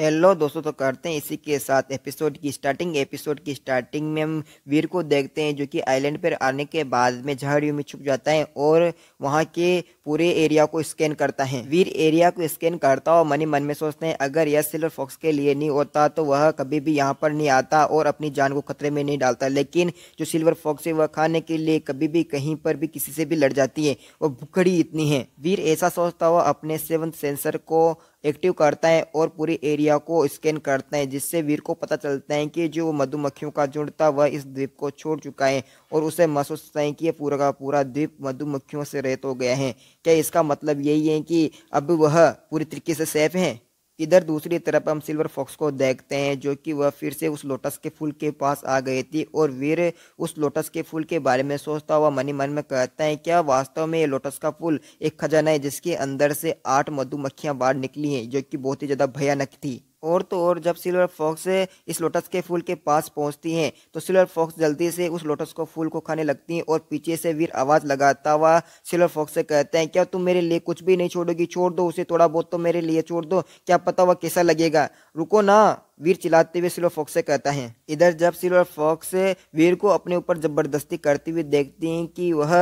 Hello दोस्तों तो करते हैं इसी के साथ एपिसोड की स्टार्टिंग एपिसोड की स्टार्टिंग में हम वीर को देखते हैं जो कि आइलैंड पर आने के बाद में झाड़ियों में छुप जाता है और वहाँ के पूरे एरिया को स्कैन करता है वीर एरिया को स्कैन करता और मनी मन में सोचते हैं अगर यह सिल्वर फॉक्स के लिए नहीं होता तो वह कभी भी यहाँ पर नहीं आता और अपनी जान को खतरे में नहीं डालता लेकिन जो सिल्वर फॉक्स है वह खाने के लिए कभी भी कहीं पर भी किसी से भी लड़ जाती है और भुखड़ी इतनी है वीर ऐसा सोचता हुआ अपने सेवन सेंसर को एक्टिव करता है और पूरे एरिया को स्कैन करता है जिससे वीर को पता चलता है कि जो मधुमक्खियों का झुंड था वह इस द्वीप को छोड़ चुका है और उसे महसूस होता है कि यह पूरा का पूरा द्वीप मधुमक्खियों से रहित हो गया है क्या इसका मतलब यही है कि अब वह पूरी तरीके से सेफ है इधर दूसरी तरफ हम सिल्वर फॉक्स को देखते हैं जो कि वह फिर से उस लोटस के फूल के पास आ गई थी और वीर उस लोटस के फूल के बारे में सोचता हुआ मनी मन में कहता है क्या वास्तव में ये लोटस का फूल एक खजाना है जिसके अंदर से आठ मधुमक्खियां बाहर निकली हैं जो कि बहुत ही ज़्यादा भयानक थी और तो और जब सिल्वर फॉक्स इस लोटस के फूल के पास पहुंचती हैं तो सिल्वर फॉक्स जल्दी से उस लोटस को फूल को खाने लगती हैं और पीछे से वीर आवाज़ लगाता हुआ सिल्वर फॉक्स से कहते हैं क्या तुम मेरे लिए कुछ भी नहीं छोड़ोगी छोड़ दो उसे थोड़ा बहुत तो मेरे लिए छोड़ दो क्या पता वह कैसा लगेगा रुको ना वीर चिल्लाते हुए सिल्वर फॉक्स से कहता है इधर जब सिल्वर फॉक्स वीर को अपने ऊपर जबरदस्ती करते हुए देखती हैं कि वह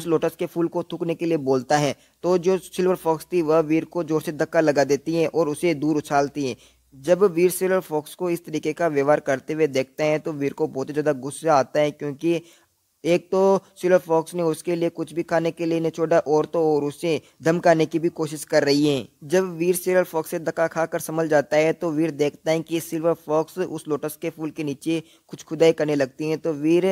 उस लोटस के फूल को थूकने के लिए बोलता है तो जो सिल्वर फॉक्स थी वह वीर को जोर से धक्का लगा देती है और उसे दूर उछालती है जब वीर सिल्वर फॉक्स को इस तरीके का व्यवहार करते हुए देखते हैं तो वीर को बहुत ही ज़्यादा गुस्सा आता है क्योंकि एक तो सिलो फॉक्स ने उसके लिए कुछ भी खाने के लिए निचोड़ा औरतों और उसे धमकाने की भी कोशिश कर रही है जब वीर सिल्वर फॉक्स से धक्का खाकर समझ जाता है तो वीर देखता है कि सिल्वर फॉक्स उस लोटस के फूल के नीचे कुछ खुदाई करने लगती है तो वीर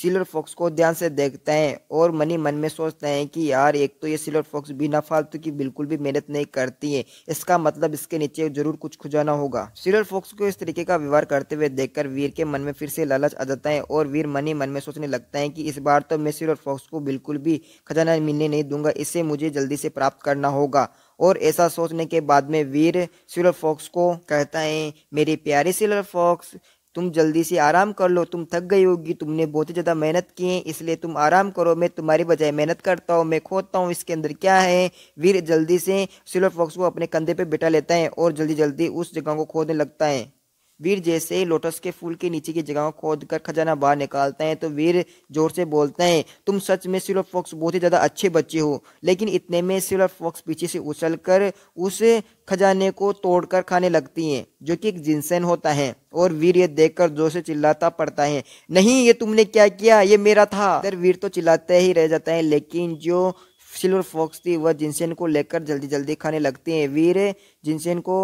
सिल्वर फॉक्स को ध्यान से देखते हैं और मनी मन में सोचते हैं कि यार एक तो ये सिल्वर फॉक्स बिना फालतू की बिल्कुल भी मेहनत नहीं करती है इसका मतलब इसके नीचे जरूर कुछ खुजाना होगा सिल्वर फॉक्स को इस तरीके का व्यवहार करते हुए देखकर वीर के मन में फिर से लालच आ जाता है और वीर मनी मन में सोचने लगता है कि इस बार तो मैं सिल्वर फॉक्स को बिल्कुल भी खजाना मिलने नहीं दूंगा इसे मुझे जल्दी से प्राप्त करना होगा और ऐसा सोचने के बाद में वीर सिल्वर फॉक्स को कहता है मेरी प्यारी सिल्वर फॉक्स तुम जल्दी से आराम कर लो तुम थक गई होगी तुमने बहुत ही ज़्यादा मेहनत की है इसलिए तुम आराम करो मैं तुम्हारी बजाय मेहनत करता हूँ मैं खोदता हूँ इसके अंदर क्या है वीर जल्दी से सिल्वर फॉक्स को अपने कंधे पर बिठा लेता है और जल्दी जल्दी उस जगह को खोदने लगता है वीर जैसे लोटस के फूल के नीचे की जगह खोद कर खजाना बाहर निकालते हैं तो वीर जोर से बोलते हैं तुम सच में सिल्वर फॉक्स बहुत ही ज़्यादा अच्छे बच्चे हो लेकिन इतने में सिल्वर फॉक्स पीछे से उछल कर उस खजाने को तोड़कर खाने लगती हैं जो कि एक जिनसेन होता है और वीर ये देखकर जोर से चिल्लाता पड़ता है नहीं ये तुमने क्या किया ये मेरा था अगर वीर तो चिल्लाते ही रह जाता है लेकिन जो सिल्वर फॉक्स थी वह जिनसेन को लेकर जल्दी जल्दी खाने लगती हैं वीर जिनसेन को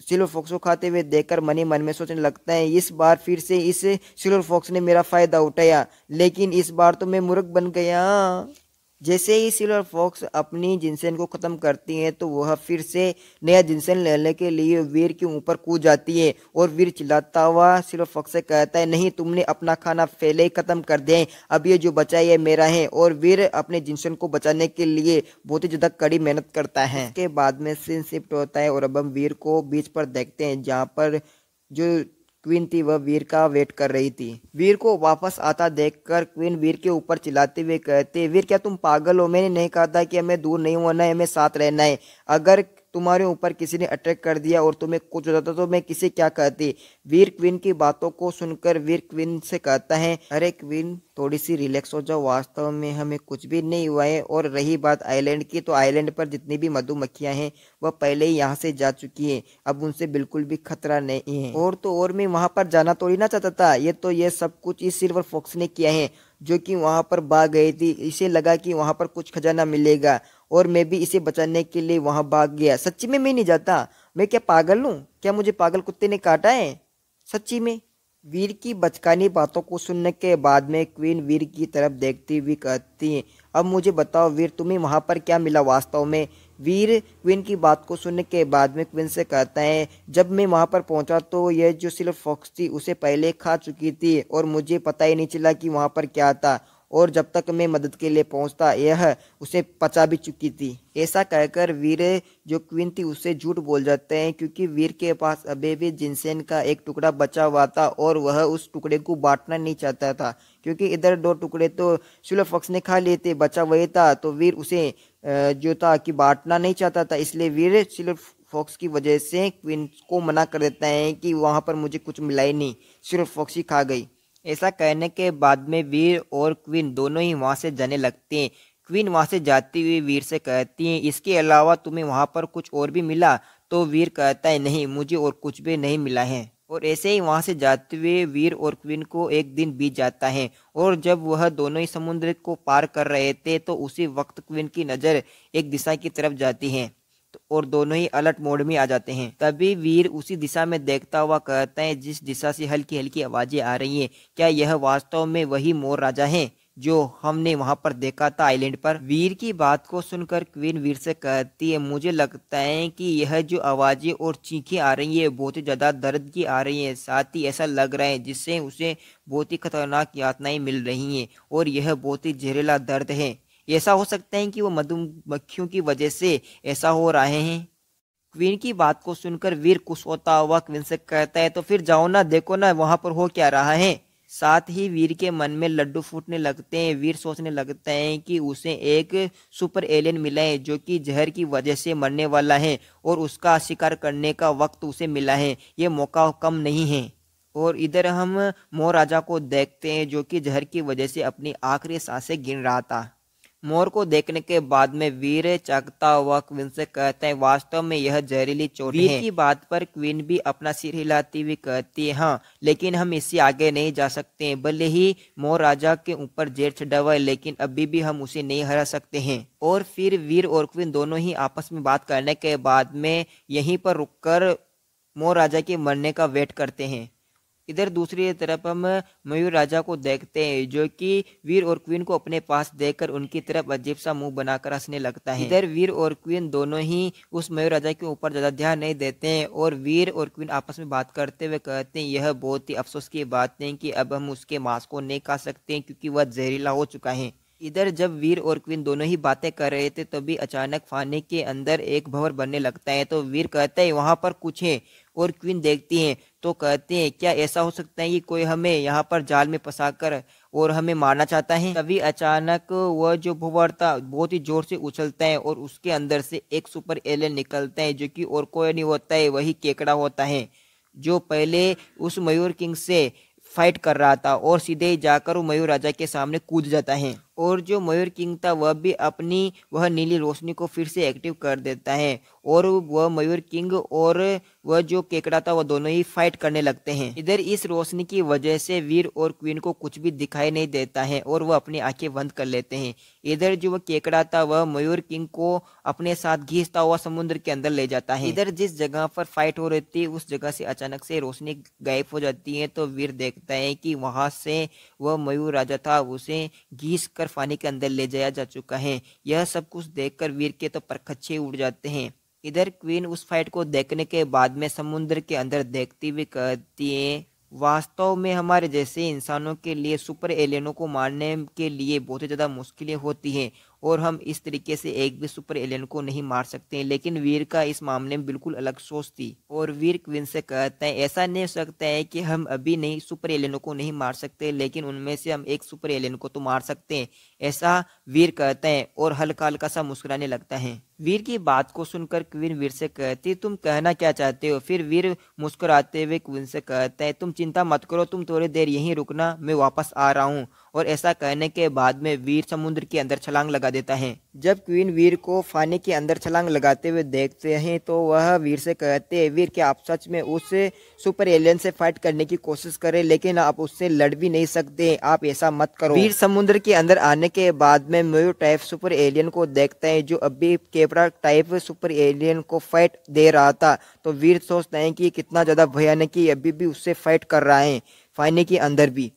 सिल्वर फॉक्स को खाते हुए देखकर मनी मन में सोचने लगता है इस बार फिर से इस सिल्वर फॉक्स ने मेरा फायदा उठाया लेकिन इस बार तो मैं मूर्ख बन गया जैसे ही सिल्वर फॉक्स अपनी जिनसेन को ख़त्म करती है तो वह फिर से नया जिनसेन लेने के लिए वीर के ऊपर कूद जाती है और वीर चिल्लाता हुआ सिल्वर फॉक्स से कहता है नहीं तुमने अपना खाना पहले ही ख़त्म कर दिया अब ये जो बचा है मेरा है और वीर अपने जिनसेन को बचाने के लिए बहुत ही ज़्यादा कड़ी मेहनत करता है उसके बाद में सीन शिफ्ट होता है और अब हम वीर को बीच पर देखते हैं जहाँ पर जो क्वीन थी वह वीर का वेट कर रही थी वीर को वापस आता देखकर क्वीन वीर के ऊपर चिल्लाते हुए कहते वीर क्या तुम पागल हो मैंने नहीं कहा था कि हमें दूर नहीं होना है हमें साथ रहना है अगर तुम्हारे ऊपर किसी ने अटैक कर दिया और तुम्हें कुछ हो जाता तो मैं किसे क्या कहती वीर क्वीन की बातों को सुनकर वीर क्वीन से कहता है अरे क्वीन थोड़ी सी रिलैक्स हो जाओ वास्तव में हमें कुछ भी नहीं हुआ है और रही बात आइलैंड की तो आइलैंड पर जितनी भी मधुमक्खियां हैं वह पहले ही यहाँ से जा चुकी हैं अब उनसे बिल्कुल भी खतरा नहीं है और तो और मैं वहाँ पर जाना तोड़ी ना चाहता था ये तो ये सब कुछ इस सिल्वर फॉक्स ने किया है जो कि वहाँ पर भाग गई थी इसे लगा कि वहाँ पर कुछ खजाना मिलेगा और मैं भी इसे बचाने के लिए वहाँ भाग गया सच्ची में मैं नहीं जाता मैं क्या पागल हूँ क्या मुझे पागल कुत्ते ने काटा है सच्ची में वीर की बचकानी बातों को सुनने के बाद में क्वीन वीर की तरफ देखती हुई कहती है अब मुझे बताओ वीर तुम्हें वहाँ पर क्या मिला वास्तव में वीर क्वीन की बात को सुनने के बाद में क्वीन से कहता है जब मैं वहाँ पर पहुँचा तो यह जो सिर्फ फॉक्स थी उसे पहले खा चुकी थी और मुझे पता ही नहीं चला कि वहाँ पर क्या था और जब तक मैं मदद के लिए पहुंचता यह उसे पचा भी चुकी थी ऐसा कहकर वीर जो क्वीन थी उससे झूठ बोल जाते हैं क्योंकि वीर के पास अभी भी जिनसेन का एक टुकड़ा बचा हुआ था और वह उस टुकड़े को बांटना नहीं चाहता था क्योंकि इधर दो टुकड़े तो शुलफक्स ने खा लिए थे बचा वही था तो वीर उसे जो था कि बांटना नहीं चाहता था इसलिए वीर सिर्फ फॉक्स की वजह से क्वीन को मना कर देता है कि वहाँ पर मुझे कुछ मिला ही नहीं सिर्फ फॉक्सी खा गई ऐसा कहने के बाद में वीर और क्वीन दोनों ही वहाँ से जाने लगते हैं क्वीन वहाँ से जाती हुई वीर से कहती हैं इसके अलावा तुम्हें वहाँ पर कुछ और भी मिला तो वीर कहता है नहीं मुझे और कुछ भी नहीं मिला है और ऐसे ही वहाँ से जाते हुए वीर और क्वीन को एक दिन बीत जाता है और जब वह दोनों ही समुद्र को पार कर रहे थे तो उसी वक्त क्वीन की नज़र एक दिशा की तरफ जाती है और दोनों ही अलर्ट मोड में आ जाते हैं तभी वीर उसी दिशा में देखता हुआ कहता है जिस दिशा से हल्की हल्की आवाजें आ रही हैं क्या यह वास्तव में वही मोर राजा हैं जो हमने वहां पर देखा था आइलैंड पर वीर की बात को सुनकर क्वीन वीर से कहती है मुझे लगता है कि यह जो आवाजें और चीखें आ रही है बहुत ही ज्यादा दर्द की आ रही है साथ ही ऐसा लग रहा है जिससे उसे बहुत ही खतरनाक यातनाएं मिल रही हैं और यह बहुत ही जहरीला दर्द है ऐसा हो सकता है कि वो मधुमक्खियों की वजह से ऐसा हो रहे हैं क्वीन की बात को सुनकर वीर कुछ होता हुआ क्वीन से कहता है तो फिर जाओ ना देखो ना वहां पर हो क्या रहा है साथ ही वीर के मन में लड्डू फूटने लगते हैं वीर सोचने लगते हैं कि उसे एक सुपर एलियन मिला है जो कि जहर की वजह से मरने वाला है और उसका शिकार करने का वक्त उसे मिला है ये मौका कम नहीं है और इधर हम मोर राजा को देखते हैं जो कि जहर की वजह से अपनी आखिरी सांसें गिन रहा था मोर को देखने के बाद में वीर चकता हुआ क्वीन से कहते हैं वास्तव में यह जहरीली चोटी है की बात पर क्वीन भी अपना सिर हिलाती हुई कहती है हाँ लेकिन हम इससे आगे नहीं जा सकते हैं भले ही मोर राजा के ऊपर जेठ चढ़ा लेकिन अभी भी हम उसे नहीं हरा सकते हैं और फिर वीर और क्वीन दोनों ही आपस में बात करने के बाद में यहीं पर रुककर मोर राजा के मरने का वेट करते हैं इधर दूसरी तरफ हम मयूर राजा को देखते हैं जो कि वीर और क्वीन को अपने पास देखकर उनकी तरफ अजीब सा मुंह बनाकर हंसने लगता है इधर वीर और क्वीन दोनों ही उस मयूर राजा के ऊपर ज्यादा ध्यान नहीं देते हैं और वीर और क्वीन आपस में बात करते हुए कहते हैं यह बहुत ही अफसोस की बात है कि अब हम उसके मांस को नहीं खा सकते क्योंकि वह जहरीला हो चुका है इधर जब वीर और क्वीन दोनों ही बातें कर रहे थे तभी तो अचानक फाने के अंदर एक भंवर बनने लगता है तो वीर कहता है वहाँ पर कुछ है और क्वीन देखती है तो कहते हैं क्या ऐसा हो सकता है कि कोई हमें यहाँ पर जाल में फंसाकर और हमें मारना चाहता है तभी अचानक वह जो भूवर था बहुत ही जोर से उछलता है और उसके अंदर से एक सुपर एलियन निकलता है जो कि और कोई नहीं होता है वही केकड़ा होता है जो पहले उस मयूर किंग से फाइट कर रहा था और सीधे जाकर वो मयूर राजा के सामने कूद जाता है और जो मयूर किंग था वह भी अपनी वह नीली रोशनी को फिर से एक्टिव कर देता है और वह मयूर किंग और वह जो केकड़ा था वह दोनों ही फाइट करने लगते हैं इधर इस रोशनी की वजह से वीर और क्वीन को कुछ भी दिखाई नहीं देता है और वह अपनी आंखें बंद कर लेते हैं इधर जो वह केकड़ा था वह मयूर किंग को अपने साथ घीसता हुआ समुद्र के अंदर ले जाता है इधर जिस जगह पर फाइट हो रही थी उस जगह से अचानक से रोशनी गायब हो जाती है तो वीर देखता है कि वहां से वह मयूर राजा था उसे घीस कर पानी के अंदर ले जाया जा चुका है यह सब कुछ देखकर वीर के तो प्रखच्छे उड़ जाते हैं इधर क्वीन उस फाइट को देखने के बाद में समुद्र के अंदर देखती हुई कहती है वास्तव में हमारे जैसे इंसानों के लिए सुपर एलियनों को मारने के लिए बहुत ही ज़्यादा मुश्किलें होती हैं और हम इस तरीके से एक भी सुपर एलियन को नहीं मार सकते हैं लेकिन वीर का इस मामले में बिल्कुल अलग सोच थी और वीर क्विन से कहते हैं ऐसा नहीं हो सकता है कि हम अभी नहीं सुपर एलियनों को नहीं मार सकते लेकिन उनमें से हम एक सुपर एलियन को तो मार सकते हैं ऐसा वीर कहते हैं और हल्का हल्का सा मुस्कुराने लगता है वीर की बात को सुनकर क्वीन वीर से कहती तुम कहना क्या चाहते हो फिर वीर मुस्कुराते हुए क्वीन से कहते हैं तुम चिंता मत करो तुम थोड़ी देर यहीं रुकना मैं वापस आ रहा हूँ और ऐसा कहने के बाद में वीर समुद्र के अंदर छलांग लगा देता है जब क्वीन वीर को फाने के अंदर छलांग लगाते हुए देखते हैं तो वह वीर से कहते हैं वीर क्या आप सच में उस सुपर एलियन से फाइट करने की कोशिश करें लेकिन आप उससे लड़ भी नहीं सकते आप ऐसा मत करो वीर समुद्र के अंदर आने के बाद में मयूर टाइप सुपर एलियन को देखते हैं जो अभी के जेब्रा टाइप सुपर एलियन को फाइट दे रहा था तो वीर सोचते हैं कि कितना ज़्यादा भयानक है अभी भी उससे फाइट कर रहा है फाइने के अंदर भी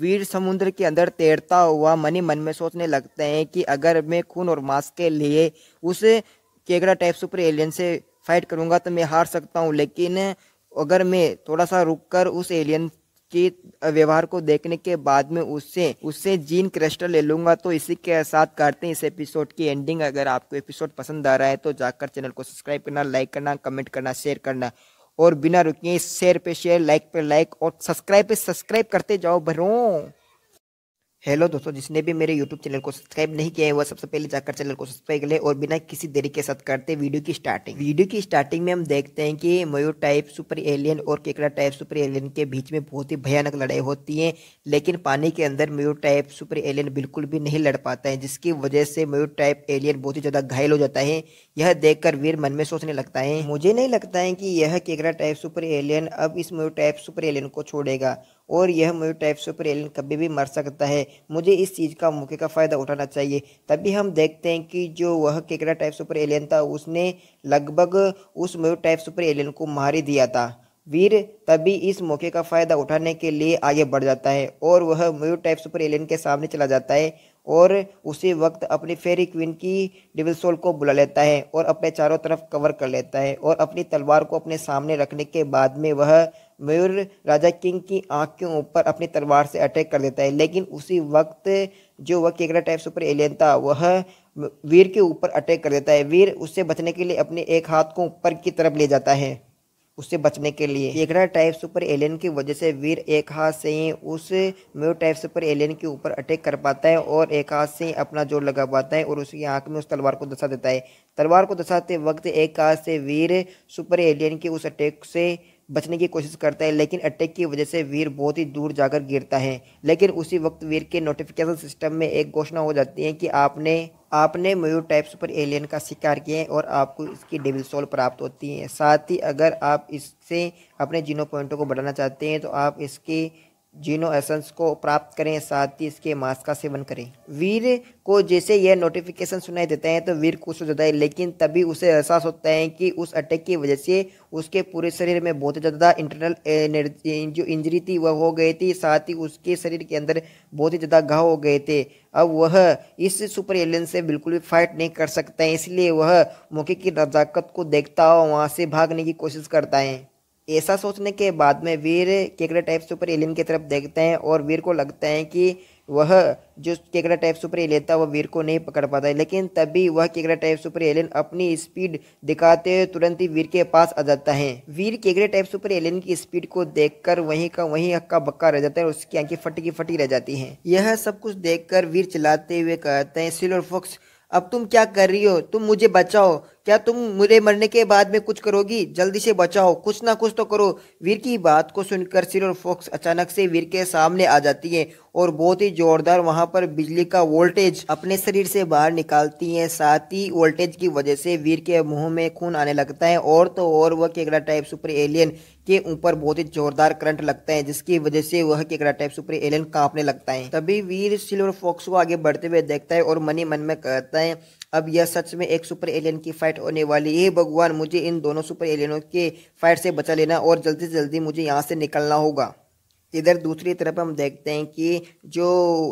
वीर समुद्र के अंदर तैरता हुआ मनी मन में सोचने लगते हैं कि अगर मैं खून और मांस के लिए उस केगड़ा टाइप सुपर एलियन से फाइट करूंगा तो मैं हार सकता हूं लेकिन अगर मैं थोड़ा सा रुक कर उस एलियन के व्यवहार को देखने के बाद में उससे उससे जीन क्रिस्टल ले लूंगा तो इसी के साथ करते हैं इस एपिसोड की एंडिंग अगर आपको एपिसोड पसंद आ रहा है तो जाकर चैनल को सब्सक्राइब करना लाइक करना कमेंट करना शेयर करना और बिना रुकिए शेयर पे शेयर लाइक पे लाइक और सब्सक्राइब पे सब्सक्राइब करते जाओ भरों हेलो दोस्तों जिसने भी मेरे यूट्यूब चैनल को सब्सक्राइब नहीं किया है वह सबसे पहले जाकर चैनल को सब्सक्राइब कर ले और बिना किसी देरी के साथ करते वीडियो की स्टार्टिंग वीडियो की स्टार्टिंग में हम देखते हैं कि मयूर टाइप सुपर एलियन और केकड़ा टाइप सुपर एलियन के बीच में बहुत ही भयानक लड़ाई होती है लेकिन पानी के अंदर मयूर टाइप सुपर एलियन बिल्कुल भी नहीं लड़ पाता है जिसकी वजह से मयूर टाइप एलियन बहुत ही ज़्यादा घायल हो जाता है यह देखकर वीर मन में सोचने लगता है मुझे नहीं लगता है कि यह केकड़ा टाइप सुपर एलियन अब इस मयू टाइप सुपर एलियन को छोड़ेगा और यह मयू टाइप सुपर एलियन कभी भी मर सकता है मुझे इस चीज़ का मौके का फ़ायदा उठाना चाहिए तभी हम देखते हैं कि जो वह केकड़ा टाइप सुपर एलियन था उसने लगभग उस मयू टाइप सुपर एलियन को मार ही दिया था वीर तभी इस मौके का फ़ायदा उठाने के लिए आगे बढ़ जाता है और वह म्यू टाइप सुपर एलियन के सामने चला जाता है और उसी वक्त अपनी फेरी क्वीन की डिविल सोल को बुला लेता है और अपने चारों तरफ कवर कर लेता है और अपनी तलवार को अपने सामने रखने के बाद में वह मयूर राजा किंग की आँख के ऊपर अपनी तलवार से अटैक कर देता है लेकिन उसी वक्त जो वह केकड़ा टाइप सुपर एलियन था वह वीर के ऊपर अटैक कर देता है वीर उससे बचने के लिए अपने एक हाथ को ऊपर की तरफ ले जाता है उससे बचने के लिए एकरा टाइप सुपर एलियन की वजह से वीर एक हाथ से ही उस म्यू टाइप सुपर एलियन के ऊपर अटैक कर पाता है और एक हाथ से ही अपना जोर लगा पाता है और उसकी आंख में उस तलवार को दसा देता है तलवार को दसाते वक्त एक हाथ से वीर सुपर एलियन के उस अटैक से बचने की कोशिश करता है लेकिन अटैक की वजह से वीर बहुत ही दूर जाकर गिरता है लेकिन उसी वक्त वीर के नोटिफिकेशन सिस्टम में एक घोषणा हो जाती है कि आपने आपने मयूर टाइप सुपर एलियन का शिकार किया है और आपको इसकी डेविल सोल प्राप्त होती है साथ ही अगर आप इससे अपने जीनो पॉइंटों को बढ़ाना चाहते हैं तो आप इसके जीनो एसेंस को प्राप्त करें साथ ही इसके मांस का सेवन करें वीर को जैसे यह नोटिफिकेशन सुनाई देते हैं तो वीर खुश हो तो जाता है लेकिन तभी उसे एहसास होता है कि उस अटैक की वजह से उसके पूरे शरीर में बहुत ज़्यादा इंटरनल जो इंजरी थी वह हो गई थी साथ ही उसके शरीर के अंदर बहुत ही ज़्यादा घाव हो गए थे अब वह इस सुपर एलियन से बिल्कुल भी फाइट नहीं कर सकते हैं इसलिए वह मौके की नज़ाकत को देखता और वहाँ से भागने की कोशिश करता है ऐसा सोचने के बाद में वीर केकड़ा टाइप सुपर एलियन की तरफ देखते हैं और वीर को लगता है कि वह जो केकड़ा टाइप सुपर एलियन था वह वीर को नहीं पकड़ पाता है लेकिन तभी वह केकड़ा टाइप सुपर एलियन अपनी स्पीड दिखाते हुए तुरंत ही वीर के पास आ जाता है वीर केकड़े टाइप सुपर एलियन की स्पीड को देखकर वहीं का वहीं हक्का बक्का रह जाता है और उसकी आंखें फटी की फटी रह जाती हैं यह सब कुछ देखकर वीर चलाते हुए कहते हैं सिल्वर फॉक्स अब तुम क्या कर रही हो तुम मुझे बचाओ क्या तुम मुझे मरने के बाद में कुछ करोगी जल्दी से बचाओ कुछ ना कुछ तो करो वीर की बात को सुनकर सिर और फोक्स अचानक से वीर के सामने आ जाती है और बहुत ही जोरदार वहां पर बिजली का वोल्टेज अपने शरीर से बाहर निकालती है साथ ही वोल्टेज की वजह से वीर के मुंह में खून आने लगता है और तो और वह केकड़ा टाइप सुपर एलियन के ऊपर बहुत ही जोरदार करंट लगता है जिसकी वजह से वह केकड़ा टाइप सुपर एलियन कांपने लगता है तभी वीर सिल्वर फॉक्स को आगे बढ़ते हुए देखता है और मनी मन में कहता है अब यह सच में एक सुपर एलियन की फाइट होने वाली है भगवान मुझे इन दोनों सुपर एलियनों के फाइट से बचा लेना और जल्दी से जल्दी मुझे यहाँ से निकलना होगा इधर दूसरी तरफ हम देखते हैं कि जो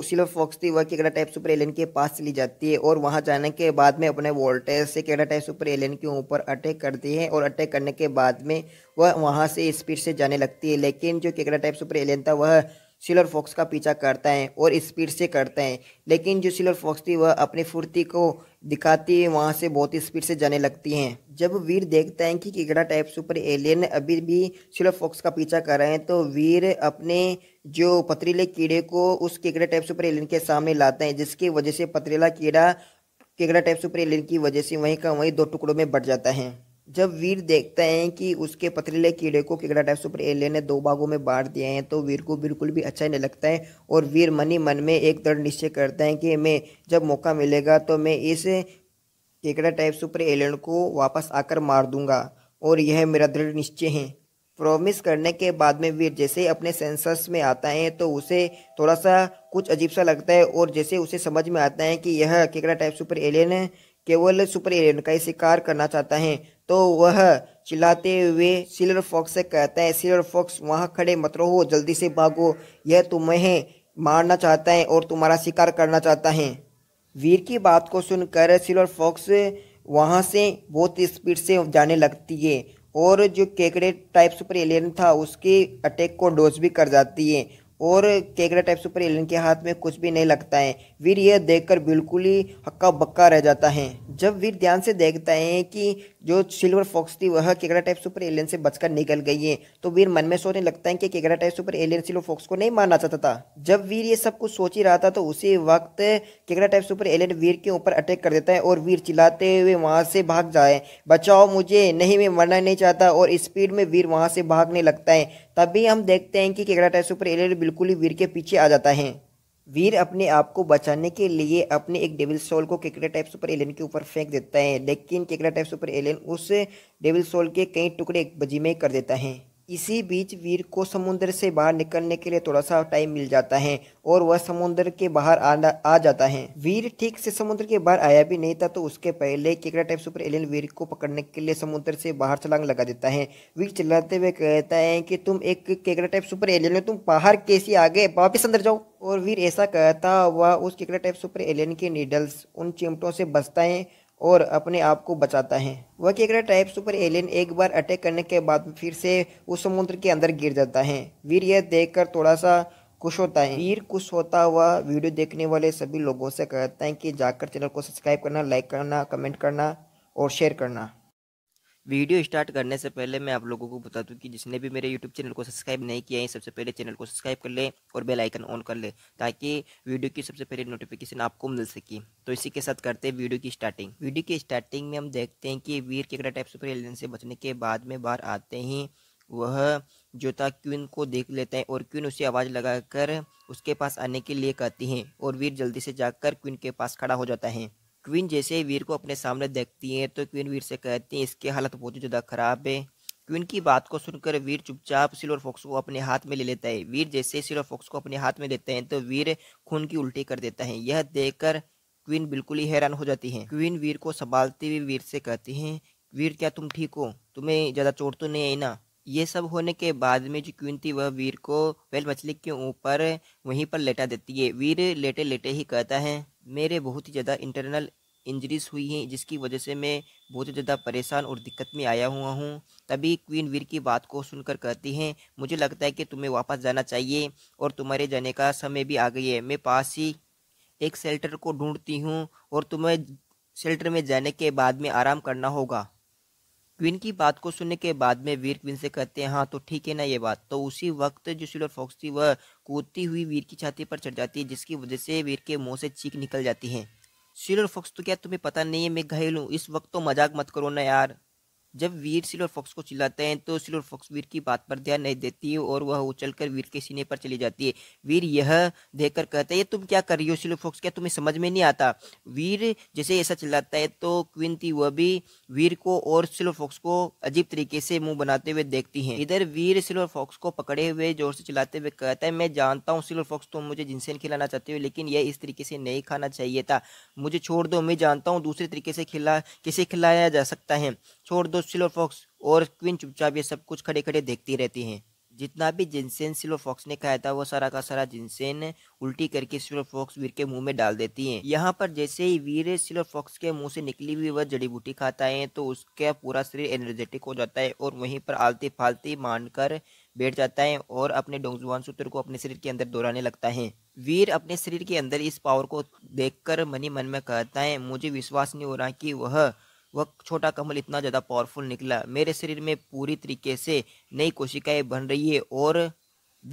सिल्वर फॉक्स थी वह केकड़ा टाइप सुपर एलियन के पास चली जाती है और वहाँ जाने के बाद में अपने वोल्टेज से केकड़ा टाइप सुपर एलियन के ऊपर अटैक करती है और अटैक करने के बाद में वह वहाँ से स्पीड से जाने लगती है लेकिन जो केकड़ा टाइप सुपर एलियन था वह सिल्वर फॉक्स का पीछा करता है और स्पीड से करता है लेकिन जो सिल्वर फॉक्स थी वह अपनी फुर्ती को दिखाती है वहाँ से बहुत ही स्पीड से जाने लगती हैं जब वीर देखता है कि किगड़ा टाइप सुपर एलियन अभी भी सिलो फॉक्स का पीछा कर रहे हैं तो वीर अपने जो पथरीले कीड़े को उस किगड़ा टाइप सुपर एलियन के सामने लाते हैं जिसकी वजह से पथरीला कीड़ा किगड़ा टाइप सुपर एलियन की वजह से वहीं का वहीं दो टुकड़ों में बढ़ जाता है जब वीर देखता है कि उसके पथरीले कीड़े को किगड़ा टाइप सुपर एलियन ने दो भागों में बांट दिया है तो वीर को बिल्कुल भी अच्छा नहीं लगता है और वीर मनी मन में एक दृढ़ निश्चय करता है कि मैं जब मौका मिलेगा तो मैं इस केकड़ा टाइप सुपर एलियन को वापस आकर मार दूंगा और यह मेरा दृढ़ निश्चय है प्रॉमिस करने के बाद में वीर जैसे अपने सेंसर्स में आता है तो उसे थोड़ा सा कुछ अजीब सा लगता है और जैसे उसे समझ में आता है कि यह केकड़ा टाइप सुपर एलियन केवल सुपर एलियन का ही शिकार करना चाहता है तो वह चिल्लाते हुए सिल्वर फॉक्स से कहता है सिल्वर फॉक्स वहाँ खड़े मत रहो जल्दी से भागो यह तुम्हें मारना चाहता है और तुम्हारा शिकार करना चाहता है वीर की बात को सुनकर सिल्वर फॉक्स वहाँ से बहुत स्पीड से जाने लगती है और जो केकड़े टाइप सुपर एलियन था उसके अटैक को डोज भी कर जाती है और केकड़े टाइप सुपर एलियन के हाथ में कुछ भी नहीं लगता है वीर यह देखकर बिल्कुल ही हक्का बक्का रह जाता है जब वीर ध्यान से देखता है कि जो सिल्वर फॉक्स थी वह केगड़ा टाइप सुपर एलियन से बचकर निकल गई है तो वीर मन में सोचने लगता है कि केगड़ा type super alien silver fox को नहीं मारना चाहता था जब वीर ये सब कुछ सोच ही रहा था तो उसी वक्त केगड़ा टाइप सुपर एलियन वीर के ऊपर अटैक कर देता है और वीर चिल्लाते हुए वहाँ से भाग जाए बचाओ मुझे नहीं मैं मरना नहीं चाहता और स्पीड में वीर वहाँ से भागने लगता है तभी हम देखते हैं कि केगड़ा टाइप सुपर एलियन बिल्कुल ही वीर के पीछे आ जाता है वीर अपने आप को बचाने के लिए अपने एक डेविल सोल को केकड़ा टाइप सुपर एलियन के ऊपर फेंक देता है लेकिन केकड़ा टाइप सुपर एलियन उस डेविल सोल के कई टुकड़े बजी में कर देता है इसी बीच वीर को समुद्र से बाहर निकलने के लिए थोड़ा सा टाइम मिल जाता है और वह समुद्र के बाहर आना आ जाता है वीर ठीक से समुद्र के बाहर आया भी नहीं था तो उसके पहले केकड़ा टाइप सुपर एलियन वीर को पकड़ने के लिए समुद्र से बाहर छलांग लगा देता है वीर चिल्लाते हुए कहता है कि तुम एक केकड़ा टाइप सुपर एलियन हो तुम बाहर कैसे आ गए वापिस अंदर जाओ और वीर ऐसा कहता हुआ उस केकड़ा टाइप सुपर एलियन के नीडल्स उन चिमटों से बचता है और अपने आप को बचाता है वह केकड़ा करता टाइप सुपर एलियन एक बार अटैक करने के बाद फिर से उस समुद्र के अंदर गिर जाता है वीर यह देखकर थोड़ा सा खुश होता है वीर खुश होता हुआ वीडियो देखने वाले सभी लोगों से कहता है कि जाकर चैनल को सब्सक्राइब करना लाइक करना कमेंट करना और शेयर करना वीडियो स्टार्ट करने से पहले मैं आप लोगों को बता दूं कि जिसने भी मेरे यूट्यूब चैनल को सब्सक्राइब नहीं किया है सबसे पहले चैनल को सब्सक्राइब कर लें और बेल आइकन ऑन कर लें ताकि वीडियो की सबसे पहले नोटिफिकेशन आपको मिल सके तो इसी के साथ करते हैं वीडियो की स्टार्टिंग वीडियो की स्टार्टिंग में हम देखते हैं कि वीर केकड़ा टाइप सुपर एलियन से बचने के बाद में बाहर आते ही वह जोता क्यून को देख लेते हैं और क्यून उसे आवाज़ लगाकर उसके पास आने के लिए कहती हैं और वीर जल्दी से जाकर क्यून के पास खड़ा हो जाता है क्वीन जैसे वीर को अपने सामने देखती हैं तो क्वीन वीर से कहती हैं इसकी हालत बहुत ही ज़्यादा ख़राब है क्वीन की बात को सुनकर वीर चुपचाप सिल्वर फॉक्स को अपने हाथ में ले लेता है वीर जैसे सिल्वर फॉक्स को अपने हाथ में लेते हैं तो वीर खून की उल्टी कर देता है यह देखकर क्वीन बिल्कुल ही हैरान हो जाती है क्वीन वीर को संभालते हुए वीर से कहती हैं वीर क्या तुम ठीक हो तुम्हें ज़्यादा चोट तो नहीं आई ना ये सब होने के बाद में जो क्वीन थी वह वीर को वेल मछली के ऊपर वहीं पर लेटा देती है वीर लेटे लेटे ही कहता है मेरे बहुत ही ज़्यादा इंटरनल इंजरीज हुई हैं जिसकी वजह से मैं बहुत ही ज़्यादा परेशान और दिक्कत में आया हुआ हूँ तभी क्वीन वीर की बात को सुनकर कहती हैं मुझे लगता है कि तुम्हें वापस जाना चाहिए और तुम्हारे जाने का समय भी आ गई है मैं पास ही एक शेल्टर को ढूंढती हूँ और तुम्हें शेल्टर में जाने के बाद में आराम करना होगा क्वीन की बात को सुनने के बाद में वीर क्वीन से कहते हैं हाँ तो ठीक है ना ये बात तो उसी वक्त जो सिल्वर फॉक्स थी वह कूदती हुई वीर की छाती पर चढ़ जाती है जिसकी वजह से वीर के मुंह से चीख निकल जाती है सिल्वर फॉक्स तो क्या तुम्हें पता नहीं है मैं घायल हूँ इस वक्त तो मजाक मत करो ना यार जब वीर सिल्वर फॉक्स को चिल्लाते हैं तो सिल्वर फॉक्स वीर की बात पर ध्यान नहीं देती और वह उछलकर वीर के सीने पर चली जाती है वीर यह देखकर कहता है तुम क्या कर रही हो सिल्वर फॉक्स क्या तुम्हें समझ में नहीं आता वीर जैसे ऐसा चिल्लाता है तो क्वीन थी वह भी वीर को और सिल्वर फॉक्स को अजीब तरीके से मुंह बनाते हुए देखती है इधर वीर सिल्वर फॉक्स को पकड़े हुए जोर से चिल्लाते हुए कहता है मैं जानता हूँ सिल्वर फॉक्स तुम तो मुझे जिनसेन खिलाना चाहते हो लेकिन यह इस तरीके से नहीं खाना चाहिए था मुझे छोड़ दो मैं जानता हूँ दूसरे तरीके से खिला किसे खिलाया जा सकता है छोड़ दो सिलो फॉक्स और क्वीन चुपचाप ये सब कुछ खड़े खड़े देखती रहती हैं जितना भी जिनसेन सिलो फॉक्स ने खाया था वो सारा का सारा जिनसेन उल्टी करके सिलो फॉक्स वीर के मुंह में डाल देती हैं यहाँ पर जैसे ही वीर सिलो फॉक्स के मुंह से निकली हुई वह जड़ी बूटी खाता है तो उसका पूरा शरीर एनर्जेटिक हो जाता है और वहीं पर आलती फालती मान कर बैठ जाता है और अपने डोंगजुआन सूत्र को अपने शरीर के अंदर दोहराने लगता है वीर अपने शरीर के अंदर इस पावर को देखकर मनी मन में कहता है मुझे विश्वास नहीं हो रहा कि वह वह छोटा कमल इतना ज़्यादा पावरफुल निकला मेरे शरीर में पूरी तरीके से नई कोशिकाएं बन रही है और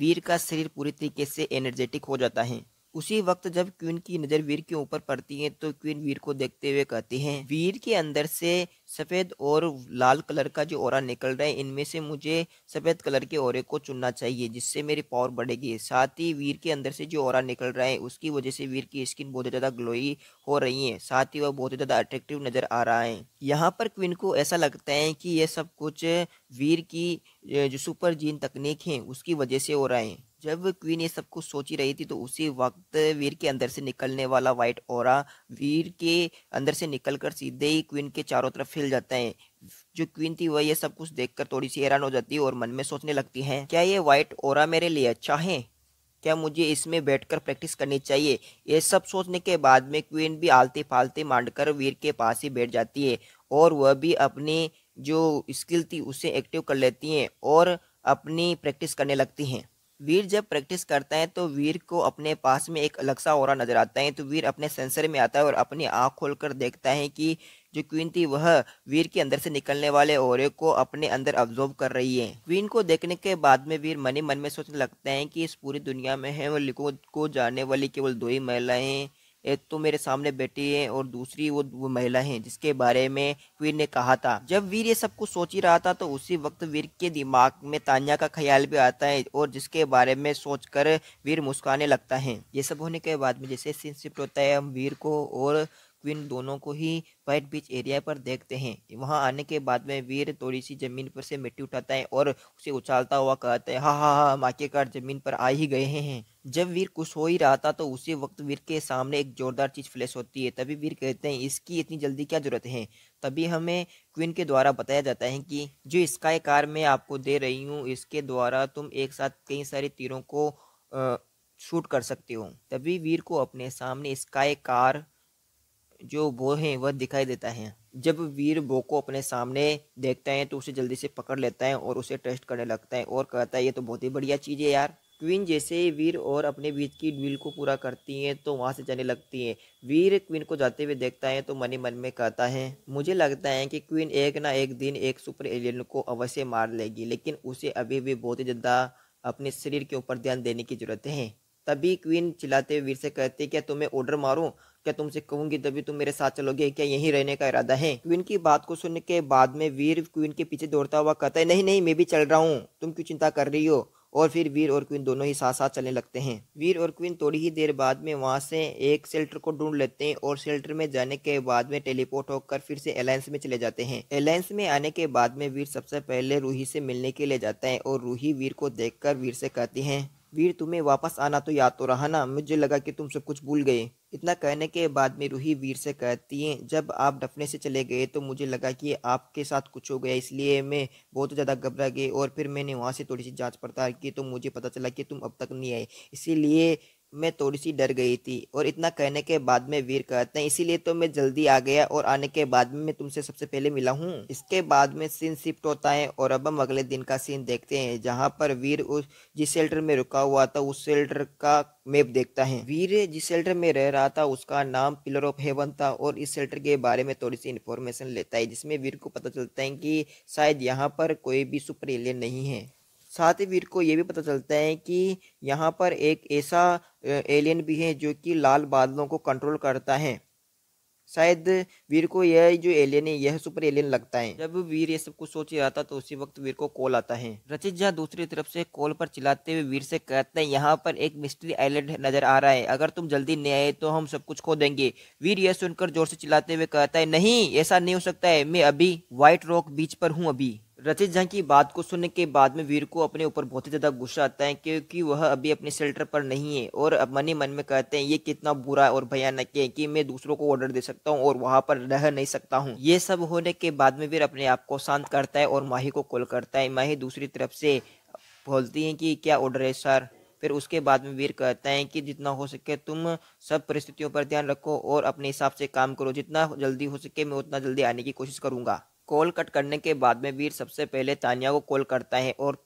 वीर का शरीर पूरी तरीके से एनर्जेटिक हो जाता है उसी वक्त जब क्वीन की नज़र वीर के ऊपर पड़ती है तो क्वीन वीर को देखते हुए कहते हैं वीर के अंदर से सफ़ेद और लाल कलर का जो ओरा निकल रहा है इनमें से मुझे सफ़ेद कलर के ओरे को चुनना चाहिए जिससे मेरी पावर बढ़ेगी साथ ही वीर के अंदर से जो ओरा निकल रहा है उसकी वजह से वीर की स्किन बहुत ज़्यादा ग्लोई हो रही है साथ ही वह बहुत ज़्यादा अट्रैक्टिव नज़र आ रहा है यहाँ पर क्वीन को ऐसा लगता है कि यह सब कुछ वीर की जो सुपर जीन तकनीक है उसकी वजह से हो रहा है जब क्वीन ये सब कुछ सोच ही रही थी तो उसी वक्त वीर के अंदर से निकलने वाला वाइट और वीर के अंदर से निकलकर सीधे ही क्वीन के चारों तरफ फैल जाता है जो क्वीन थी वह ये सब कुछ देखकर थोड़ी सी हैरान हो जाती है और मन में सोचने लगती है क्या ये वाइट और मेरे लिए अच्छा है क्या मुझे इसमें बैठकर प्रैक्टिस करनी चाहिए ये सब सोचने के बाद में क्वीन भी आलते फालते मांडकर वीर के पास ही बैठ जाती है और वह भी अपनी जो स्किल थी उसे एक्टिव कर लेती हैं और अपनी प्रैक्टिस करने लगती हैं वीर जब प्रैक्टिस करता है तो वीर को अपने पास में एक अलग सा और नजर आता है तो वीर अपने सेंसर में आता है और अपनी आँख खोलकर देखता है कि जो क्वीन थी वह वीर के अंदर से निकलने वाले ओरे को अपने अंदर ऑब्जॉर्व कर रही है क्वीन को देखने के बाद में वीर मनी मन में सोचने लगता है कि इस पूरी दुनिया में है वो लिको को जाने वाली केवल दो ही महिलाएं हैं एक तो मेरे सामने बेटी है और दूसरी वो, वो महिला है जिसके बारे में वीर ने कहा था जब वीर ये सब कुछ सोच ही रहा था तो उसी वक्त वीर के दिमाग में तान्या का ख्याल भी आता है और जिसके बारे में सोचकर वीर मुस्काने लगता है ये सब होने के बाद में जैसे शिफ्ट होता है हम वीर को और क्वीन दोनों को ही वाइट बीच एरिया पर देखते हैं वहां आने के बाद में वीर थोड़ी सी जमीन पर से मिट्टी उठाता है और उसे उछालता हुआ कहता है हा हा हा माके कार जमीन पर आ ही गए हैं जब वीर कुछ हो ही रहा था तो उसी वक्त वीर के सामने एक जोरदार चीज फ्लैश होती है तभी वीर कहते हैं इसकी इतनी जल्दी क्या जरूरत है तभी हमें क्वीन के द्वारा बताया जाता है कि जो स्काई कार मैं आपको दे रही हूँ इसके द्वारा तुम एक साथ कई सारे तीरों को आ, शूट कर सकते हो तभी वीर को अपने सामने स्काई कार जो वो हैं वह दिखाई देता है जब वीर बो को अपने सामने देखता है तो उसे जल्दी से पकड़ लेता है और उसे ट्रस्ट करने लगता है और कहता है ये तो बहुत ही बढ़िया चीज़ है यार क्वीन जैसे वीर और अपने बीच की डील को पूरा करती हैं तो वहाँ से जाने लगती हैं वीर क्वीन को जाते हुए देखता है तो ही मन में कहता है मुझे लगता है कि क्वीन एक ना एक दिन एक सुपर एलियन को अवश्य मार लेगी लेकिन उसे अभी भी बहुत ही ज़्यादा अपने शरीर के ऊपर ध्यान देने की जरूरत है तभी क्वीन चिल्लाते हुए वीर से कहती है क्या तुम्हें ऑर्डर मारूँ क्या तुमसे कहूंगी तभी तुम मेरे साथ चलोगे क्या यही रहने का इरादा है क्वीन की बात को सुनने के बाद में वीर क्वीन के पीछे दौड़ता हुआ कहता है नहीं नहीं मैं भी चल रहा हूँ तुम क्यों चिंता कर रही हो और फिर वीर और क्वीन दोनों ही साथ साथ चलने लगते हैं वीर और क्वीन थोड़ी ही देर बाद में वहाँ से एक सेल्टर को ढूंढ लेते हैं और शेल्टर में जाने के बाद में टेलीपोर्ट होकर फिर से अलायंस में चले जाते हैं अलायंस में आने के बाद में वीर सबसे पहले रूही से मिलने के लिए जाता है और रूही वीर को देख वीर से कहती है वीर तुम्हें वापस आना तो याद तो रहा ना मुझे लगा कि तुम सब कुछ भूल गए इतना कहने के बाद में रूही वीर से कहती हैं जब आप डफने से चले गए तो मुझे लगा कि आपके साथ कुछ हो गया इसलिए मैं बहुत ज़्यादा घबरा गई और फिर मैंने वहाँ से थोड़ी सी जांच पड़ताल की तो मुझे पता चला कि तुम अब तक नहीं आए इसीलिए मैं थोड़ी सी डर गई थी और इतना कहने के बाद में वीर कहते हैं इसीलिए तो मैं जल्दी आ गया और आने के बाद में मैं तुमसे सबसे पहले मिला हूँ इसके बाद में सीन शिफ्ट होता है और अब हम अगले दिन का सीन देखते हैं जहाँ पर वीर उस जिस शेल्टर में रुका हुआ था उस शेल्टर का मैप देखता है वीर जिस शेल्टर में रह रहा था उसका नाम पिलर ऑफ हेवन था और इस शेल्टर के बारे में थोड़ी सी इन्फॉर्मेशन लेता है जिसमें वीर को पता चलता है कि शायद यहाँ पर कोई भी सुपर एलियन नहीं है साथ ही वीर को ये भी पता चलता है कि यहाँ पर एक ऐसा एलियन भी है जो कि लाल बादलों को कंट्रोल करता है शायद वीर को यह जो एलियन है यह सुपर एलियन लगता है जब वीर ये सब कुछ सोच रहा था तो उसी वक्त वीर को कॉल आता है रचित झा दूसरी तरफ से कॉल पर चिल्लाते हुए वीर से कहते हैं यहाँ पर एक मिस्ट्री आइलैंड नजर आ रहा है अगर तुम जल्दी नहीं आए तो हम सब कुछ खो देंगे वीर यह सुनकर जोर से चिल्लाते हुए कहता है नहीं ऐसा नहीं हो सकता है मैं अभी व्हाइट रॉक बीच पर हूँ अभी रचित झा की बात को सुनने के बाद में वीर को अपने ऊपर बहुत ही ज़्यादा गुस्सा आता है क्योंकि वह अभी अपने सेल्टर पर नहीं है और मन ही मन में कहते हैं ये कितना बुरा और भयानक है कि मैं दूसरों को ऑर्डर दे सकता हूँ और वहाँ पर रह नहीं सकता हूँ ये सब होने के बाद में वीर अपने आप को शांत करता है और माही को कॉल करता है माही दूसरी तरफ से बोलती हैं कि क्या ऑर्डर है सर फिर उसके बाद में वीर कहता है कि जितना हो सके तुम सब परिस्थितियों पर ध्यान रखो और अपने हिसाब से काम करो जितना जल्दी हो सके मैं उतना जल्दी आने की कोशिश करूँगा कॉल कट करने के बाद में वीर सबसे पहले तानिया को कॉल करता है और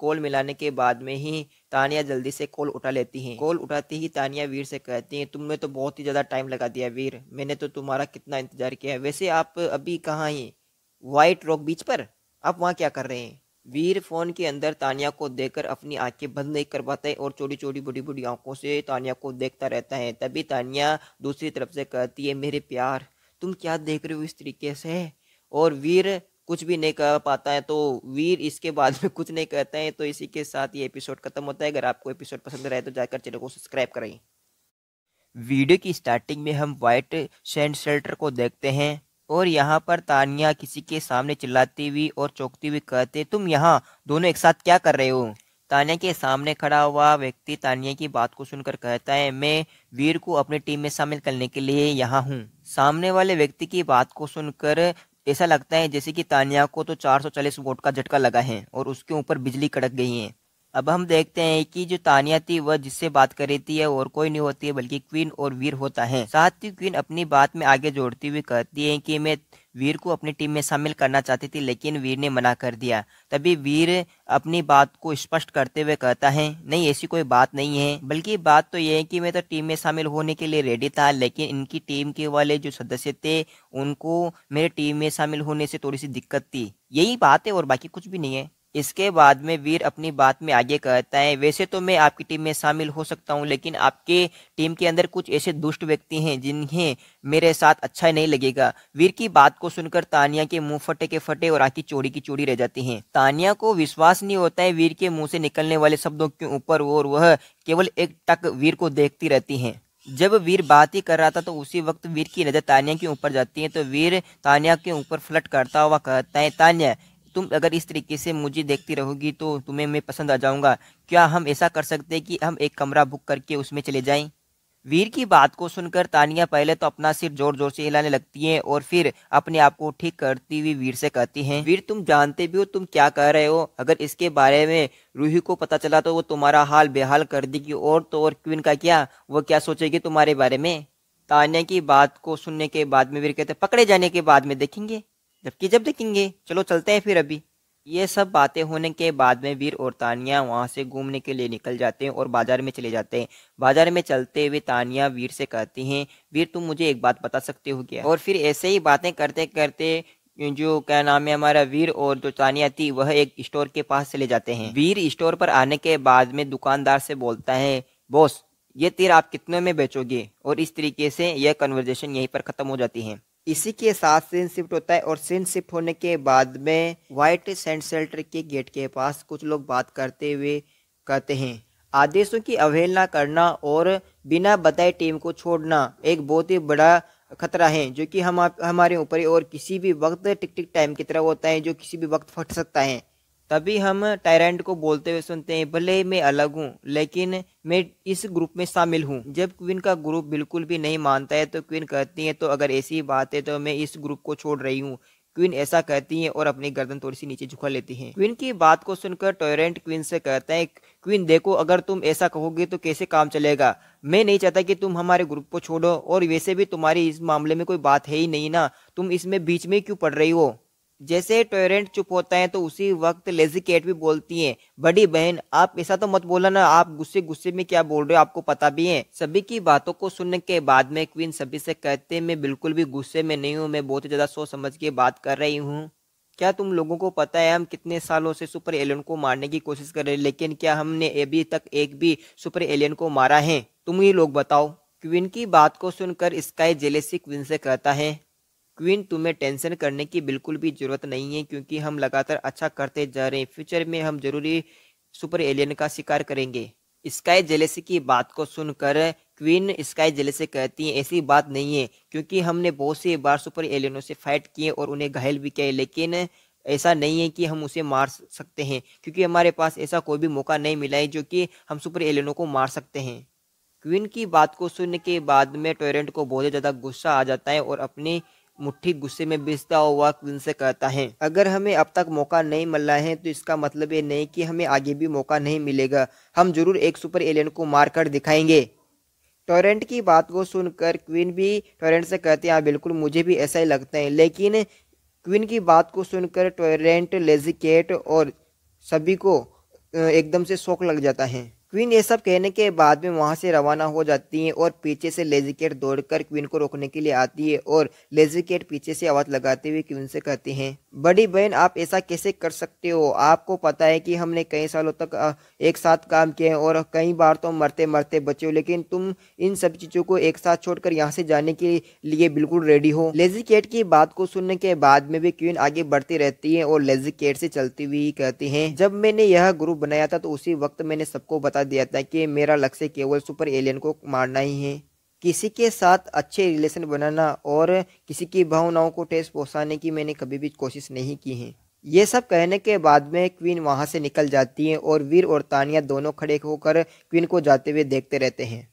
कॉल मिलाने के बाद में ही तानिया जल्दी से कॉल उठा लेती हैं कॉल उठाते ही तानिया वीर से कहती हैं तुमने तो बहुत ही ज़्यादा टाइम लगा दिया वीर मैंने तो तुम्हारा कितना इंतजार किया है वैसे आप अभी कहाँ हैं वाइट रॉक बीच पर आप वहाँ क्या कर रहे हैं वीर फोन के अंदर तानिया को देखकर अपनी आंखें बंद नहीं कर पाता है और छोटी छोटी बुढ़ी बुढ़ी आंखों से तानिया को देखता रहता है तभी तानिया दूसरी तरफ से कहती है मेरे प्यार तुम क्या देख रहे हो इस तरीके से और वीर कुछ भी नहीं कर पाता है तो वीर इसके बाद में कुछ नहीं कहते हैं तो इसी के साथ ये एपिसोड खत्म होता है अगर आपको एपिसोड पसंद रहे तो जाकर चैनल को सब्सक्राइब करें वीडियो की स्टार्टिंग में हम वाइट सैंड शेल्टर को देखते हैं और यहाँ पर तानिया किसी के सामने चिल्लाती हुई और चौंकती हुई कहते तुम यहाँ दोनों एक साथ क्या कर रहे हो तानिया के सामने खड़ा हुआ व्यक्ति तानिया की बात को सुनकर कहता है मैं वीर को अपनी टीम में शामिल करने के लिए यहाँ हूँ सामने वाले व्यक्ति की बात को सुनकर ऐसा लगता है जैसे कि तानिया को तो 440 वोट का झटका लगा है और उसके ऊपर बिजली कड़क गई है अब हम देखते हैं कि जो तानिया थी वह जिससे बात कर रही थी है और कोई नहीं होती है बल्कि क्वीन और वीर होता है साथ ही क्वीन अपनी बात में आगे जोड़ती हुई कहती है कि मैं वीर को अपनी टीम में शामिल करना चाहती थी लेकिन वीर ने मना कर दिया तभी वीर अपनी बात को स्पष्ट करते हुए कहता है नहीं ऐसी कोई बात नहीं है बल्कि बात तो यह है कि मैं तो टीम में शामिल होने के लिए रेडी था लेकिन इनकी टीम के वाले जो सदस्य थे उनको मेरे टीम में शामिल होने से थोड़ी सी दिक्कत थी यही बात है और बाकी कुछ भी नहीं है इसके बाद में वीर अपनी बात में आगे कहता है वैसे तो मैं आपकी टीम में शामिल हो सकता हूं लेकिन आपके टीम के अंदर कुछ ऐसे दुष्ट व्यक्ति हैं जिन्हें मेरे साथ अच्छा नहीं लगेगा वीर की बात को सुनकर तानिया के मुंह फटे के फटे और आंखी चोरी की चोरी रह जाती हैं तानिया को विश्वास नहीं होता है वीर के मुंह से निकलने वाले शब्दों के ऊपर और वह केवल एक टक वीर को देखती रहती है जब वीर बात ही कर रहा था तो उसी वक्त वीर की नज़र तानिया के ऊपर जाती है तो वीर तानिया के ऊपर फ्लट करता हुआ कहता है तानिया तुम अगर इस तरीके से मुझे देखती रहोगी तो तुम्हें मैं पसंद आ जाऊंगा क्या हम ऐसा कर सकते कि हम एक कमरा बुक करके उसमें चले जाएं वीर की बात को सुनकर तानिया पहले तो अपना सिर जोर जोर से हिलाने लगती है और फिर अपने आप को ठीक करती हुई वीर से कहती है वीर तुम जानते भी हो तुम क्या कह रहे हो अगर इसके बारे में रूही को पता चला तो वो तुम्हारा हाल बेहाल कर देगी और तो और क्वीन का क्या वो क्या सोचेगी तुम्हारे बारे में तानिया की बात को सुनने के बाद में वीर कहते पकड़े जाने के बाद में देखेंगे जबकि जब देखेंगे चलो चलते हैं फिर अभी ये सब बातें होने के बाद में वीर और तानिया वहाँ से घूमने के लिए निकल जाते हैं और बाजार में चले जाते हैं बाजार में चलते हुए तानिया वीर से कहती हैं वीर तुम मुझे एक बात बता सकते हो क्या और फिर ऐसे ही बातें करते करते जो क्या नाम है हमारा वीर और जो तानिया थी वह एक स्टोर के पास चले जाते हैं वीर स्टोर पर आने के बाद में दुकानदार से बोलता है बॉस ये तीर आप कितने में बेचोगे और इस तरीके से यह कन्वर्जेशन यहीं पर ख़त्म हो जाती है इसी के साथ सेंड शिफ्ट होता है और सेंड शिफ्ट होने के बाद में व्हाइट सेंट सेल्टर के गेट के पास कुछ लोग बात करते हुए कहते हैं आदेशों की अवहेलना करना और बिना बताए टीम को छोड़ना एक बहुत ही बड़ा खतरा है जो कि हम हमारे ऊपर और किसी भी वक्त टिक टिक टाइम की तरह होता है जो किसी भी वक्त फट सकता है तभी हम टायरेंट को बोलते हुए सुनते हैं भले मैं अलग हूँ लेकिन मैं इस ग्रुप में शामिल हूँ जब क्वीन का ग्रुप बिल्कुल भी नहीं मानता है तो क्वीन कहती है तो अगर ऐसी बात है तो मैं इस ग्रुप को छोड़ रही हूँ क्वीन ऐसा कहती है और अपनी गर्दन थोड़ी सी नीचे झुका लेती है क्वीन की बात को सुनकर टोरेंट क्वीन से कहता है क्वीन देखो अगर तुम ऐसा कहोगे तो कैसे काम चलेगा मैं नहीं चाहता कि तुम हमारे ग्रुप को छोड़ो और वैसे भी तुम्हारी इस मामले में कोई बात है ही नहीं ना तुम इसमें बीच में क्यों पड़ रही हो जैसे टोरेंट चुप होता है तो उसी वक्त लेजी कैट भी बोलती है बड़ी बहन आप ऐसा तो मत बोला ना आप गुस्से गुस्से में क्या बोल रहे हो आपको पता भी है सभी की बातों को सुनने के बाद में क्वीन सभी से कहते मैं बिल्कुल भी गुस्से में नहीं हूँ मैं बहुत ही ज़्यादा सोच समझ के बात कर रही हूँ क्या तुम लोगों को पता है हम कितने सालों से सुपर एलियन को मारने की कोशिश कर रहे हैं लेकिन क्या हमने अभी तक एक भी सुपर एलियन को मारा है तुम ही लोग बताओ क्वीन की बात को सुनकर स्काई जेलेसी क्वीन से कहता है क्वीन तुम्हें टेंशन करने की बिल्कुल भी ज़रूरत नहीं है क्योंकि हम लगातार अच्छा करते जा रहे हैं फ्यूचर में हम जरूरी सुपर एलियन का शिकार करेंगे स्काई जेलेसी की बात को सुनकर क्वीन स्काई जेलेसी कहती है ऐसी बात नहीं है क्योंकि हमने बहुत सी बार सुपर एलियनों से फाइट किए और उन्हें घायल भी किए लेकिन ऐसा नहीं है कि हम उसे मार सकते हैं क्योंकि हमारे पास ऐसा कोई भी मौका नहीं मिला है जो कि हम सुपर एलियनों को मार सकते हैं क्वीन की बात को सुनने के बाद में टोरेंट को बहुत ज़्यादा गुस्सा आ जाता है और अपनी मुट्ठी गुस्से में बेचता हुआ क्वीन से कहता है अगर हमें अब तक मौका नहीं मिला है तो इसका मतलब ये नहीं कि हमें आगे भी मौका नहीं मिलेगा हम जरूर एक सुपर एलियन को मारकर दिखाएंगे टोरेंट की बात को सुनकर क्वीन भी टोरेंट से कहते हैं हाँ, बिल्कुल मुझे भी ऐसा ही लगता है लेकिन क्वीन की बात को सुनकर टोरेंट लेजिकेट और सभी को एकदम से शौक लग जाता है क्वीन ये सब कहने के बाद में वहाँ से रवाना हो जाती हैं और पीछे से लेजी कैट दौड़कर क्वीन को रोकने के लिए आती है और लेजी पीछे से आवाज़ लगाते हुए क्वीन से कहते हैं बड़ी बहन आप ऐसा कैसे कर सकते हो आपको पता है कि हमने कई सालों तक एक साथ काम किए हैं और कई बार तो मरते मरते बचे हो लेकिन तुम इन सब चीज़ों को एक साथ छोड़कर यहाँ से जाने के लिए बिल्कुल रेडी हो लेजी की बात को सुनने के बाद में भी क्वीन आगे बढ़ती रहती है और लेजी से चलती हुई कहती है जब मैंने यह ग्रुप बनाया था तो उसी वक्त मैंने सबको बता बता दिया था कि मेरा लक्ष्य केवल सुपर एलियन को मारना ही है किसी के साथ अच्छे रिलेशन बनाना और किसी की भावनाओं को ठेस पहुंचाने की मैंने कभी भी कोशिश नहीं की है ये सब कहने के बाद में क्वीन वहाँ से निकल जाती है और वीर और तानिया दोनों खड़े होकर क्वीन को जाते हुए देखते रहते हैं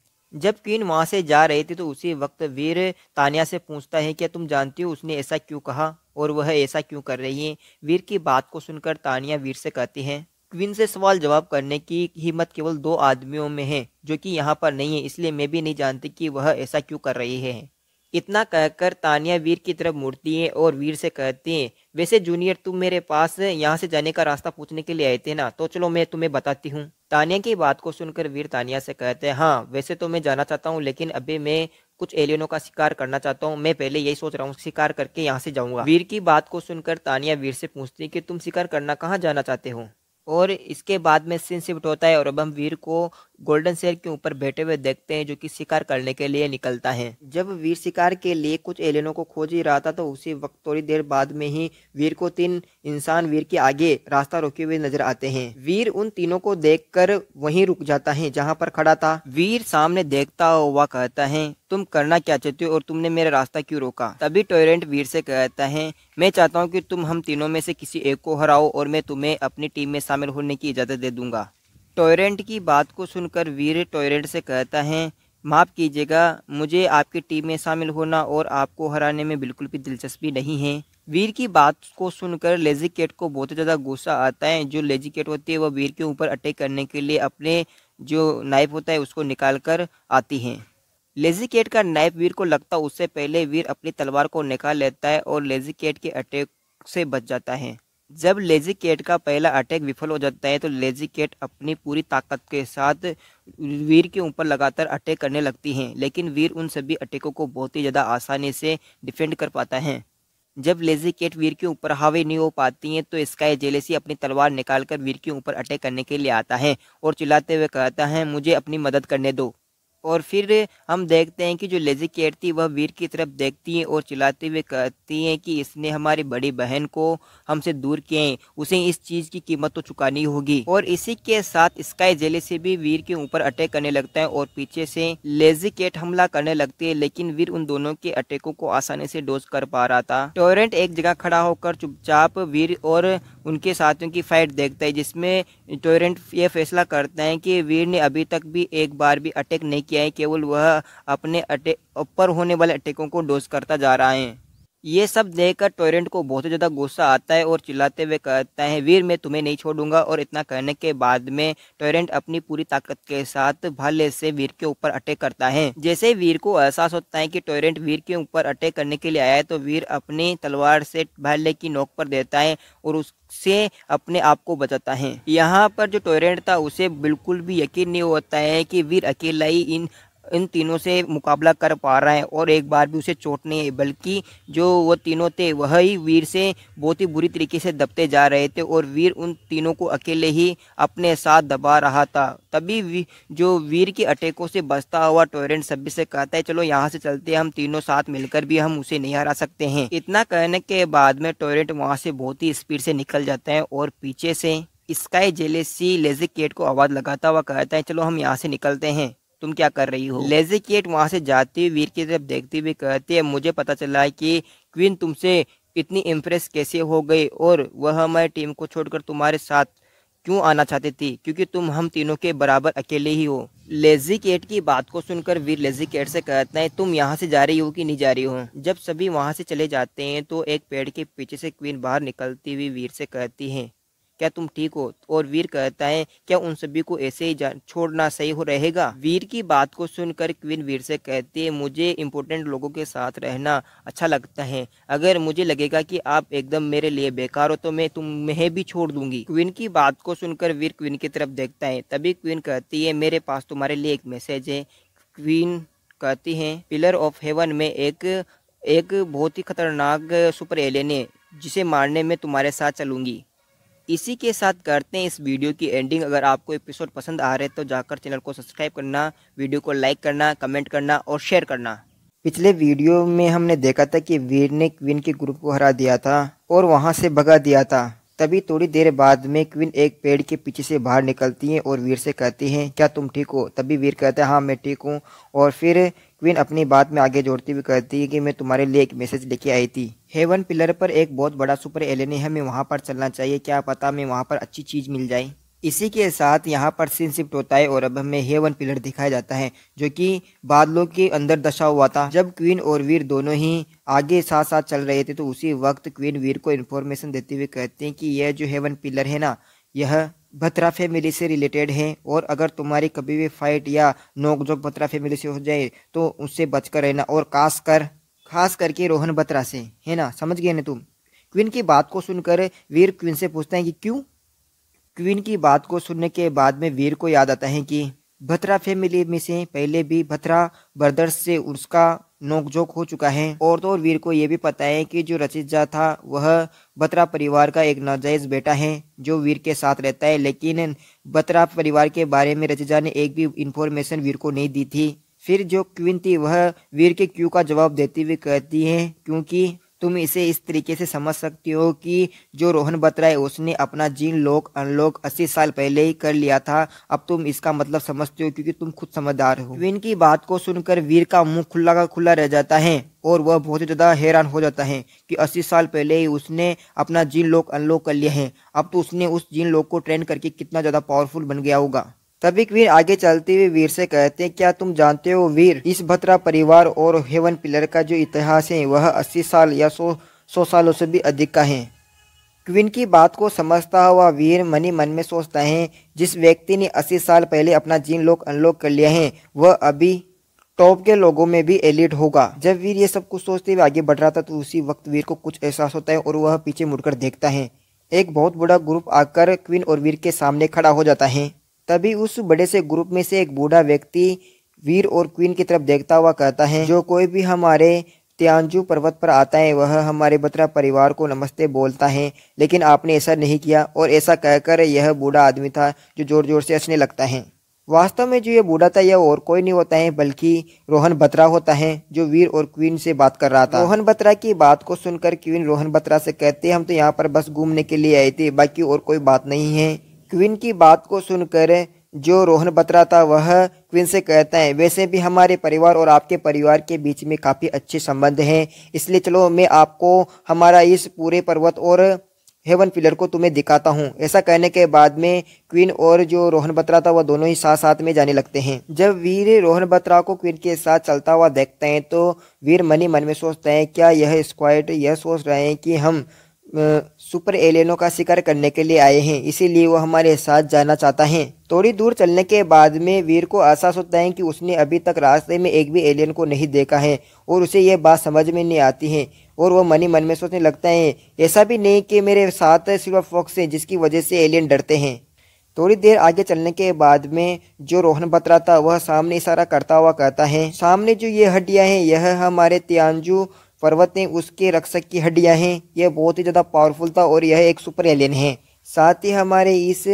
जब क्वीन वहाँ से जा रही थी तो उसी वक्त वीर तानिया से पूछता है क्या तुम जानती हो उसने ऐसा क्यों कहा और वह ऐसा क्यों कर रही है वीर की बात को सुनकर तानिया वीर से कहती हैं क्वीन से सवाल जवाब करने की हिम्मत केवल दो आदमियों में है जो कि यहाँ पर नहीं है इसलिए मैं भी नहीं जानती कि वह ऐसा क्यों कर रही है इतना कहकर तानिया वीर की तरफ मुड़ती है और वीर से कहती है वैसे जूनियर तुम मेरे पास यहाँ से जाने का रास्ता पूछने के लिए आए थे ना तो चलो मैं तुम्हें बताती हूँ तानिया की बात को सुनकर वीर तानिया से कहते हैं हाँ वैसे तो मैं जाना चाहता हूँ लेकिन अभी मैं कुछ एलियनों का शिकार करना चाहता हूँ मैं पहले यही सोच रहा हूँ शिकार करके यहाँ से जाऊँगा वीर की बात को सुनकर तानिया वीर से पूछती है कि तुम शिकार करना कहाँ जाना चाहते हो और इसके बाद में सिन शिफ्ट होता है और अब हम वीर को गोल्डन शेर के ऊपर बैठे हुए देखते हैं जो कि शिकार करने के लिए निकलता है जब वीर शिकार के लिए कुछ एलियनों को खोज ही रहा था तो उसी वक्त थोड़ी देर बाद में ही वीर को तीन इंसान वीर के आगे रास्ता रोके हुए नजर आते हैं वीर उन तीनों को देखकर वहीं रुक जाता है जहां पर खड़ा था वीर सामने देखता हुआ कहता है तुम करना क्या चाहते हो और तुमने मेरा रास्ता क्यों रोका तभी टोरेंट वीर से कहता है मैं चाहता हूँ कि तुम हम तीनों में से किसी एक को हराओ और मैं तुम्हें अपनी टीम में शामिल होने की इजाज़त दे दूंगा टोरेंट की बात को सुनकर वीर टोरेंट से कहता है माफ़ कीजिएगा मुझे आपकी टीम में शामिल होना और आपको हराने में बिल्कुल भी दिलचस्पी नहीं है वीर की बात को सुनकर लेजी को बहुत ज़्यादा गुस्सा आता है जो लेजी होती है वह वीर के ऊपर अटैक करने के लिए अपने जो नाइफ होता है उसको निकाल कर आती हैं लेजी का नाइफ वीर को लगता उससे पहले वीर अपनी तलवार को निकाल लेता है और लेजी के अटैक से बच जाता है जब लेजी का पहला अटैक विफल हो जाता है तो लेजी अपनी पूरी ताकत के साथ वीर के ऊपर लगातार अटैक करने लगती हैं लेकिन वीर उन सभी अटैकों को बहुत ही ज़्यादा आसानी से डिफेंड कर पाता है जब लेजी केट वीर के ऊपर हावी नहीं हो पाती हैं तो स्काई जेलेसी अपनी तलवार निकालकर वीर के ऊपर अटैक करने के लिए आता है और चिल्लाते हुए कहता है मुझे अपनी मदद करने दो और फिर हम देखते हैं कि जो लेजी कैट थी वह वीर की तरफ देखती है और चिल्लाते हुए कहती हैं कि इसने हमारी बड़ी बहन को हमसे दूर किए हैं उसे इस चीज़ की कीमत तो चुकानी होगी और इसी के साथ स्काई जेले से भी वीर के ऊपर अटैक करने लगता है और पीछे से लेजी केट हमला करने लगती है लेकिन वीर उन दोनों के अटैकों को आसानी से डोज कर पा रहा था टोरेंट एक जगह खड़ा होकर चुपचाप वीर और उनके साथियों की फाइट देखता है जिसमें टोरेंट ये फैसला करता है कि वीर ने अभी तक भी एक बार भी अटैक नहीं किया किया है केवल वह अपने अटे ऊपर होने वाले अटैकों को डोज करता जा रहा है ये सब देखकर टोरेंट को बहुत ज़्यादा गुस्सा आता है और चिल्लाते हुए कहता है वीर मैं तुम्हें नहीं छोड़ूंगा और इतना कहने के बाद में टोरेंट अपनी पूरी ताकत के साथ भाले से वीर के ऊपर अटैक करता है जैसे वीर को एहसास होता है कि टोरेंट वीर के ऊपर अटैक करने के लिए आया है तो वीर अपनी तलवार से भाले की नोक पर देता है और उस से अपने आप को बचाता है यहाँ पर जो टोरेंट था उसे बिल्कुल भी यकीन नहीं होता है कि वीर अकेला ही इन इन तीनों से मुकाबला कर पा रहा है और एक बार भी उसे चोट नहीं है बल्कि जो वो तीनों थे वह ही वीर से बहुत ही बुरी तरीके से दबते जा रहे थे और वीर उन तीनों को अकेले ही अपने साथ दबा रहा था तभी वी, जो वीर के अटैकों से बचता हुआ टोरेंट सभी से कहता है चलो यहाँ से चलते हैं हम तीनों साथ मिलकर भी हम उसे नहीं हरा सकते हैं इतना कहने के बाद में टोरेंट वहाँ से बहुत ही स्पीड से निकल जाते हैं और पीछे से स्काई जेलेसी लेजिकेट को आवाज़ लगाता हुआ कहता है चलो हम यहाँ से निकलते हैं तुम क्या कर रही हो लेजी केट वहां से जाती हुई वीर की तरफ देखती हुई कहती है मुझे पता चला है कि क्वीन तुमसे इतनी इम्प्रेस कैसे हो गई और वह हमारी टीम को छोड़कर तुम्हारे साथ क्यों आना चाहती थी क्योंकि तुम हम तीनों के बराबर अकेले ही हो लेजी केट की बात को सुनकर वीर लेजी केट से कहता है तुम यहाँ से जा रही हो कि नहीं जा रही हो जब सभी वहाँ से चले जाते हैं तो एक पेड़ के पीछे से क्वीन बाहर निकलती हुई वीर से कहती है क्या तुम ठीक हो और वीर कहता है क्या उन सभी को ऐसे ही छोड़ना सही हो रहेगा वीर की बात को सुनकर क्वीन वीर से कहती है मुझे इम्पोर्टेंट लोगों के साथ रहना अच्छा लगता है अगर मुझे लगेगा कि आप एकदम मेरे लिए बेकार हो तो मैं तुम्हें भी छोड़ दूंगी क्वीन की बात को सुनकर वीर क्वीन की तरफ देखता है तभी क्वीन कहती है मेरे पास तुम्हारे लिए एक मैसेज है क्वीन कहती है पिलर ऑफ हेवन में एक एक बहुत ही खतरनाक सुपर एलियन है जिसे मारने में तुम्हारे साथ चलूंगी इसी के साथ करते हैं इस वीडियो की एंडिंग अगर आपको एपिसोड पसंद आ रहे तो जाकर चैनल को सब्सक्राइब करना वीडियो को लाइक करना कमेंट करना और शेयर करना पिछले वीडियो में हमने देखा था कि वीर ने क्विन के ग्रुप को हरा दिया था और वहाँ से भगा दिया था तभी थोड़ी देर बाद में क्वीन एक पेड़ के पीछे से बाहर निकलती है और वीर से कहती हैं क्या तुम ठीक हो तभी वीर कहता है हाँ मैं ठीक हूँ और फिर क्विन अपनी बात में आगे जोड़ती हुई कहती है कि मैं तुम्हारे लिए एक मैसेज लेके आई थी हेवन पिलर पर एक बहुत बड़ा सुपर एलियन है हमें वहाँ पर चलना चाहिए क्या पता हमें वहाँ पर अच्छी चीज़ मिल जाए इसी के साथ यहाँ पर सीन शिफ्ट होता है और अब हमें हेवन पिलर दिखाया जाता है जो कि बादलों के अंदर दशा हुआ था जब क्वीन और वीर दोनों ही आगे साथ साथ चल रहे थे तो उसी वक्त क्वीन वीर को इन्फॉर्मेशन देते हुए कहते हैं कि यह जो हेवन पिलर है ना यह भत्रा फैमिली से रिलेटेड है और अगर तुम्हारी कभी भी फाइट या नोकझोंक भत्रा फैमिली से हो जाए तो उससे बचकर रहना और खास कर खास करके रोहन बत्रा से है ना समझ गए ना तुम क्वीन की बात को सुनकर वीर क्वीन से पूछते हैं कि क्यों क्वीन की बात को सुनने के बाद में वीर को याद आता है कि भत्रा फैमिली में से पहले भी भत्रा ब्रदर्स से उसका नोकझोंक हो चुका है और तो और वीर को यह भी पता है कि जो रचित जा था वह भत्रा परिवार का एक नाजायज बेटा है जो वीर के साथ रहता है लेकिन बत्रा परिवार के बारे में रचिजा ने एक भी इंफॉर्मेशन वीर को नहीं दी थी फिर जो क्वीन थी वह वीर के क्यू का जवाब देती हुई कहती है क्योंकि तुम इसे इस तरीके से समझ सकती हो कि जो रोहन बत्रा है उसने अपना जीन लोक अनलॉक अस्सी साल पहले ही कर लिया था अब तुम इसका मतलब समझते हो क्योंकि तुम खुद समझदार हो क्वीन की बात को सुनकर वीर का मुंह खुला का खुला रह जाता है और वह बहुत ही ज़्यादा हैरान हो जाता है कि अस्सी साल पहले ही उसने अपना जीन लोक अनलॉक कर लिया है अब तो उसने उस जीन लोक को ट्रेन करके कितना ज़्यादा पावरफुल बन गया होगा तभी क्वीन आगे चलते हुए वीर से कहते हैं क्या तुम जानते हो वीर इस भत्रा परिवार और हेवन पिलर का जो इतिहास है वह अस्सी साल या सौ सौ सालों से भी अधिक का है क्वीन की बात को समझता हुआ वीर मनी मन में सोचता है जिस व्यक्ति ने अस्सी साल पहले अपना जीन लॉक अनलॉक कर लिया है वह अभी टॉप के लोगों में भी एलिट होगा जब वीर ये सब कुछ सोचते हुए आगे बढ़ रहा था तो उसी वक्त वीर को कुछ एहसास होता है और वह पीछे मुड़कर देखता है एक बहुत बड़ा ग्रुप आकर क्वीन और वीर के सामने खड़ा हो जाता है तभी उस बड़े से ग्रुप में से एक बूढ़ा व्यक्ति वीर और क्वीन की तरफ देखता हुआ कहता है जो कोई भी हमारे त्यांजू पर्वत पर आता है वह हमारे बत्रा परिवार को नमस्ते बोलता है लेकिन आपने ऐसा नहीं किया और ऐसा कहकर यह बूढ़ा आदमी था जो जोर जोर से हंसने लगता है वास्तव में जो ये बूढ़ा था यह और कोई नहीं होता है बल्कि रोहन बत्रा होता है जो वीर और क्वीन से बात कर रहा था रोहन बत्रा की बात को सुनकर क्वीन रोहन बत्रा से कहते हम तो यहाँ पर बस घूमने के लिए आए थे बाकी और कोई बात नहीं है क्विन की बात को सुनकर जो रोहन था वह क्विन से कहता है वैसे भी हमारे परिवार और आपके परिवार के बीच में काफ़ी अच्छे संबंध हैं इसलिए चलो मैं आपको हमारा इस पूरे पर्वत और हेवन पिलर को तुम्हें दिखाता हूँ ऐसा कहने के बाद में क्वीन और जो रोहन बत्रा था वह दोनों ही साथ साथ में जाने लगते हैं जब वीर रोहन बत्रा को क्वीन के साथ चलता हुआ देखते हैं तो वीर मनी मन में सोचते हैं क्या यह स्क्वाइड यह सोच रहे हैं कि हम सुपर एलियनों का शिकार करने के लिए आए हैं इसीलिए वो हमारे साथ जाना चाहता है थोड़ी दूर चलने के बाद में वीर को एहसास होता है कि उसने अभी तक रास्ते में एक भी एलियन को नहीं देखा है और उसे ये बात समझ में नहीं आती है और वो मनी मन में सोचने लगता है ऐसा भी नहीं कि मेरे साथ सिर्फ फॉक्स है जिसकी वजह से एलियन डरते हैं थोड़ी देर आगे चलने के बाद में जो रोहन बतरा था वह सामने इशारा करता हुआ कहता है सामने जो ये हड्डियाँ हैं यह हमारे त्यानजू पर्वतें उसके रक्षक की हड्डियाँ हैं यह बहुत ही ज़्यादा पावरफुल था और यह एक सुपर एलियन है साथ ही हमारे इस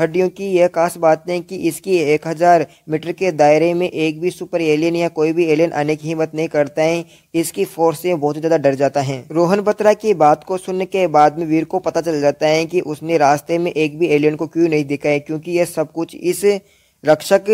हड्डियों की यह खास बात है कि इसकी 1000 मीटर के दायरे में एक भी सुपर एलियन या कोई भी एलियन आने की हिम्मत नहीं करता है इसकी फोर्स से बहुत ज़्यादा डर जाता है रोहन बत्रा की बात को सुनने के बाद में वीर को पता चल जाता है कि उसने रास्ते में एक भी एलियन को क्यों नहीं देखा है क्योंकि यह सब कुछ इस रक्षक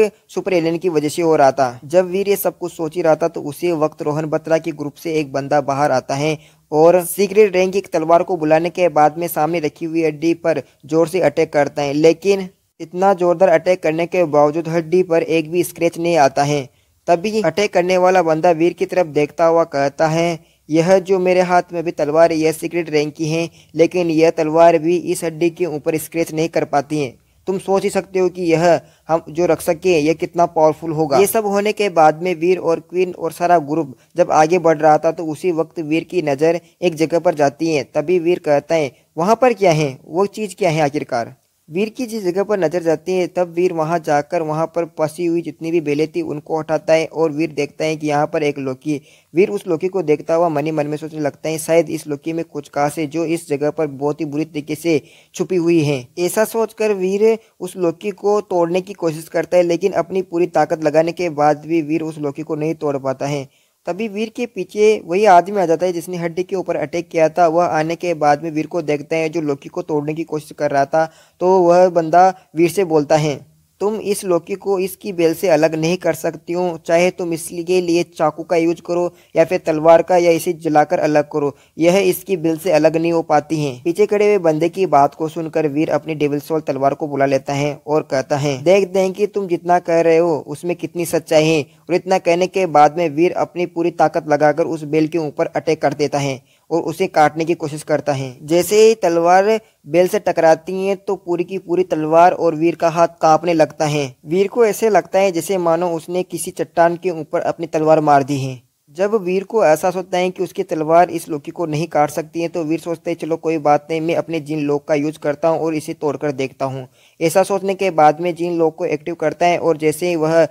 एलियन की वजह से हो रहा था जब वीर ये सब कुछ सोच ही रहा था तो उसी वक्त रोहन बत्रा के ग्रुप से एक बंदा बाहर आता है और सीक्रेट रैंक की तलवार को बुलाने के बाद में सामने रखी हुई हड्डी पर जोर से अटैक करता है लेकिन इतना जोरदार अटैक करने के बावजूद हड्डी पर एक भी स्क्रेच नहीं आता है तभी अटैक करने वाला बंदा वीर की तरफ देखता हुआ कहता है यह जो मेरे हाथ में भी तलवार यह सीक्रेट रैंक की है लेकिन यह तलवार भी इस हड्डी के ऊपर स्क्रेच नहीं कर पाती है तुम सोच ही सकते हो कि यह हम जो रख सके यह कितना पावरफुल होगा ये सब होने के बाद में वीर और क्वीन और सारा ग्रुप जब आगे बढ़ रहा था तो उसी वक्त वीर की नज़र एक जगह पर जाती है तभी वीर कहता है वहाँ पर क्या है वो चीज़ क्या है आखिरकार वीर की जिस जगह पर नजर जाती है तब वीर वहां जाकर वहां पर फंसी हुई जितनी भी बेलें थी उनको हटाता है और वीर देखता है कि यहाँ पर एक लौकी है वीर उस लौकी को देखता हुआ मनी मन में सोचने लगता है शायद इस लौकी में कुछ काश है जो इस जगह पर बहुत ही बुरी तरीके से छुपी हुई है ऐसा सोचकर वीर उस लौकी को तोड़ने की कोशिश करता है लेकिन अपनी पूरी ताकत लगाने के बाद भी वीर उस लौकी को नहीं तोड़ पाता है तभी वीर के पीछे वही आदमी आ जाता है जिसने हड्डी के ऊपर अटैक किया था वह आने के बाद में वीर को देखते हैं जो लोकी को तोड़ने की कोशिश कर रहा था तो वह बंदा वीर से बोलता है तुम इस लौकी को इसकी बेल से अलग नहीं कर सकती हो चाहे तुम इसके लिए चाकू का यूज करो या फिर तलवार का या इसे जलाकर अलग करो यह इसकी बेल से अलग नहीं हो पाती है पीछे खड़े हुए बंदे की बात को सुनकर वीर अपनी डेबल सोल तलवार को बुला लेता है और कहता है देख दे कि तुम जितना कह रहे हो उसमें कितनी सच्चाई है और इतना कहने के बाद में वीर अपनी पूरी ताकत लगाकर उस बेल के ऊपर अटैक कर देता है और उसे काटने की कोशिश करता है जैसे ही तलवार बेल से टकराती है तो पूरी की पूरी तलवार और वीर का हाथ कांपने लगता है वीर को ऐसे लगता है जैसे मानो उसने किसी चट्टान के ऊपर अपनी तलवार मार दी है जब वीर को एहसास होता है कि उसकी तलवार इस लोकी को नहीं काट सकती है तो वीर सोचते हैं चलो कोई बात नहीं मैं अपने जिन लोग का यूज करता हूँ और इसे तोड़कर देखता हूँ ऐसा सोचने के बाद में जिन लोग को एक्टिव करता है और जैसे ही वह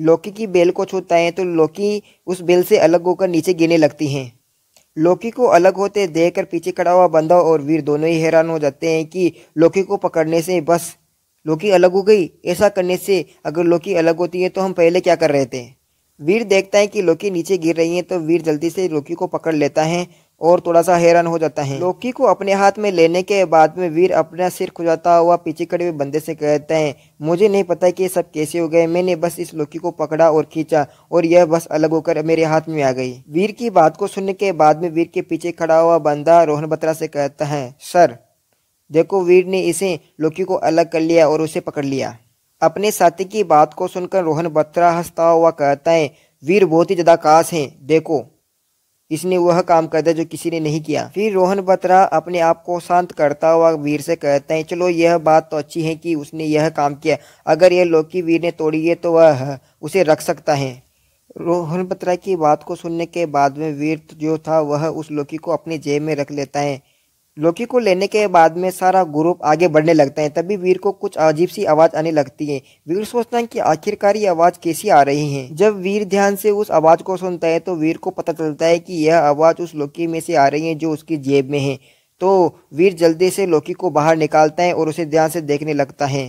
लौकी की बेल को छूता है तो लौकी उस बेल से अलग होकर नीचे गिरने लगती हैं लोकी को अलग होते देखकर पीछे खड़ा हुआ बंदा और वीर दोनों ही हैरान हो जाते हैं कि लोकी को पकड़ने से बस लोकी अलग हो गई ऐसा करने से अगर लोकी अलग होती है तो हम पहले क्या कर रहे थे वीर देखता है कि लोकी नीचे गिर रही है तो वीर जल्दी से लोकी को पकड़ लेता है और थोड़ा सा हैरान हो जाता है लोकी को अपने हाथ में लेने के बाद में वीर अपना सिर खुजाता हुआ पीछे खड़े हुए बंदे से कहते हैं मुझे नहीं पता कि ये सब कैसे हो गए मैंने बस इस लोकी को पकड़ा और खींचा और यह बस अलग होकर मेरे हाथ में आ गई वीर की बात को सुनने के बाद में वीर के पीछे खड़ा हुआ बंदा रोहन बत्रा से कहता है सर देखो वीर ने इसे लोकी को अलग कर लिया और उसे पकड़ लिया अपने साथी की बात को सुनकर रोहन बत्रा हंसता हुआ कहता है वीर बहुत ही ज़्यादा काश है देखो इसने वह काम कर दिया जो किसी ने नहीं किया फिर रोहन बत्रा अपने आप को शांत करता हुआ वीर से कहते हैं चलो यह बात तो अच्छी है कि उसने यह काम किया अगर यह लौकी वीर ने तोड़ी है तो वह उसे रख सकता है रोहन बत्रा की बात को सुनने के बाद में वीर जो था वह उस लौकी को अपनी जेब में रख लेता है लौकी को लेने के बाद में सारा ग्रुप आगे बढ़ने लगता है तभी वीर को कुछ अजीब सी आवाज़ आने लगती है वीर सोचता है कि आखिरकार ये आवाज़ कैसी आ रही है जब वीर ध्यान से उस आवाज़ को सुनता है तो वीर को पता चलता है कि यह आवाज़ उस लौकी में से आ रही है जो उसकी जेब में है तो वीर जल्दी से लौकी को बाहर निकालता है और उसे ध्यान से देखने लगता है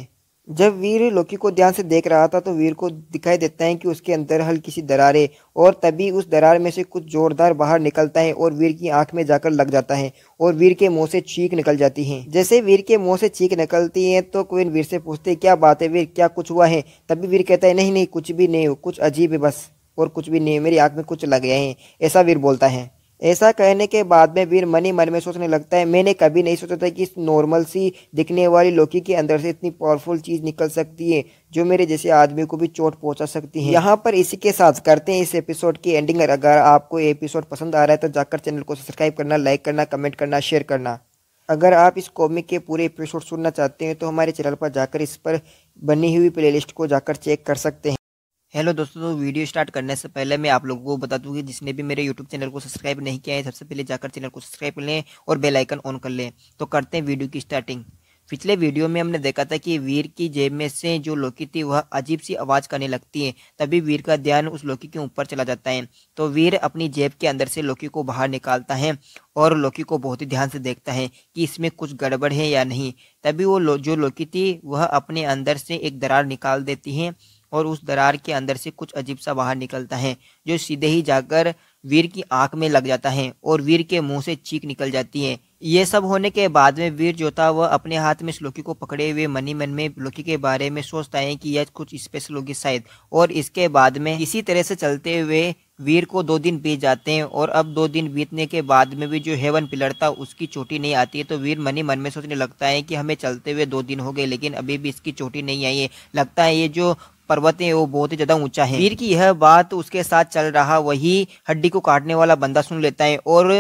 जब वीर लोकी को ध्यान से देख रहा था तो वीर को दिखाई देता है कि उसके अंदर हल्की सी दरार है और तभी उस दरार में से कुछ जोरदार बाहर निकलता है और वीर की आंख में जाकर लग जाता है और वीर के मुंह से चीख निकल जाती है जैसे वीर के मुंह से चीख निकलती है तो क्वीन वीर से पूछते क्या बात है वीर क्या कुछ हुआ है तभी वीर कहता है नहीं नहीं कुछ भी नहीं हो कुछ अजीब है बस और कुछ भी नहीं मेरी आँख में कुछ लग गया है ऐसा वीर बोलता है ऐसा कहने के बाद में वीर मनी मन में सोचने लगता है मैंने कभी नहीं सोचा था कि इस नॉर्मल सी दिखने वाली लौकी के अंदर से इतनी पावरफुल चीज़ निकल सकती है जो मेरे जैसे आदमी को भी चोट पहुंचा सकती है यहाँ पर इसी के साथ करते हैं इस एपिसोड की एंडिंग अगर आपको एपिसोड पसंद आ रहा है तो जाकर चैनल को सब्सक्राइब करना लाइक करना कमेंट करना शेयर करना अगर आप इस कॉमिक के पूरे एपिसोड सुनना चाहते हैं तो हमारे चैनल पर जाकर इस पर बनी हुई प्लेलिस्ट को जाकर चेक कर सकते हैं हेलो दोस्तों तो वीडियो स्टार्ट करने से पहले मैं आप लोगों को बता दूंगी कि जिसने भी मेरे यूट्यूब चैनल को सब्सक्राइब नहीं किया है सबसे पहले जाकर चैनल को सब्सक्राइब कर लें और बेल आइकन ऑन कर लें तो करते हैं वीडियो की स्टार्टिंग पिछले वीडियो में हमने देखा था कि वीर की जेब में से जो लौकी थी वह अजीब सी आवाज़ करने लगती है तभी वीर का ध्यान उस लौकी के ऊपर चला जाता है तो वीर अपनी जेब के अंदर से लौकी को बाहर निकालता है और लौकी को बहुत ही ध्यान से देखता है कि इसमें कुछ गड़बड़ है या नहीं तभी वो जो लौकी थी वह अपने अंदर से एक दरार निकाल देती है और उस दरार के अंदर से कुछ अजीब सा बाहर निकलता है जो सीधे ही जाकर वीर की आंख में लग जाता है और वीर के मुंह से चीख निकल जाती है ये सब होने के बाद में वीर जो था वह अपने हाथ में स्लोकी को पकड़े हुए मनी मन में लोकी के बारे में सोचता है कि यह कुछ स्पेशल होगी शायद और इसके बाद में इसी तरह से चलते हुए वीर को दो दिन बीत जाते हैं और अब दो दिन बीतने के बाद में भी जो हेवन पिलर था उसकी चोटी नहीं आती है तो वीर मनी मन में सोचने लगता है कि हमें चलते हुए दो दिन हो गए लेकिन अभी भी इसकी चोटी नहीं आई है लगता है ये जो पर्वत है वो बहुत ही ज्यादा ऊंचा है वीर की यह बात उसके साथ चल रहा वही हड्डी को काटने वाला बंदा सुन लेता है और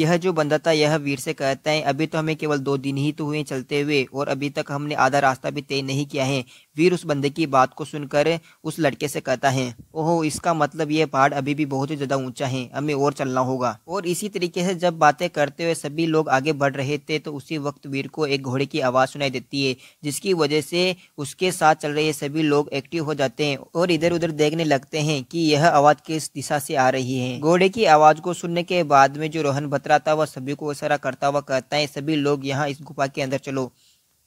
यह जो बंदा था यह वीर से कहता है अभी तो हमें केवल दो दिन ही तो हुए चलते हुए और अभी तक हमने आधा रास्ता भी तय नहीं किया है वीर उस बंदे की बात को सुनकर उस लड़के से कहता है ओहो इसका मतलब ये पहाड़ अभी भी बहुत ही ज़्यादा ऊंचा है हमें और चलना होगा और इसी तरीके से जब बातें करते हुए सभी लोग आगे बढ़ रहे थे तो उसी वक्त वीर को एक घोड़े की आवाज़ सुनाई देती है जिसकी वजह से उसके साथ चल रहे सभी लोग एक्टिव हो जाते हैं और इधर उधर देखने लगते है की यह आवाज़ किस दिशा से आ रही है घोड़े की आवाज़ को सुनने के बाद में जो रोहन बतरा था वह सभी को इशारा करता हुआ कहता है सभी लोग यहाँ इस गुफा के अंदर चलो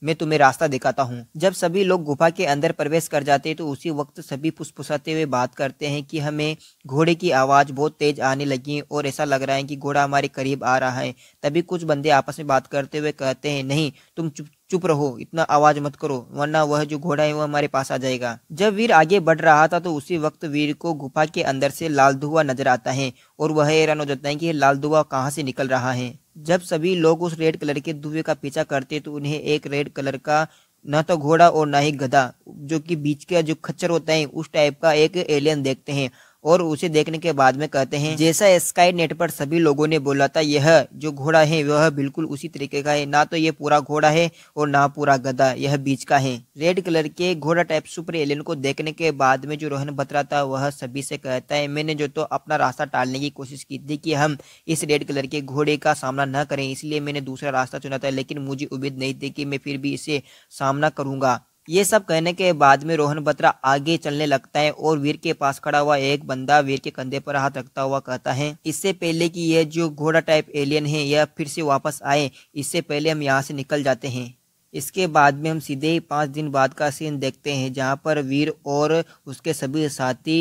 मैं तुम्हें रास्ता दिखाता हूँ जब सभी लोग गुफा के अंदर प्रवेश कर जाते हैं तो उसी वक्त सभी फुसफुसाते हुए बात करते हैं कि हमें घोड़े की आवाज़ बहुत तेज आने लगी और ऐसा लग रहा है कि घोड़ा हमारे करीब आ रहा है तभी कुछ बंदे आपस में बात करते हुए कहते हैं नहीं तुम चुप चुप रहो इतना आवाज मत करो वरना वह जो घोड़ा है वह हमारे पास आ जाएगा जब वीर आगे बढ़ रहा था तो उसी वक्त वीर को गुफा के अंदर से लाल धुआं नजर आता है और वह हैरान हो जाता है कि लाल धुआं कहाँ से निकल रहा है जब सभी लोग उस रेड कलर के दुए का पीछा करते तो उन्हें एक रेड कलर का न तो घोड़ा और ना ही गधा जो कि बीच का जो खच्चर होता है उस टाइप का एक एलियन देखते हैं और उसे देखने के बाद में कहते हैं जैसा स्काई नेट पर सभी लोगों ने बोला था यह जो घोड़ा है वह बिल्कुल उसी तरीके का है ना तो यह पूरा घोड़ा है और ना पूरा गधा यह बीच का है रेड कलर के घोड़ा टाइप सुपर एलियन को देखने के बाद में जो रोहन बत्रा था वह सभी से कहता है मैंने जो तो अपना रास्ता टालने की कोशिश की थी कि हम इस रेड कलर के घोड़े का सामना न करें इसलिए मैंने दूसरा रास्ता चुना था लेकिन मुझे उम्मीद नहीं थी कि मैं फिर भी इसे सामना करूंगा ये सब कहने के बाद में रोहन बत्रा आगे चलने लगता है और वीर के पास खड़ा हुआ एक बंदा वीर के कंधे पर हाथ रखता हुआ कहता है इससे पहले कि यह जो घोड़ा टाइप एलियन है यह फिर से वापस आए इससे पहले हम यहाँ से निकल जाते हैं इसके बाद में हम सीधे ही पाँच दिन बाद का सीन देखते हैं जहाँ पर वीर और उसके सभी साथी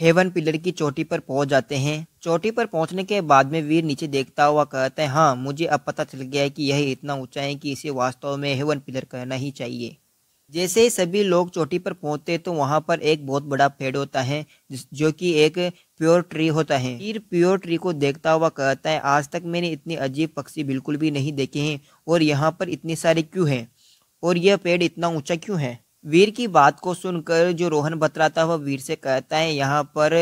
हेवन पिलर की चोटी पर पहुंच जाते हैं चोटी पर पहुंचने के बाद में वीर नीचे देखता हुआ कहता है हाँ मुझे अब पता चल गया है कि यह इतना ऊंचा है कि इसे वास्तव में हेवन पिलर कहना ही चाहिए जैसे ही सभी लोग चोटी पर पहुंचते तो वहां पर एक बहुत बड़ा पेड़ होता है जो कि एक प्योर ट्री होता है फिर प्योर ट्री को देखता हुआ कहता है आज तक मैंने इतने अजीब पक्षी बिल्कुल भी नहीं देखे हैं और यहाँ पर इतने सारे क्यों हैं और यह पेड़ इतना ऊंचा क्यों है वीर की बात को सुनकर जो रोहन बतलाता है वह वीर से कहता है यहाँ पर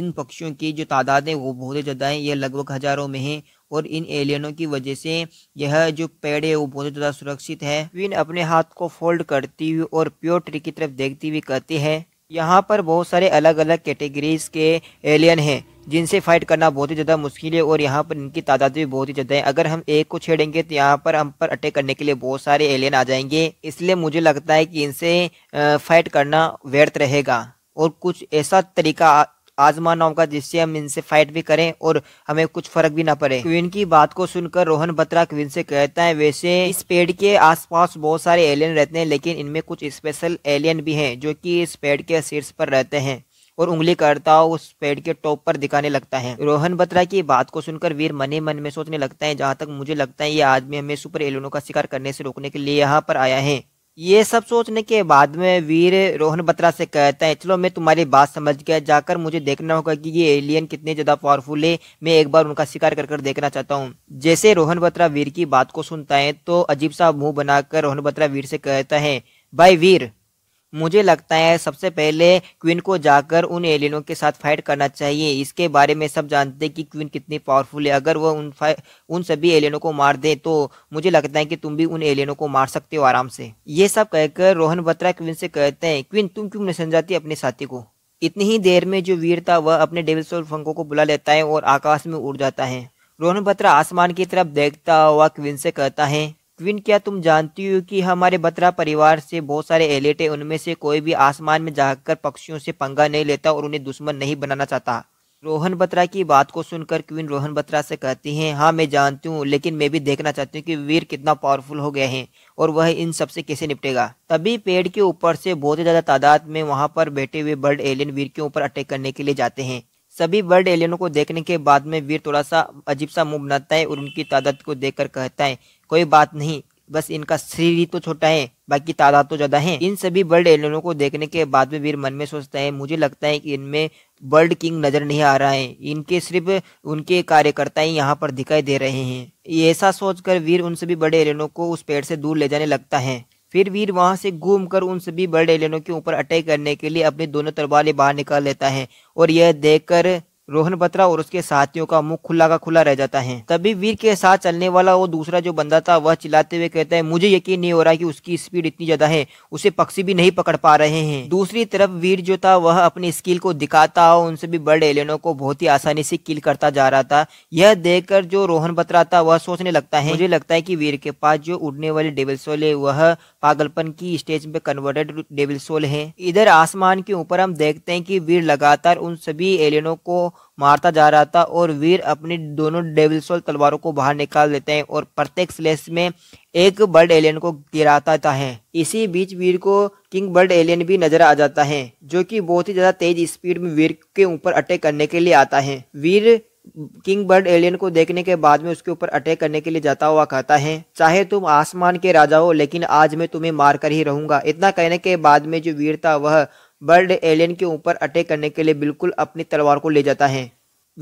इन पक्षियों की जो तादाद है वो बहुत ज़्यादा है ये लगभग हजारों में है और इन एलियनों की वजह से यह जो पेड़ है वो बहुत ज़्यादा सुरक्षित है क्वीन अपने हाथ को फोल्ड करती हुई और प्योर ट्री की तरफ देखती हुई कहती है यहाँ पर बहुत सारे अलग अलग कैटेगरीज के एलियन हैं जिनसे फाइट करना बहुत ही ज़्यादा मुश्किल है और यहाँ पर इनकी तादाद भी बहुत ही ज़्यादा है अगर हम एक को छेड़ेंगे तो यहाँ पर हम पर अटैक करने के लिए बहुत सारे एलियन आ जाएंगे इसलिए मुझे लगता है कि इनसे फाइट करना व्यर्थ रहेगा और कुछ ऐसा तरीका आजमा होगा जिससे हम इनसे फाइट भी करें और हमें कुछ फर्क भी ना पड़े क्वीन की बात को सुनकर रोहन बत्रा क्वीन से कहता है वैसे इस पेड़ के आसपास बहुत सारे एलियन रहते हैं लेकिन इनमें कुछ स्पेशल एलियन भी हैं जो कि इस पेड़ के शीर्ष पर रहते हैं और उंगली करता उस पेड़ के टॉप पर दिखाने लगता है रोहन बत्रा की बात को सुनकर वीर मने मन में सोचने लगता है जहाँ तक मुझे लगता है ये आदमी हमें सुपर एलियनों का शिकार करने से रोकने के लिए यहाँ पर आया है ये सब सोचने के बाद में वीर रोहन बत्रा से कहता है चलो मैं तुम्हारी बात समझ गया जाकर मुझे देखना होगा कि ये एलियन कितने ज़्यादा पावरफुल है मैं एक बार उनका शिकार कर कर देखना चाहता हूँ जैसे रोहन बत्रा वीर की बात को सुनता है तो अजीब सा मुंह बनाकर रोहन बत्रा वीर से कहता है भाई वीर मुझे लगता है सबसे पहले क्वीन को जाकर उन एलियनों के साथ फाइट करना चाहिए इसके बारे में सब जानते हैं कि क्वीन कितनी पावरफुल है अगर वह उन उन सभी एलियनों को मार दे तो मुझे लगता है कि तुम भी उन एलियनों को मार सकते हो आराम से ये सब कहकर रोहन बत्रा क्वीन से कहते हैं क्वीन तुम क्यों नहीं समझाती अपने साथी को इतनी ही देर में जो वीर था वह अपने डेविल्स और फंको को बुला लेता है और आकाश में उड़ जाता है रोहन बत्रा आसमान की तरफ देखता हुआ क्वीन से कहता है क्विन क्या तुम जानती हो कि हमारे बत्रा परिवार से बहुत सारे एलेट हैं उनमें से कोई भी आसमान में जाकर पक्षियों से पंगा नहीं लेता और उन्हें दुश्मन नहीं बनाना चाहता रोहन बत्रा की बात को सुनकर क्विन रोहन बत्रा से कहती हैं हाँ मैं जानती हूँ लेकिन मैं भी देखना चाहती हूँ कि वीर कितना पावरफुल हो गए हैं और वह इन सबसे कैसे निपटेगा तभी पेड़ के ऊपर से बहुत ही ज़्यादा तादाद में वहाँ पर बैठे हुए बर्ड एलियन वीर के ऊपर अटैक करने के लिए जाते हैं सभी बर्ड एलियनों को देखने के बाद में वीर थोड़ा सा अजीब सा मुंह बनाता है और उनकी तादाद को देख कहता है कोई बात नहीं बस इनका शरीर ही तो छोटा है बाकी तादाद तो ज्यादा है इन सभी बर्ड एलियनों को देखने के बाद भी वीर मन में सोचता है मुझे लगता है कि इनमें बर्ड किंग नजर नहीं आ रहा है इनके सिर्फ उनके कार्यकर्ता ही यहाँ पर दिखाई दे रहे हैं ऐसा सोचकर वीर उन सभी बड़े एलियनों को उस पेड़ से दूर ले जाने लगता है फिर वीर वहां से घूमकर उन सभी बर्ड एलियनों के ऊपर अटैक करने के लिए अपनी दोनों तलवारें बाहर निकाल लेता है और यह देखकर रोहन बत्रा और उसके साथियों का मुख खुला का खुला रह जाता है तभी वीर के साथ चलने वाला वो दूसरा जो बंदा था वह चिल्लाते हुए कहता है मुझे यकीन नहीं हो रहा कि उसकी स्पीड इतनी ज्यादा है उसे पक्षी भी नहीं पकड़ पा रहे हैं दूसरी तरफ वीर जो था वह अपनी स्किल को दिखाता और उनसे भी बड़े एलियनों को बहुत ही आसानी से किल करता जा रहा था यह देख जो रोहन बत्रा था वह सोचने लगता है मुझे लगता है की वीर के पास जो उड़ने वाले डेबल सोल है वह पागलपन की स्टेज में कन्वर्टेड डेबल सोल है इधर आसमान के ऊपर हम देखते हैं की वीर लगातार उन सभी एलियनों को मारता जा रहा था और वीर अपनी दोनों डेविल्सोल तलवारों को बाहर निकाल देते हैं और प्रत्येक स्लेस में एक बर्ड एलियन को गिराता है इसी बीच वीर को किंग बर्ड एलियन भी नजर आ जाता है जो कि बहुत ही ज़्यादा तेज स्पीड में वीर के ऊपर अटैक करने के लिए आता है वीर किंग बर्ड एलियन को देखने के बाद में उसके ऊपर अटैक करने के लिए जाता हुआ कहता है चाहे तुम आसमान के राजा हो लेकिन आज मैं तुम्हें मारकर ही रहूंगा इतना कहने के बाद में जो वीर था वह बर्ड एलियन के ऊपर अटैक करने के लिए बिल्कुल अपनी तलवार को ले जाता है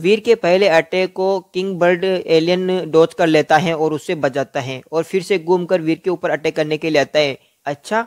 वीर के पहले अटैक को किंग बर्ड एलियन डोज कर लेता है और उससे बच जाता है और फिर से घूम कर वीर के ऊपर अटैक करने के लिए आता है अच्छा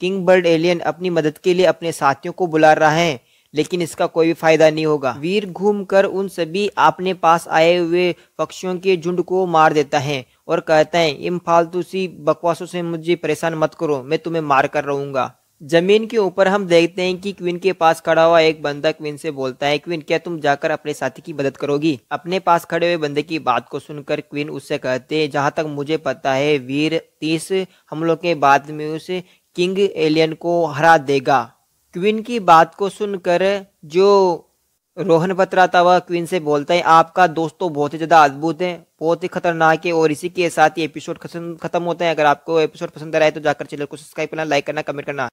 किंग बर्ड एलियन अपनी मदद के लिए अपने साथियों को बुला रहा है लेकिन इसका कोई भी फायदा नहीं होगा वीर घूमकर उन सभी अपने पास आए हुए पक्षियों के झुंड को मार देता है और कहता है इन फालतू सी बकवासों से मुझे परेशान मत करो मैं तुम्हें मार कर रहूंगा ज़मीन के ऊपर हम देखते हैं कि क्वीन के पास खड़ा हुआ एक बंदा क्वीन से बोलता है क्वीन क्या तुम जाकर अपने साथी की मदद करोगी अपने पास खड़े हुए बंदे की बात को सुनकर क्वीन उससे कहते हैं जहाँ तक मुझे पता है वीर तीस हमलों के बाद में उस किंग एलियन को हरा देगा क्वीन की बात को सुनकर जो रोहन पत्रा था वह क्वीन से बोलता है आपका दोस्त तो बहुत ही ज़्यादा अद्भुत है बहुत ही खतरनाक है और इसी के साथ ही एपिसोड खत्म होता है अगर आपको एपिसोड पसंद आए तो जाकर चैनल को सब्सक्राइब करना लाइक करना कमेंट करना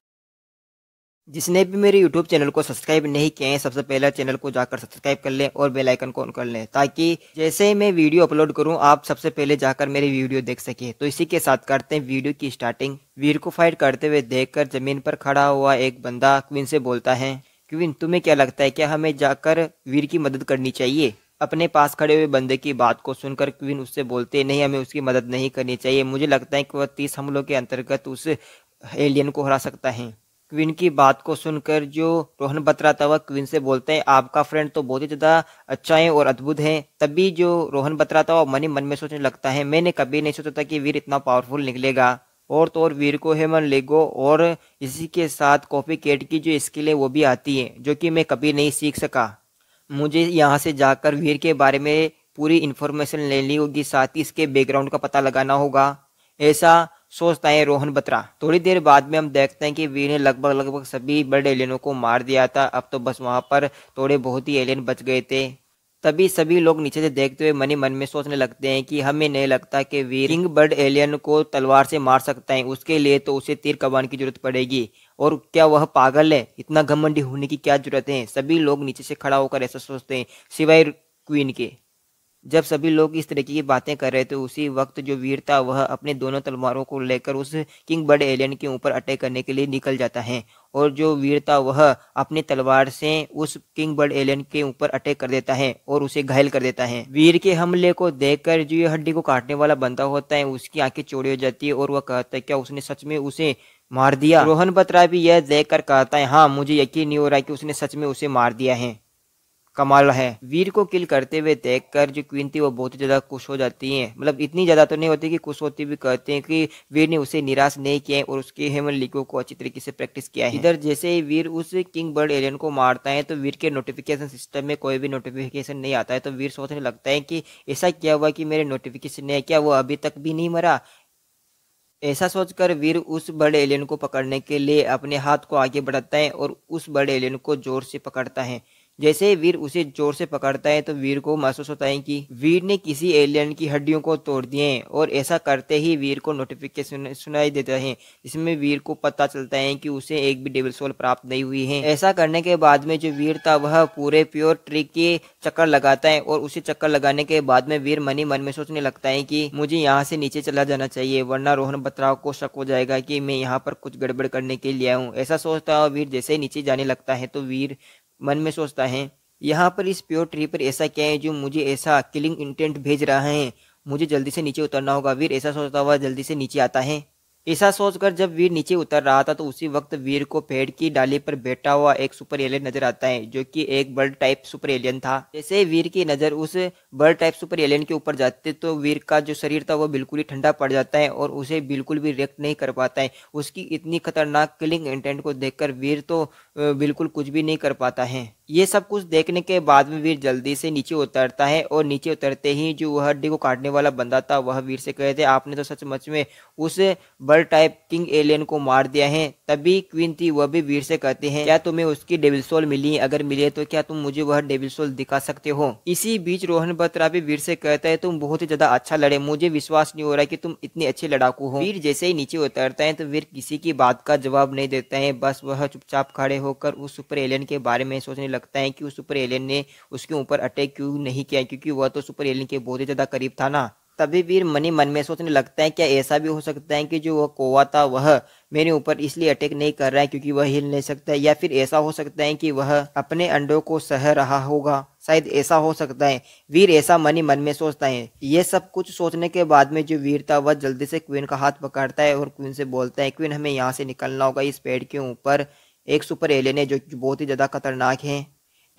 जिसने भी मेरे YouTube चैनल को सब्सक्राइब नहीं किया है सबसे पहले चैनल को जाकर सब्सक्राइब कर लें और बेल आइकन को ऑन कर लें ताकि जैसे ही मैं वीडियो अपलोड करूं आप सबसे पहले जाकर मेरी वीडियो देख सकें तो इसी के साथ करते हैं वीडियो की स्टार्टिंग वीर को फाइट करते हुए देखकर जमीन पर खड़ा हुआ एक बंदा क्वीन से बोलता है क्वीन तुम्हें क्या लगता है क्या हमें जाकर वीर की मदद करनी चाहिए अपने पास खड़े हुए बंदे की बात को सुनकर क्वीन उससे बोलते नहीं हमें उसकी मदद नहीं करनी चाहिए मुझे लगता है कि वह तीस हमलों के अंतर्गत उस एलियन को हरा सकता है क्वीन की बात को सुनकर जो रोहन बत्रा था वह क्वीन से बोलते हैं आपका फ्रेंड तो बहुत ही ज़्यादा अच्छा है और अद्भुत है तभी जो रोहन बत्रा था वह मन ही मन में सोचने लगता है मैंने कभी नहीं सोचा था कि वीर इतना पावरफुल निकलेगा और तो और वीर को हेमन लेगो और इसी के साथ कॉपी केट की जो स्किल है वो भी आती है जो कि मैं कभी नहीं सीख सका मुझे यहाँ से जाकर वीर के बारे में पूरी इन्फॉर्मेशन लेनी होगी साथ ही इसके बैकग्राउंड का पता लगाना होगा ऐसा सोचता है रोहन बत्रा थोड़ी देर बाद में हम देखते हैं कि वीर ने लगभग लगभग सभी बड़े एलियनों को मार दिया था अब तो बस वहाँ पर थोड़े बहुत ही एलियन बच गए थे तभी सभी लोग नीचे से देखते हुए मनी मन में सोचने लगते हैं कि हमें नहीं लगता कि वीर किंग बर्ड एलियन को तलवार से मार सकता है उसके लिए तो उसे तीर कबान की जरूरत पड़ेगी और क्या वह पागल है इतना घमंडी होने की क्या जरूरत है सभी लोग नीचे से खड़ा होकर ऐसा सोचते हैं सिवाय क्वीन के जब सभी लोग इस तरीके की बातें कर रहे थे उसी वक्त जो वीर था वह अपने दोनों तलवारों को लेकर उस किंग बर्ड एलियन के ऊपर अटैक करने के लिए निकल जाता है और जो वीर था वह अपनी तलवार से उस किंग बर्ड एलियन के ऊपर अटैक कर देता है और उसे घायल कर देता है वीर के हमले को देखकर जो ये हड्डी को काटने वाला बंदा होता है उसकी आंखें चोड़ी हो जाती है और वह कहता है क्या उसने सच में उसे मार दिया रोहन बत्रा भी यह कर कहता है हाँ मुझे यकीन नहीं हो रहा कि उसने सच में उसे मार दिया है कमाल है वीर को किल करते हुए देख कर जो क्वीन थी वो बहुत ही ज़्यादा खुश हो जाती हैं मतलब इतनी ज़्यादा तो नहीं होती कि खुश होती भी कहते हैं कि वीर ने उसे निराश नहीं किया है और उसके हेमन लीगो को अच्छी तरीके से प्रैक्टिस किया है इधर जैसे ही वीर उस किंग बर्ड एलियन को मारता है तो वीर के नोटिफिकेशन सिस्टम में कोई भी नोटिफिकेशन नहीं आता है तो वीर सोचने लगता है कि ऐसा क्या हुआ कि मेरे नोटिफिकेशन नहीं क्या वो अभी तक भी नहीं मरा ऐसा सोचकर वीर उस बड़े एलियन को पकड़ने के लिए अपने हाथ को आगे बढ़ाता है और उस बड़े एलियन को जोर से पकड़ता है जैसे ही वीर उसे जोर से पकड़ता है तो वीर को महसूस होता है कि वीर ने किसी एलियन की हड्डियों को तोड़ दिए हैं और ऐसा करते ही वीर को नोटिफिकेशन सुनाई देता है इसमें वीर को पता चलता है कि उसे एक भी डेविल सोल प्राप्त नहीं हुई है ऐसा करने के बाद में जो वीर था वह पूरे प्योर ट्रिक के चक्कर लगाता है और उसे चक्कर लगाने के बाद में वीर मनी मन में सोचने लगता है की मुझे यहाँ से नीचे चला जाना चाहिए वरना रोहन बत्राव को शक हो जाएगा की मैं यहाँ पर कुछ गड़बड़ करने के लिए आऊँ ऐसा सोचता है वीर जैसे नीचे जाने लगता है तो वीर मन में सोचता है यहाँ पर इस प्योर ट्री पर ऐसा क्या है जो मुझे ऐसा किलिंग इंटेंट भेज रहा है मुझे जल्दी से नीचे उतरना होगा वीर ऐसा सोचता हुआ जल्दी से नीचे आता है ऐसा सोचकर जब वीर नीचे उतर रहा था तो उसी वक्त वीर को पेड़ की डाली पर बैठा हुआ एक सुपर एलियन नजर आता है जो कि एक बर्ड टाइप सुपर एलियन था जैसे वीर की नजर उस बर्ड टाइप सुपर एलियन के ऊपर जाते तो वीर का जो शरीर था वो बिल्कुल ही ठंडा पड़ जाता है और उसे बिल्कुल भी रिएक्ट नहीं कर पाता है उसकी इतनी खतरनाक किलिंग इंटेंट को देखकर वीर तो बिल्कुल कुछ भी नहीं कर पाता है ये सब कुछ देखने के बाद में वीर जल्दी से नीचे उतरता है और नीचे उतरते ही जो वह हड्डी को काटने वाला बंदा था वह वीर से कहते आपने तो सचमच में उस बर्ड टाइप किंग एलियन को मार दिया है तभी क्वीन थी वह भी वीर से कहते हैं क्या तुम्हें उसकी डेविल सोल मिली अगर मिले तो क्या तुम मुझे वह डेविल सोल दिखा सकते हो इसी बीच रोहन बत्रा भी वीर से कहता है तुम बहुत ही ज्यादा अच्छा लड़े मुझे विश्वास नहीं हो रहा है तुम इतने अच्छे लड़ाकू हो वीर जैसे ही नीचे उतरता है तो वीर किसी की बात का जवाब नहीं देता है बस वह चुपचाप खड़े होकर उस सुपर एलियन के बारे में सोचने लगता सकता है कि उस सुपर एलियन ने उसके ऊपर अटैक क्यों नहीं किया क्योंकि वह तो सुपर एलियन के बहुत ही ज़्यादा करीब था ना तभी वीर मनी मन में सोचने लगता है क्या ऐसा भी हो सकता है कि जो वह कोवा था वह मेरे ऊपर इसलिए अटैक नहीं कर रहा है क्योंकि वह हिल नहीं सकता है या फिर ऐसा हो सकता है कि वह अपने अंडों को सह रहा होगा शायद ऐसा हो सकता है वीर ऐसा मनी मन में सोचता है ये सब कुछ सोचने के बाद में जो वीर था वह जल्दी से क्वीन का हाथ पकड़ता है और क्वीन से बोलता है क्वीन हमें यहाँ से निकलना होगा इस पेड़ के ऊपर एक सुपर एलियन है जो बहुत ही ज़्यादा खतरनाक है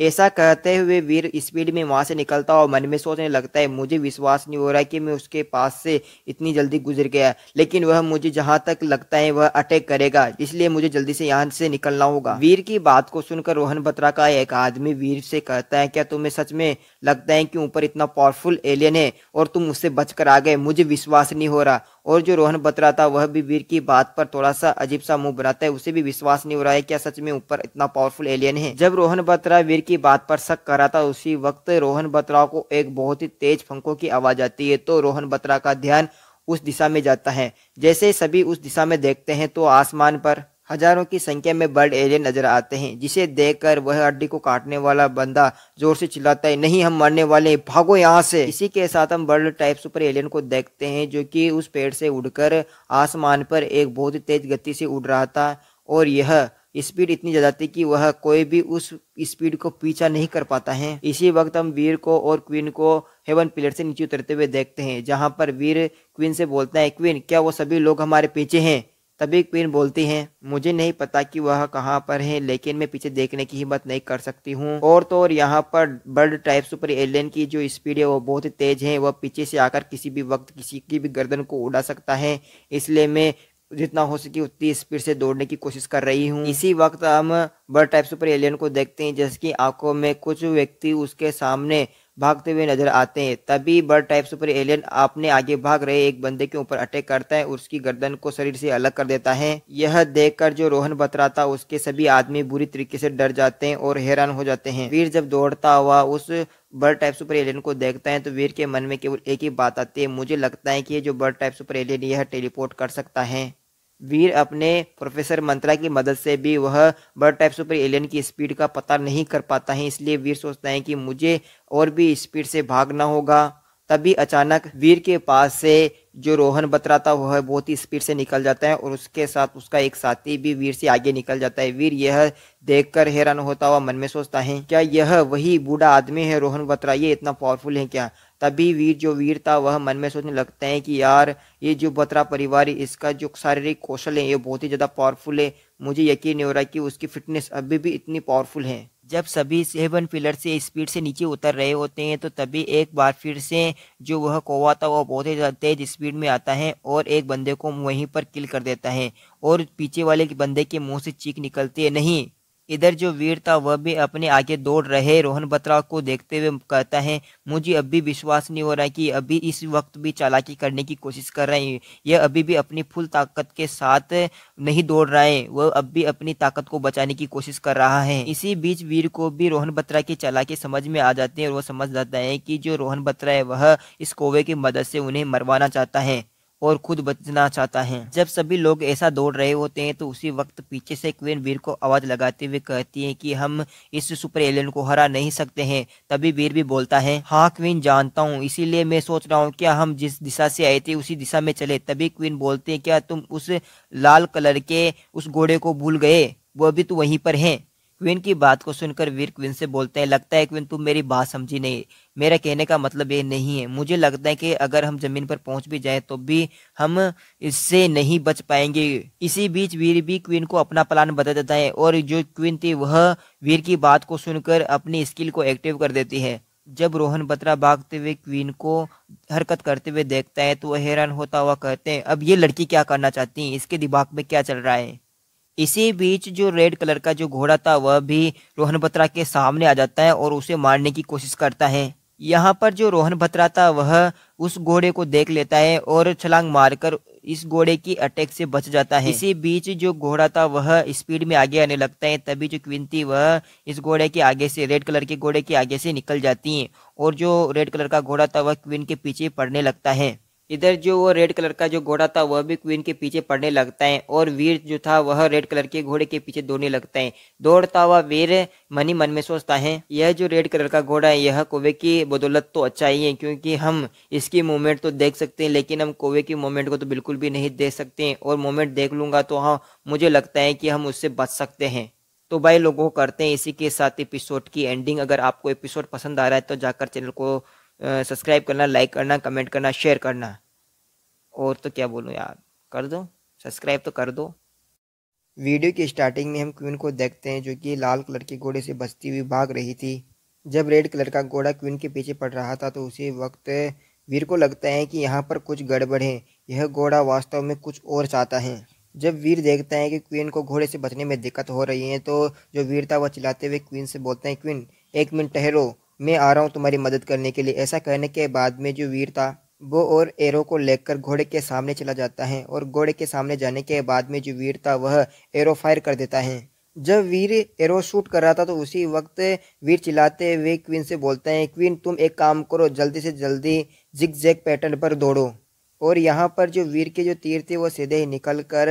ऐसा कहते हुए वीर स्पीड में वहाँ से निकलता और मन में सोचने लगता है मुझे विश्वास नहीं हो रहा कि मैं उसके पास से इतनी जल्दी गुजर गया लेकिन वह मुझे जहाँ तक लगता है वह अटैक करेगा इसलिए मुझे जल्दी से यहाँ से निकलना होगा वीर की बात को सुनकर रोहन बत्रा का एक आदमी वीर से कहता है क्या तुम्हें सच में लगता है कि ऊपर इतना पावरफुल एलियन है और तुम उससे बचकर आ गए मुझे विश्वास नहीं हो रहा और जो रोहन बत्रा था वह भी वीर की बात पर थोड़ा सा अजीब सा मुंह बनाता है उसे भी विश्वास नहीं हो रहा है क्या सच में ऊपर इतना पावरफुल एलियन है जब रोहन बत्रा वीर की बात पर शक कर रहा था उसी वक्त रोहन बत्रा को एक बहुत ही तेज पंखों की आवाज आती है तो रोहन बत्रा का ध्यान उस दिशा में जाता है जैसे सभी उस दिशा में देखते हैं तो आसमान पर हजारों की संख्या में बर्ड एलियन नजर आते हैं जिसे देखकर वह हड्डी को काटने वाला बंदा जोर से चिल्लाता है नहीं हम मरने वाले भागो यहाँ से इसी के साथ हम बर्ड टाइप सुपर एलियन को देखते हैं जो कि उस पेड़ से उड़कर आसमान पर एक बहुत तेज गति से उड़ रहा था और यह स्पीड इतनी ज़्यादा थी कि वह कोई भी उस स्पीड को पीछा नहीं कर पाता है इसी वक्त हम वीर को और क्वीन को हेवन प्लेट से नीचे उतरते हुए देखते हैं जहाँ पर वीर क्वीन से बोलता है क्वीन क्या वो सभी लोग हमारे पीछे हैं तभी क्वीन बोलती हैं मुझे नहीं पता कि वह कहाँ पर है लेकिन मैं पीछे देखने की हिम्मत नहीं कर सकती हूँ और तो और यहाँ पर बर्ड टाइप सुपर एलियन की जो स्पीड है वो बहुत ही तेज है वह पीछे से आकर किसी भी वक्त किसी की भी गर्दन को उड़ा सकता है इसलिए मैं जितना हो सके उतनी स्पीड से दौड़ने की कोशिश कर रही हूँ इसी वक्त हम बर्ड टाइप सुपर एलियन को देखते हैं जिसकी आंखों में कुछ व्यक्ति उसके सामने भागते हुए नजर आते हैं तभी बर्ड टाइप सुपर एलियन अपने आगे भाग रहे एक बंदे के ऊपर अटैक करता है उसकी गर्दन को शरीर से अलग कर देता है यह देखकर जो रोहन बतराता उसके सभी आदमी बुरी तरीके से डर जाते हैं और हैरान हो जाते हैं वीर जब दौड़ता हुआ उस बर्ड टाइप सुपर एलियन को देखता है तो वीर के मन में केवल एक ही बात आती है मुझे लगता है कि ये जो बर्ड टाइप सुपर एलियन यह टेलीपोर्ट कर सकता है वीर अपने प्रोफेसर मंत्रा की मदद से भी वह बर्ड टाइप सुपर एलियन की स्पीड का पता नहीं कर पाता है इसलिए वीर सोचता है कि मुझे और भी स्पीड से भागना होगा तभी अचानक वीर के पास से जो रोहन बतरा था वह बहुत ही स्पीड से निकल जाता है और उसके साथ उसका एक साथी भी वीर से आगे निकल जाता है वीर यह देखकर हैरान होता हुआ मन में सोचता है क्या यह वही बूढ़ा आदमी है रोहन बत्रा ये इतना पावरफुल है क्या तभी वीर जो वीर था वह मन में सोचने लगते हैं कि यार ये जो बत्रा परिवार है इसका जो शारीरिक कौशल है ये बहुत ही ज़्यादा पावरफुल है मुझे यकीन नहीं हो रहा कि उसकी फिटनेस अभी भी इतनी पावरफुल है जब सभी सेवन पिलर से स्पीड से नीचे उतर रहे होते हैं तो तभी एक बार फिर से जो वह कौवा था वह बहुत ही तेज स्पीड में आता है और एक बंदे को वहीं पर किल कर देता है और पीछे वाले बंदे के मुंह से चीख निकलती है नहीं इधर जो वीर था वह भी अपने आगे दौड़ रहे रोहन बत्रा को देखते हुए कहता है मुझे अभी विश्वास नहीं हो रहा है कि अभी इस वक्त भी चालाकी करने की कोशिश कर रहे हैं यह अभी भी अपनी फुल ताकत के साथ नहीं दौड़ रहा है वह अब भी अपनी ताकत को बचाने की कोशिश कर रहा है इसी बीच वीर को भी रोहन बत्रा की चालाकी समझ में आ जाती है और वह समझ जाता है कि जो रोहन बत्रा है वह इस कोवे की मदद से उन्हें मरवाना चाहता है और खुद बचना चाहता है जब सभी लोग ऐसा दौड़ रहे होते हैं तो उसी वक्त पीछे से क्वीन वीर को आवाज लगाते हुए कहती है कि हम इस सुपर एलियन को हरा नहीं सकते हैं तभी वीर भी बोलता है हाँ क्वीन जानता हूँ इसीलिए मैं सोच रहा हूँ क्या हम जिस दिशा से आए थे उसी दिशा में चले तभी क्वीन बोलते हैं क्या तुम उस लाल कलर के उस घोड़े को भूल गए वो अभी तो वहीं पर हैं क्वीन की बात को सुनकर वीर क्वीन से बोलते हैं लगता है क्वीन तुम मेरी बात समझी नहीं मेरा कहने का मतलब ये नहीं है मुझे लगता है कि अगर हम जमीन पर पहुंच भी जाएं तो भी हम इससे नहीं बच पाएंगे इसी बीच वीर भी क्वीन को अपना प्लान बता देता है और जो क्वीन थी वह वीर की बात को सुनकर अपनी स्किल को एक्टिव कर देती है जब रोहन बत्रा भागते हुए क्वीन को हरकत करते हुए देखता है तो वह हैरान होता हुआ कहते हैं अब ये लड़की क्या करना चाहती है इसके दिमाग में क्या चल रहा है इसी बीच जो रेड कलर का जो घोड़ा था वह भी रोहन भत्रा के सामने आ जाता है और उसे मारने की कोशिश करता है यहाँ पर जो रोहन भत्रा था वह उस घोड़े को देख लेता है और छलांग मारकर इस घोड़े की अटैक से बच जाता है इसी बीच जो घोड़ा था वह स्पीड में आगे आने लगता है तभी जो क्विंती वह इस घोड़े के आगे से रेड कलर के घोड़े के आगे से निकल जाती है और जो रेड कलर का घोड़ा था वह क्वीन के पीछे पड़ने लगता है इधर जो वो रेड कलर का जो घोड़ा था वह भी क्वीन के पीछे पड़ने लगता है और वीर जो था वह रेड कलर के घोड़े के पीछे दौड़ने लगता है दौड़ता हुआ वीर मनी मन में सोचता है यह जो रेड कलर का घोड़ा है यह कोवे की बदौलत तो अच्छा ही है क्योंकि हम इसकी मूवमेंट तो देख सकते हैं लेकिन हम कोवे की मूवमेंट को तो बिल्कुल भी नहीं देख सकते हैं और मूवमेंट देख लूंगा तो हाँ मुझे लगता है कि हम उससे बच सकते हैं तो भाई लोगों करते हैं इसी के साथ एपिसोड की एंडिंग अगर आपको एपिसोड पसंद आ रहा है तो जाकर चैनल को सब्सक्राइब करना लाइक करना कमेंट करना शेयर करना और तो क्या बोलूँ यार कर दो सब्सक्राइब तो कर दो वीडियो की स्टार्टिंग में हम क्वीन को देखते हैं जो कि लाल कलर के घोड़े से बचती हुई भाग रही थी जब रेड कलर का घोड़ा क्वीन के पीछे पड़ रहा था तो उसी वक्त वीर को लगता है कि यहाँ पर कुछ गड़बड़ है यह घोड़ा वास्तव में कुछ और चाहता है जब वीर देखता है कि क्वीन को घोड़े से बचने में दिक्कत हो रही है तो जो वीर था वह चिल्लाते हुए क्वीन से बोलते हैं क्वीन एक मिनट ठहरो मैं आ रहा हूँ तुम्हारी मदद करने के लिए ऐसा कहने के बाद में जो वीर था वो और एरो को लेकर घोड़े के सामने चला जाता है और घोड़े के सामने जाने के बाद में जो वीर था वह एरो फायर कर देता है जब वीर एरो शूट कर रहा था तो उसी वक्त वीर चिल्लाते हुए क्वीन से बोलते हैं क्वीन तुम एक काम करो जल्दी से जल्दी जिग जैग पैटर्न पर दौड़ो और यहाँ पर जो वीर के जो तीर थे वो सीधे ही निकल कर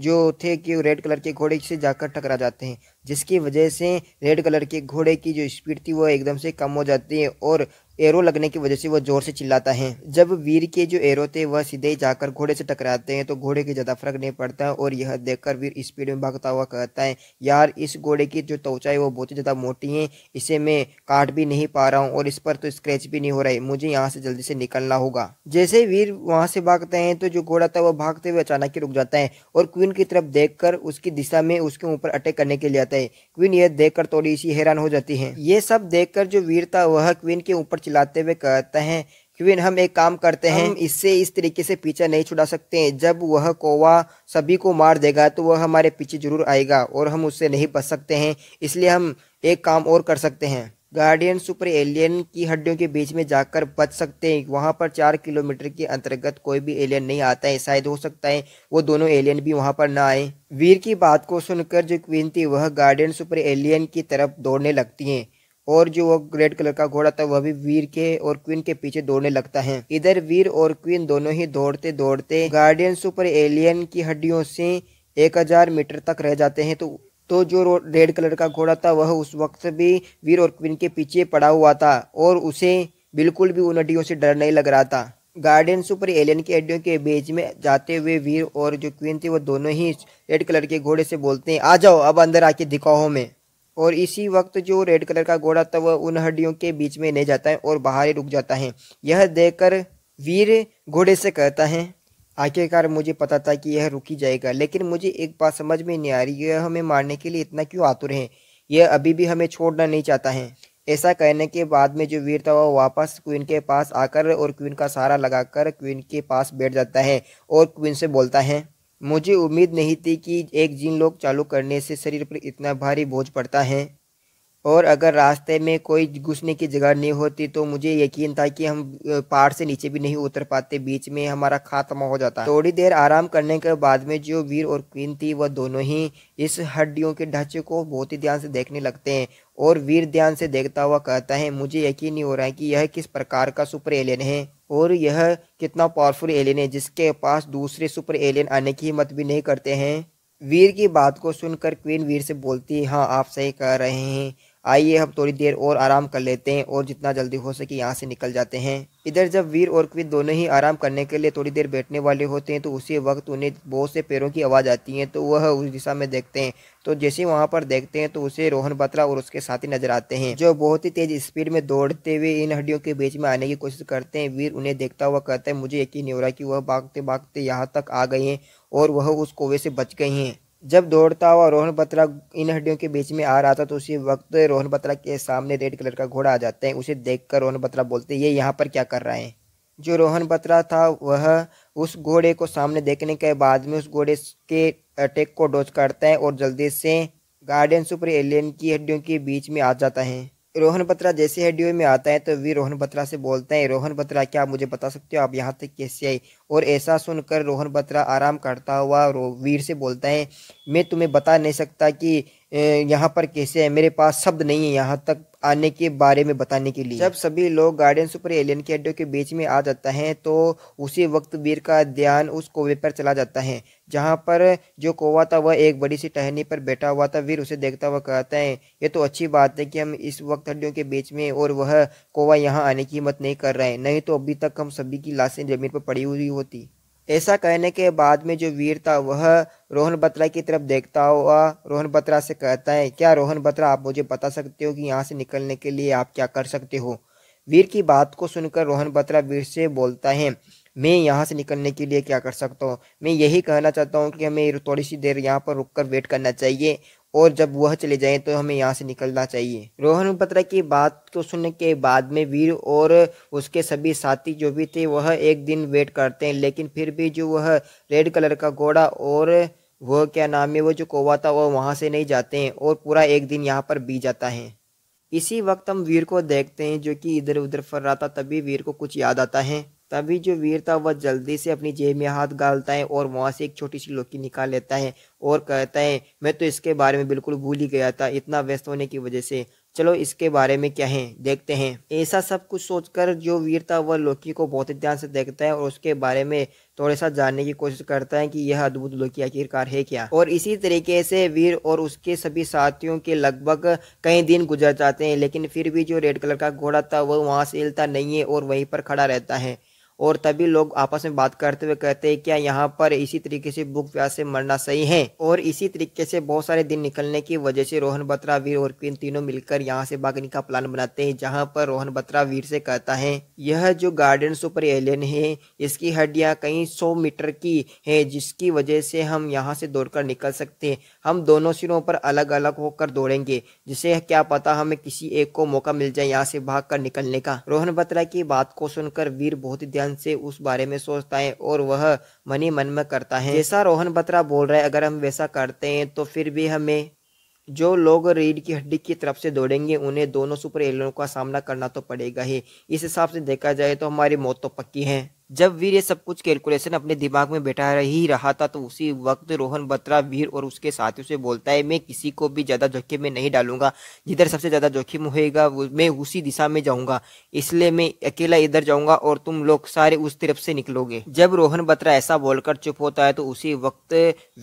जो थे कि रेड कलर के घोड़े से जाकर टकरा जाते हैं जिसकी वजह से रेड कलर के घोड़े की जो स्पीड थी वो एकदम से कम हो जाती है और एरो लगने की वजह से वह जोर से चिल्लाता है जब वीर के जो एरो थे वह सीधे जाकर घोड़े से टकराते हैं तो घोड़े की ज़्यादा फर्क नहीं पड़ता है और यह देखकर वीर स्पीड में भागता हुआ कहता है यार इस घोड़े की जो त्वचा है वो बहुत ही ज़्यादा मोटी है इसे मैं काट भी नहीं पा रहा हूँ और इस पर तो स्क्रैच भी नहीं हो रहा है मुझे यहाँ से जल्दी से निकलना होगा जैसे वीर वहाँ से भागते हैं तो जो घोड़ा था वह भागते हुए अचानक ही रुक जाता है और क्वीन की तरफ देख उसकी दिशा में उसके ऊपर अटैक करने के लिए आता है क्वीन यह देख थोड़ी सी हैरान हो जाती है ये सब देख जो वीर था वह क्वीन के ऊपर चिल्लाते हुए कहते हैं क्वीन हम एक काम करते हैं हाँ। इससे इस तरीके से पीछा नहीं छुड़ा सकते जब वह कोवा सभी को मार देगा तो वह हमारे पीछे जरूर आएगा और हम उससे नहीं बच सकते हैं इसलिए हम एक काम और कर सकते हैं गार्डियन सुपर एलियन की हड्डियों के बीच में जाकर बच सकते हैं वहाँ पर चार किलोमीटर के अंतर्गत कोई भी एलियन नहीं आता है शायद हो सकता है वो दोनों एलियन भी वहाँ पर ना आए वीर की बात को सुनकर जो क्वीन थी वह गार्डियन सुपर एलियन की तरफ दौड़ने लगती हैं और जो वो रेड कलर का घोड़ा था वह भी वीर के और क्वीन के पीछे दौड़ने लगता है इधर वीर और क्वीन दोनों ही दौड़ते दौड़ते गार्डियन सुपर एलियन की हड्डियों से एक हजार मीटर तक रह जाते हैं तो तो जो रेड कलर का घोड़ा था वह उस वक्त भी वीर और क्वीन के पीछे पड़ा हुआ था और उसे बिल्कुल भी उन हड्डियों से डर नहीं लग रहा था गार्डियन सुपर एलियन की हड्डियों के बीच में जाते हुए वीर और जो क्वीन थी वो दोनों ही रेड कलर के घोड़े से बोलते हैं आ जाओ अब अंदर आके दिखाओ हमें और इसी वक्त जो रेड कलर का घोड़ा था वह उन हड्डियों के बीच में नहीं जाता है और बाहर ही रुक जाता है यह देखकर वीर घोड़े से कहता है आखिरकार मुझे पता था कि यह रुकी जाएगा लेकिन मुझे एक बात समझ में नहीं आ रही यह हमें मारने के लिए इतना क्यों आतुर है यह अभी भी हमें छोड़ना नहीं चाहता है ऐसा कहने के बाद में जो वीर था वह वापस क्वीन के पास आकर और क्वीन का सहारा लगाकर क्वीन के पास बैठ जाता है और क्वीन से बोलता है मुझे उम्मीद नहीं थी कि एक जिन लोग चालू करने से शरीर पर इतना भारी बोझ पड़ता है और अगर रास्ते में कोई घुसने की जगह नहीं होती तो मुझे यकीन था कि हम पहाड़ से नीचे भी नहीं उतर पाते बीच में हमारा खात्मा हो जाता थोड़ी देर आराम करने के बाद में जो वीर और क्वीन थी वह दोनों ही इस हड्डियों के ढांचे को बहुत ही ध्यान से देखने लगते हैं और वीर ध्यान से देखता हुआ कहता है मुझे यकीन नहीं हो रहा है कि यह किस प्रकार का सुपर एलियन है और यह कितना पावरफुल एलियन है जिसके पास दूसरे सुपर एलियन आने की हिम्मत भी नहीं करते हैं वीर की बात को सुनकर क्वीन वीर से बोलती है हाँ आप सही कह रहे हैं आइए हम थोड़ी देर और आराम कर लेते हैं और जितना जल्दी हो सके यहाँ से निकल जाते हैं इधर जब वीर और क्विद दोनों ही आराम करने के लिए थोड़ी देर बैठने वाले होते हैं तो उसी वक्त उन्हें बहुत से पैरों की आवाज़ आती है तो वह उस दिशा में देखते हैं तो जैसे वहाँ पर देखते हैं तो उसे रोहन बत्रा और उसके साथी नजर आते हैं जो बहुत ही तेज स्पीड में दौड़ते हुए इन हड्डियों के बीच में आने की कोशिश करते हैं वीर उन्हें देखता हुआ कहता है मुझे यकीन नहीं हो रहा है कि वह भागते भागते यहाँ तक आ गए हैं और वह उस कुएं से बच गई हैं जब दौड़ता हुआ रोहन बत्रा इन हड्डियों के बीच में आ रहा था तो उसी वक्त रोहन बत्रा के सामने रेड कलर का घोड़ा आ जाता है उसे देखकर रोहन बत्रा बोलते ये यहाँ पर क्या कर रहे हैं जो रोहन बत्रा था वह उस घोड़े को सामने देखने के बाद में उस घोड़े के अटैक को डोज करता है और जल्दी से गार्डन सुपर एलियन की हड्डियों के बीच में आ जाता है रोहन बत्रा जैसे हेडियो में आता है तो वीर रोहन बत्रा से बोलते हैं रोहन बत्रा क्या मुझे बता सकते हो आप यहाँ तक कैसे आई और ऐसा सुनकर रोहन बत्रा आराम करता हुआ वीर से बोलता है मैं तुम्हें बता नहीं सकता कि यहाँ पर कैसे है मेरे पास शब्द नहीं है यहाँ तक आने के बारे में बताने के लिए जब सभी लोग गार्डन सुपर एलियन के अड्डे के बीच में आ जाता है तो उसी वक्त वीर का ध्यान उस कोवे पर चला जाता है जहाँ पर जो कोवा था वह एक बड़ी सी टहनी पर बैठा हुआ था वीर उसे देखता हुआ कहता है ये तो अच्छी बात है कि हम इस वक्त हड्डियों के बीच में और वह कोवा यहाँ आने की हिम्मत नहीं कर रहे हैं नहीं तो अभी तक हम सभी की लाशें जमीन पर पड़ी हुई होती ऐसा कहने के बाद में जो वीर था वह रोहन बत्रा की तरफ देखता हुआ रोहन बत्रा से कहता है क्या रोहन बत्रा आप मुझे बता सकते हो कि यहाँ से निकलने के लिए आप क्या कर सकते हो वीर की बात को सुनकर रोहन बत्रा वीर से बोलता है मैं यहाँ से निकलने के लिए क्या कर सकता हूँ मैं यही कहना चाहता हूँ कि हमें थोड़ी सी देर यहाँ पर रुक कर वेट करना चाहिए और जब वह चले जाएं तो हमें यहाँ से निकलना चाहिए रोहन उपत्रा की बात को सुनने के बाद में वीर और उसके सभी साथी जो भी थे वह एक दिन वेट करते हैं लेकिन फिर भी जो वह रेड कलर का घोड़ा और वह क्या नाम है वो जो कौवा था वह वहाँ से नहीं जाते हैं और पूरा एक दिन यहाँ पर बीत जाता है इसी वक्त हम वीर को देखते हैं जो कि इधर उधर फर रहा था तभी वीर को कुछ याद आता है तभी जो वीर था वह जल्दी से अपनी जेब में हाथ गालता है और वहाँ से एक छोटी सी लौकी निकाल लेता है और कहता है मैं तो इसके बारे में बिल्कुल भूल ही गया था इतना व्यस्त होने की वजह से चलो इसके बारे में क्या है देखते हैं ऐसा सब कुछ सोचकर जो वीर था वह लौकी को बहुत ही ध्यान से देखता है और उसके बारे में थोड़े सा जानने की कोशिश करता है कि यह अद्भुत लौकी आखिरकार है क्या और इसी तरीके से वीर और उसके सभी साथियों के लगभग कई दिन गुजर जाते हैं लेकिन फिर भी जो रेड कलर का घोड़ा था वह वहाँ से हिलता नहीं है और वहीं पर खड़ा रहता है और तभी लोग आपस में बात करते हुए कहते हैं क्या यहाँ पर इसी तरीके से भूख प्यास से मरना सही है और इसी तरीके से बहुत सारे दिन निकलने की वजह से रोहन बत्रा वीर और क्वीन तीनों मिलकर यहाँ से भागने का प्लान बनाते हैं जहाँ पर रोहन बत्रा वीर से कहता है यह जो गार्डन सुपर एलियन है इसकी हड्डियाँ कई सौ मीटर की है जिसकी वजह से हम यहाँ से कर निकल सकते हैं हम दोनों सिरों पर अलग अलग होकर दौड़ेंगे जिसे क्या पता हमें किसी एक को मौका मिल जाए यहाँ से भाग कर निकलने का रोहन बत्रा की बात को सुनकर वीर बहुत ही ध्यान मन से उस बारे में सोचता है और वह मनी मन में करता है जैसा रोहन बत्रा बोल रहा है अगर हम वैसा करते हैं तो फिर भी हमें जो लोग रीड की हड्डी की तरफ से दौड़ेंगे उन्हें दोनों सुपर एलियन का सामना करना तो पड़ेगा ही इस हिसाब से देखा जाए तो हमारी मौत तो पक्की है जब वीर ये सब कुछ कैलकुलेशन अपने दिमाग में बैठा ही रहा था तो उसी वक्त रोहन बत्रा वीर और उसके साथियों से बोलता है मैं किसी को भी ज़्यादा जोखिम में नहीं डालूंगा जिधर सबसे ज़्यादा जोखिम होएगा मैं उसी दिशा में जाऊंगा इसलिए मैं अकेला इधर जाऊंगा और तुम लोग सारे उस तरफ से निकलोगे जब रोहन बत्रा ऐसा बोलकर चुप होता है तो उसी वक्त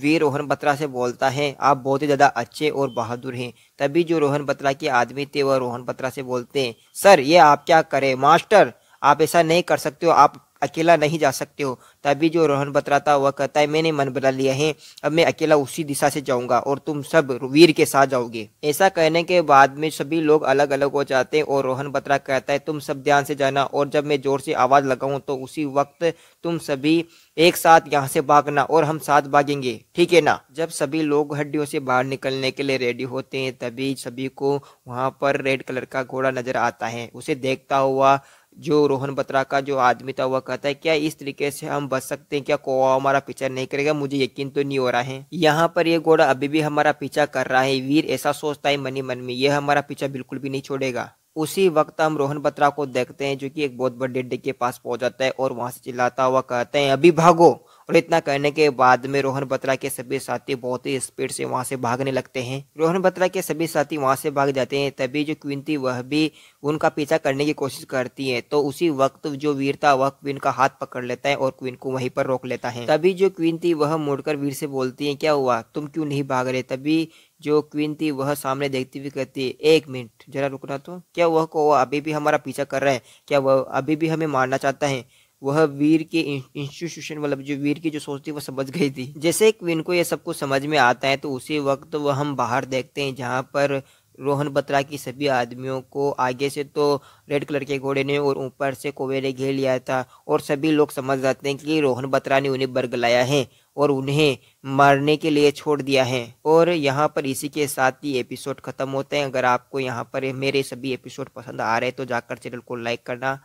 वीर रोहन बत्रा से बोलता है आप बहुत ही ज़्यादा अच्छे और बहादुर हैं तभी जो रोहन बत्रा के आदमी थे वह रोहन बत्रा से बोलते हैं सर ये आप क्या करें मास्टर आप ऐसा नहीं कर सकते हो आप अकेला नहीं जा सकते हो तभी जो रोहन बतराता वह कहता है मैंने मन बदल लिया है अब मैं अकेला उसी दिशा से जाऊंगा और तुम सब वीर के साथ जाओगे ऐसा कहने के बाद में सभी लोग अलग अलग हो जाते हैं और रोहन बत्रा कहता है तुम सब ध्यान से जाना और जब मैं जोर से आवाज लगाऊं तो उसी वक्त तुम सभी एक साथ यहाँ से भागना और हम साथ भागेंगे ठीक है ना जब सभी लोग हड्डियों से बाहर निकलने के लिए रेडी होते हैं तभी सभी को वहाँ पर रेड कलर का घोड़ा नजर आता है उसे देखता हुआ जो रोहन बत्रा का जो आदमी था वह कहता है क्या इस तरीके से हम बच सकते हैं क्या कोवा हमारा पीछा नहीं करेगा मुझे यकीन तो नहीं हो रहा है यहाँ पर यह घोड़ा अभी भी हमारा पीछा कर रहा है वीर ऐसा सोचता है मनी मन में यह हमारा पीछा बिल्कुल भी नहीं छोड़ेगा उसी वक्त हम रोहन बत्रा को देखते हैं जो कि एक बहुत बड़े अड्डे के पास पहुंच जाता है और वहां से चिल्लाता हुआ कहते हैं अभी भागो और इतना करने के बाद में रोहन बत्रा के सभी साथी बहुत ही स्पीड से वहाँ से भागने लगते हैं रोहन बत्रा के सभी साथी वहाँ से भाग जाते हैं तभी जो क्वीन थी वह भी उनका पीछा करने की कोशिश करती है तो उसी वक्त जो वीर था वह क्वीन का हाथ पकड़ लेता है और क्वीन को वहीं पर रोक लेता है तभी जो क्वीन थी वह मुड़कर वीर से बोलती है क्या हुआ तुम क्यों नहीं भाग रहे तभी जो क्वीन थी वह सामने देखती हुई कहती है एक मिनट जरा रुकना तो क्या वह को अभी भी हमारा पीछा कर रहा है क्या वह अभी भी हमें मारना चाहता है वह वीर के इंस्टीट्यूशन मतलब जो वीर की जो सोच थी वो समझ गई थी जैसे क्वीन को यह सब कुछ समझ में आता है तो उसी वक्त वह हम बाहर देखते हैं जहाँ पर रोहन बत्रा की सभी आदमियों को आगे से तो रेड कलर के घोड़े ने और ऊपर से कोवे ने घेर लिया था और सभी लोग समझ जाते हैं कि रोहन बत्रा ने उन्हें बरगलाया है और उन्हें मारने के लिए छोड़ दिया है और यहाँ पर इसी के साथ ही एपिसोड ख़त्म होते हैं अगर आपको यहाँ पर मेरे सभी एपिसोड पसंद आ रहे हैं तो जाकर चैनल को लाइक करना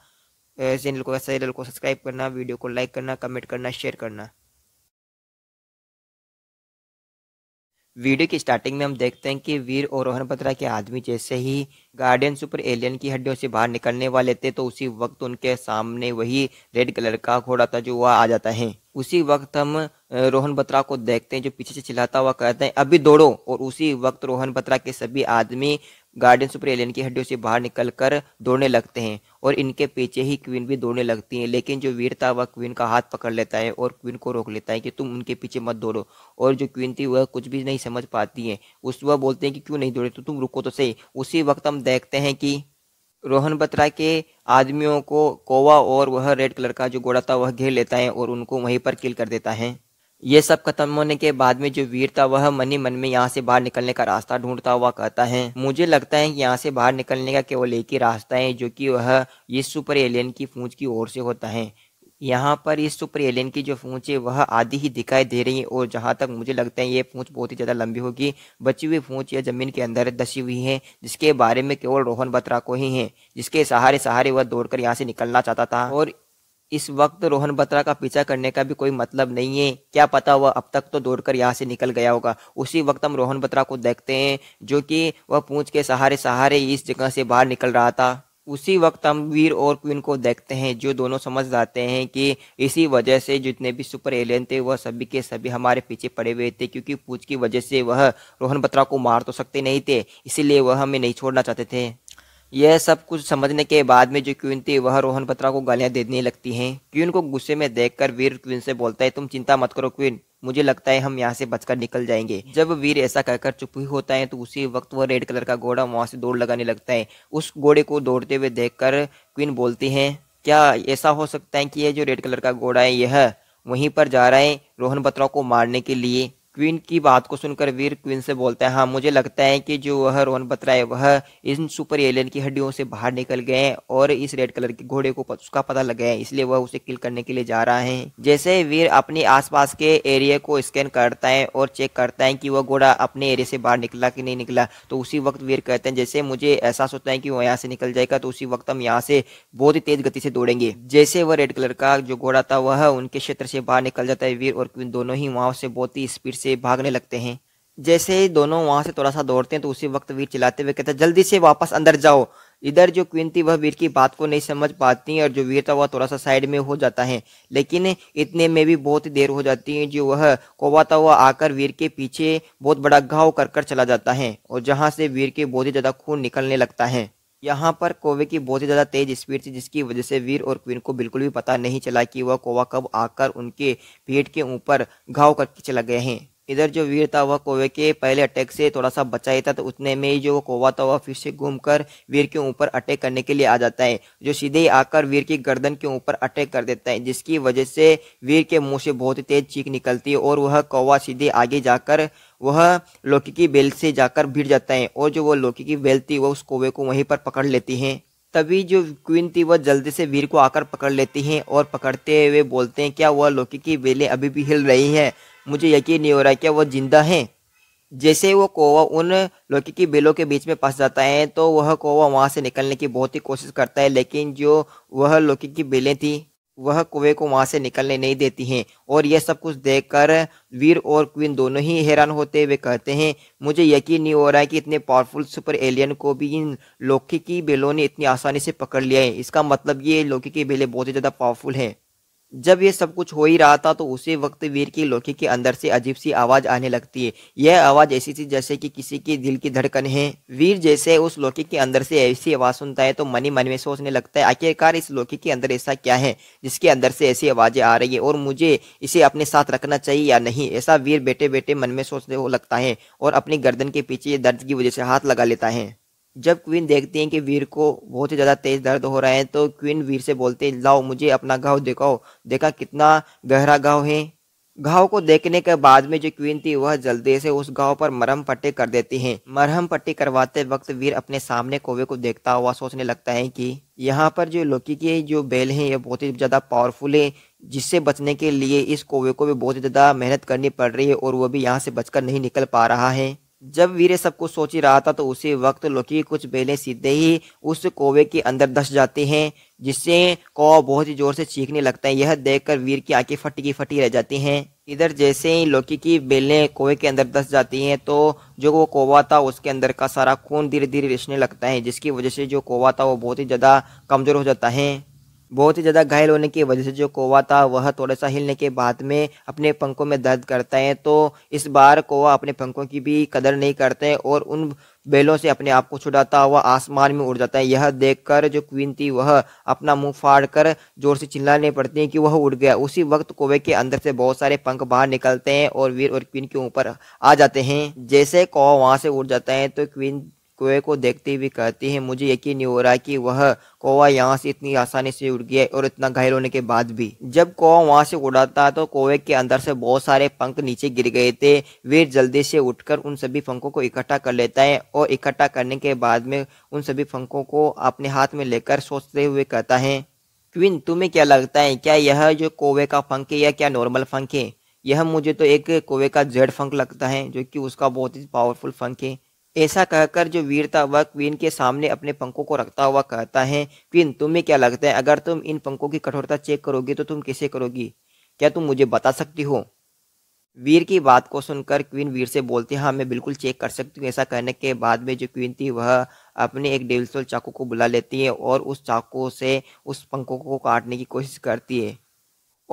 चैनल को चैनल को सब्सक्राइब करना वीडियो को लाइक करना कमेंट करना शेयर करना वीडियो की स्टार्टिंग में हम देखते हैं कि वीर और रोहन बत्रा के आदमी जैसे ही गार्डियन सुपर एलियन की हड्डियों से बाहर निकलने वाले थे तो उसी वक्त उनके सामने वही रेड कलर का घोड़ा था जो वह आ जाता है उसी वक्त हम रोहन बत्रा को देखते हैं जो पीछे से चिल्लाता हुआ कहते हैं अभी दौड़ो और उसी वक्त रोहन बत्रा के सभी आदमी गार्डन सुपर एलियन की हड्डियों से बाहर निकलकर दौड़ने लगते हैं और इनके पीछे ही क्वीन भी दौड़ने लगती है लेकिन जो वीर था वह क्वीन का हाथ पकड़ लेता है और क्वीन को रोक लेता है कि तुम उनके पीछे मत दौड़ो और जो क्वीन थी वह कुछ भी नहीं समझ पाती है उस वह बोलते हैं कि क्यों नहीं दौड़े तो तुम रुको तो सही उसी वक्त हम देखते हैं कि रोहन बत्रा के आदमियों को कोवा और वह रेड कलर का जो घोड़ा था वह घेर लेता है और उनको वहीं पर किल कर देता है ये सब खत्म होने के बाद में जो वीर था वह मनी मन में यहाँ से बाहर निकलने का रास्ता ढूंढता हुआ कहता है मुझे लगता है कि यहाँ से बाहर निकलने का केवल एक ही रास्ता है जो कि वह इस सुपर एलियन की फूंज की ओर से होता है यहाँ पर इस सुपर एलियन की जो पूंछ है वह आधी ही दिखाई दे रही है और जहाँ तक मुझे लगता है ये पूंछ बहुत ही ज़्यादा लंबी होगी बची हुई पूंछ यह ज़मीन के अंदर दसी हुई है जिसके बारे में केवल रोहन बत्रा को ही है जिसके सहारे सहारे वह दौड़कर यहाँ से निकलना चाहता था और इस वक्त रोहन बत्रा का पीछा करने का भी कोई मतलब नहीं है क्या पता वह अब तक तो दौड़कर यहाँ से निकल गया होगा उसी वक्त हम रोहन बत्रा को देखते हैं जो कि वह पूंछ के सहारे सहारे इस जगह से बाहर निकल रहा था उसी वक्त हम वीर और क्वीन को देखते हैं जो दोनों समझ जाते हैं कि इसी वजह से जितने भी सुपर एलियन थे वह सभी के सभी हमारे पीछे पड़े हुए थे क्योंकि पूछ की वजह से वह रोहन बत्रा को मार तो सकते नहीं थे इसीलिए वह हमें नहीं छोड़ना चाहते थे यह सब कुछ समझने के बाद में जो क्वीन थी वह रोहन पत्रा को गालियां देने लगती हैं क्वीन को गुस्से में देखकर वीर क्वीन से बोलता है तुम चिंता मत करो क्वीन मुझे लगता है हम यहाँ से बचकर निकल जाएंगे जब वीर ऐसा कहकर चुप ही होता है तो उसी वक्त वह रेड कलर का घोड़ा वहाँ से दौड़ लगाने लगता है उस घोड़े को दौड़ते हुए देखकर क्वीन बोलती है क्या ऐसा हो सकता है कि यह जो रेड कलर का घोड़ा है यह वहीं पर जा रहा है रोहन बत्रा को मारने के लिए क्वीन की बात को सुनकर वीर क्वीन से बोलता है हाँ मुझे लगता है कि जो वह रोहन बतरा है वह इन सुपर एलियन की हड्डियों से बाहर निकल गए हैं और इस रेड कलर के घोड़े को उसका पता लग गया है इसलिए वह उसे किल करने के लिए जा रहा है जैसे वीर अपने आसपास के एरिया को स्कैन करता है और चेक करता है कि वह घोड़ा अपने एरिया से बाहर निकला कि नहीं निकला तो उसी वक्त वीर कहते हैं जैसे मुझे एहसास होता है कि वह यहाँ से निकल जाएगा तो उसी वक्त हम यहाँ से बहुत ही तेज गति से दौड़ेंगे जैसे वह रेड कलर का जो घोड़ा था वह उनके क्षेत्र से बाहर निकल जाता है वीर और क्वीन दोनों ही वहां से बहुत ही स्पीड से भागने लगते हैं जैसे ही दोनों वहां से थोड़ा सा दौड़ते हैं तो उसी वक्त वीर चिल्लाते हुए कहते हैं जल्दी से वापस अंदर जाओ इधर जो क्वीन थी वह वीर की बात को नहीं समझ पाती और जो वीर था वह थोड़ा सा साइड में हो जाता है लेकिन इतने में भी बहुत देर हो जाती है जो वह कोवा था वह आकर वीर के पीछे बहुत बड़ा घाव कर कर चला जाता है और जहाँ से वीर के बहुत ही ज़्यादा खून निकलने लगता है यहाँ पर कोवे की बहुत ही ज़्यादा तेज स्पीड थी जिसकी वजह से वीर और क्वीन को बिल्कुल भी पता नहीं चला कि वह कोवा कब आकर उनके पेट के ऊपर घाव करके चला गए हैं इधर जो वीर था वह कोवे के पहले अटैक से थोड़ा सा बचा ही था तो उतने में ही जो कोवा था वह फिर से घूमकर वीर के ऊपर अटैक करने के लिए आ जाता है जो सीधे ही आकर वीर की गर्दन के ऊपर अटैक कर देता है जिसकी वजह से वीर के मुंह से बहुत तेज चीख निकलती है और वह कौवा सीधे आगे जाकर वह लौकी की बेल से जाकर भिड़ जाता है और जो वो लौकी की बेल थी वह उस कोवे को वहीं पर पकड़ लेती है तभी जो क्वीन थी वह जल्दी से वीर को आकर पकड़ लेती हैं और पकड़ते हुए बोलते हैं क्या वह लौकी की बेलें अभी भी हिल रही हैं मुझे यकीन नहीं हो रहा क्या वो जिंदा हैं जैसे वो कोवा उन लौकी की बेलों के बीच में फंस जाता है तो वह कोवा वहाँ से निकलने की बहुत ही कोशिश करता है लेकिन जो वह लौकी की बेलें थी वह कुएं को वहाँ से निकलने नहीं देती हैं और यह सब कुछ देखकर वीर और क्वीन दोनों ही हैरान होते हुए कहते हैं मुझे यकीन नहीं हो रहा है कि इतने पावरफुल सुपर एलियन को भी इन लौकी की बेलों ने इतनी आसानी से पकड़ लिया है इसका मतलब ये लौकी की बेलें बहुत ही ज़्यादा पावरफुल हैं जब ये सब कुछ हो ही रहा था तो उसी वक्त वीर की लौकी के अंदर से अजीब सी आवाज आने लगती है यह आवाज ऐसी थी जैसे कि किसी के दिल की धड़कन है वीर जैसे उस लौकी के अंदर से ऐसी आवाज सुनता है तो मनी मन में सोचने लगता है आखिरकार इस लौकी के अंदर ऐसा क्या है जिसके अंदर से ऐसी आवाजें आ रही है और मुझे इसे अपने साथ रखना चाहिए या नहीं ऐसा वीर बेटे बेटे मन में सोचने लगता है और अपनी गर्दन के पीछे दर्द की वजह से हाथ लगा लेता है जब क्वीन देखती हैं कि वीर को बहुत ही ज़्यादा तेज दर्द हो रहा है तो क्वीन वीर से बोलते लाओ मुझे अपना घाव दिखाओ देखा कितना गहरा घाव है घाव को देखने के बाद में जो क्वीन थी वह जल्दी से उस घाव पर मरहम पट्टी कर देती हैं मरहम पट्टी करवाते वक्त वीर अपने सामने कोवे को देखता हुआ सोचने लगता है कि यहाँ पर जो लोकी की जो बेल है ये बहुत ही ज़्यादा पावरफुल है जिससे बचने के लिए इस कोवे को भी बहुत ज़्यादा मेहनत करनी पड़ रही है और वह भी यहाँ से बचकर नहीं निकल पा रहा है जब वीरे सब कुछ सोच ही रहा था तो उसी वक्त लोकी कुछ बेलें सीधे ही उस कोवे के अंदर धस जाते हैं जिससे कौ बहुत ही जोर से चीखने लगता है यह देखकर वीर की आंखें फटी की फटी रह जाती हैं इधर जैसे ही लोकी की बेलें कोवे के अंदर धस जाती हैं तो जो वो कोवा था उसके अंदर का सारा खून धीरे धीरे रिसने लगता है जिसकी वजह से जो कोवा था वो बहुत ही ज़्यादा कमज़ोर हो जाता है बहुत ही ज़्यादा घायल होने की वजह से जो कोवा था वह थोड़ा सा हिलने के बाद में अपने पंखों में दर्द करता है तो इस बार कोवा अपने पंखों की भी कदर नहीं करते हैं और उन बेलों से अपने आप को छुड़ाता हुआ आसमान में उड़ जाता है यह देखकर जो क्वीन थी वह अपना मुंह फाड़कर जोर से चिल्लाने पड़ती है कि वह उड़ गया उसी वक्त कोवे के अंदर से बहुत सारे पंख बाहर निकलते हैं और वीर और क्वीन के ऊपर आ जाते हैं जैसे कौवा वहाँ से उड़ जाता है तो क्वीन कुएं को देखते हुए कहती है मुझे यकीन नहीं हो रहा कि वह कौवा यहाँ से इतनी आसानी से उड़ गया और इतना घायल होने के बाद भी जब कौवा वहाँ से उड़ाता तो कौवे के अंदर से बहुत सारे पंख नीचे गिर गए थे वे जल्दी से उठकर उन सभी पंखों को इकट्ठा कर लेता है और इकट्ठा करने के बाद में उन सभी पंखों को अपने हाथ में लेकर सोचते हुए कहता है क्विन तुम्हें क्या लगता है क्या यह जो कौवे का पंख है या क्या नॉर्मल पंख है यह मुझे तो एक कौवे का जेड फंक लगता है जो कि उसका बहुत ही पावरफुल फंक है ऐसा कहकर जो वीरता वह क्वीन के सामने अपने पंखों को रखता हुआ कहता है क्वीन तुम्हें क्या लगता है अगर तुम इन पंखों की कठोरता चेक करोगे तो तुम कैसे करोगी क्या तुम मुझे बता सकती हो वीर की बात को सुनकर क्वीन वीर से बोलती हाँ मैं बिल्कुल चेक कर सकती हूँ ऐसा कहने के बाद में जो क्वीन थी वह अपने एक डेविल्सोल चाकू को बुला लेती है और उस चाकू से उस पंखों को काटने की कोशिश करती है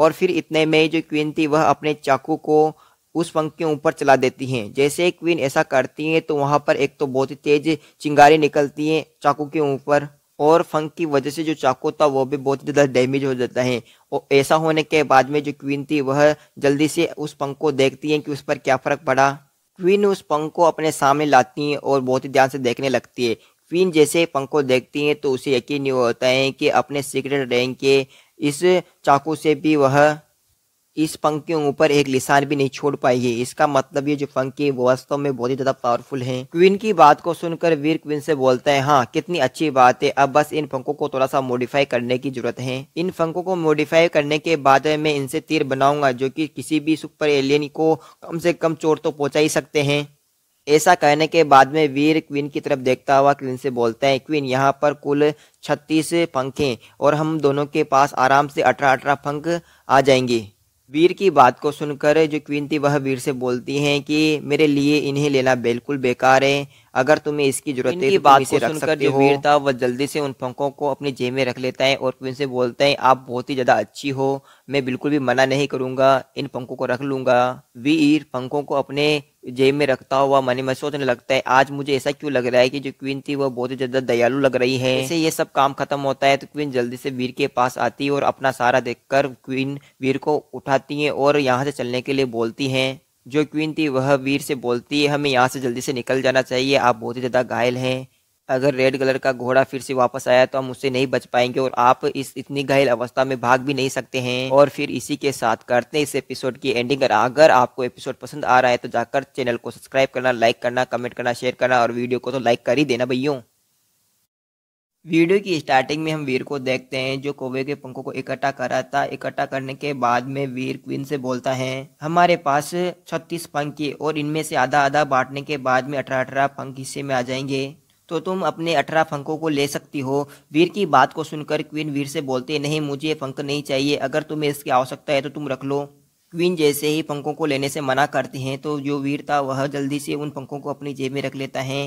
और फिर इतने में जो क्वीन थी वह अपने चाकू को उस पंख के ऊपर चला देती हैं जैसे क्वीन ऐसा करती हैं तो वहाँ पर एक तो बहुत ही तेज चिंगारी निकलती हैं चाकू के ऊपर और फंक की वजह से जो चाकू था वो भी बहुत ज़्यादा डैमेज हो जाता है और ऐसा होने के बाद में जो क्वीन थी वह जल्दी से उस पंख को देखती हैं कि उस पर क्या फ़र्क पड़ा क्वीन उस पंख को अपने सामने लाती हैं और बहुत ही ध्यान से देखने लगती है क्वीन जैसे पंख को देखती हैं तो उसे यकीन नहीं होता है कि अपने सीक्रेट रैंक के इस चाकू से भी वह इस पंख के ऊपर एक निशान भी नहीं छोड़ पाई है इसका मतलब ये जो पंख है वो वास्तव में बहुत ही ज्यादा पावरफुल है क्वीन की बात को सुनकर वीर क्वीन से बोलता है हाँ कितनी अच्छी बात है अब बस इन पंखों को थोड़ा सा मॉडिफाई करने की जरूरत है इन पंखों को मॉडिफाई करने के बाद मैं इनसे तीर बनाऊंगा जो कि किसी भी सुपर एलियन को कम से कम चोट तो पहुंचा ही सकते हैं ऐसा कहने के बाद में वीर क्वीन की तरफ देखता हुआ क्वीन से बोलता है क्वीन यहाँ पर कुल छत्तीस पंख और हम दोनों के पास आराम से अठारह अठारह पंख आ जाएंगे वीर की बात को सुनकर जो क्वीन थी वह वीर से बोलती हैं कि मेरे लिए इन्हें लेना बिल्कुल बेकार है अगर तुम्हें इसकी जरूरत है तो बात इसे रख सकते हो वीर था वह जल्दी से उन पंखों को अपनी जेब में रख लेता है और क्वीन से बोलता है आप बहुत ही ज्यादा अच्छी हो मैं बिल्कुल भी मना नहीं करूंगा इन पंखों को रख लूंगा वीर पंखों को अपने जेब में रखता हुआ मन में सोचने लगता है आज मुझे ऐसा क्यों लग रहा है कि जो क्वीन थी वह बहुत ही ज्यादा दयालु लग रही है ऐसे ये सब काम खत्म होता है तो क्वीन जल्दी से वीर के पास आती है और अपना सारा देखकर क्वीन वीर को उठाती है और यहाँ से चलने के लिए बोलती है जो क्वीन थी वह वीर से बोलती है हमें यहाँ से जल्दी से निकल जाना चाहिए आप बहुत ही ज़्यादा घायल हैं अगर रेड कलर का घोड़ा फिर से वापस आया तो हम उससे नहीं बच पाएंगे और आप इस इतनी घायल अवस्था में भाग भी नहीं सकते हैं और फिर इसी के साथ करते हैं इस एपिसोड की एंडिंग और अगर आपको एपिसोड पसंद आ रहा है तो जाकर चैनल को सब्सक्राइब करना लाइक करना कमेंट करना शेयर करना और वीडियो को तो लाइक कर ही देना भैया वीडियो की स्टार्टिंग में हम वीर को देखते हैं जो कौवे के पंखों को इकट्ठा कर रहा था इकट्ठा करने के बाद में वीर क्वीन से बोलता है हमारे पास छत्तीस पंख है और इनमें से आधा आधा बांटने के बाद में अठारह अठारह पंख हिस्से में आ जाएंगे तो तुम अपने अठारह पंखों को ले सकती हो वीर की बात को सुनकर क्वीन वीर से बोलते नहीं मुझे ये पंख नहीं चाहिए अगर तुम्हें इसकी आवश्यकता है तो तुम रख लो क्वीन जैसे ही पंखों को लेने से मना करते हैं तो जो वीर था वह जल्दी से उन पंखों को अपनी जेब में रख लेता है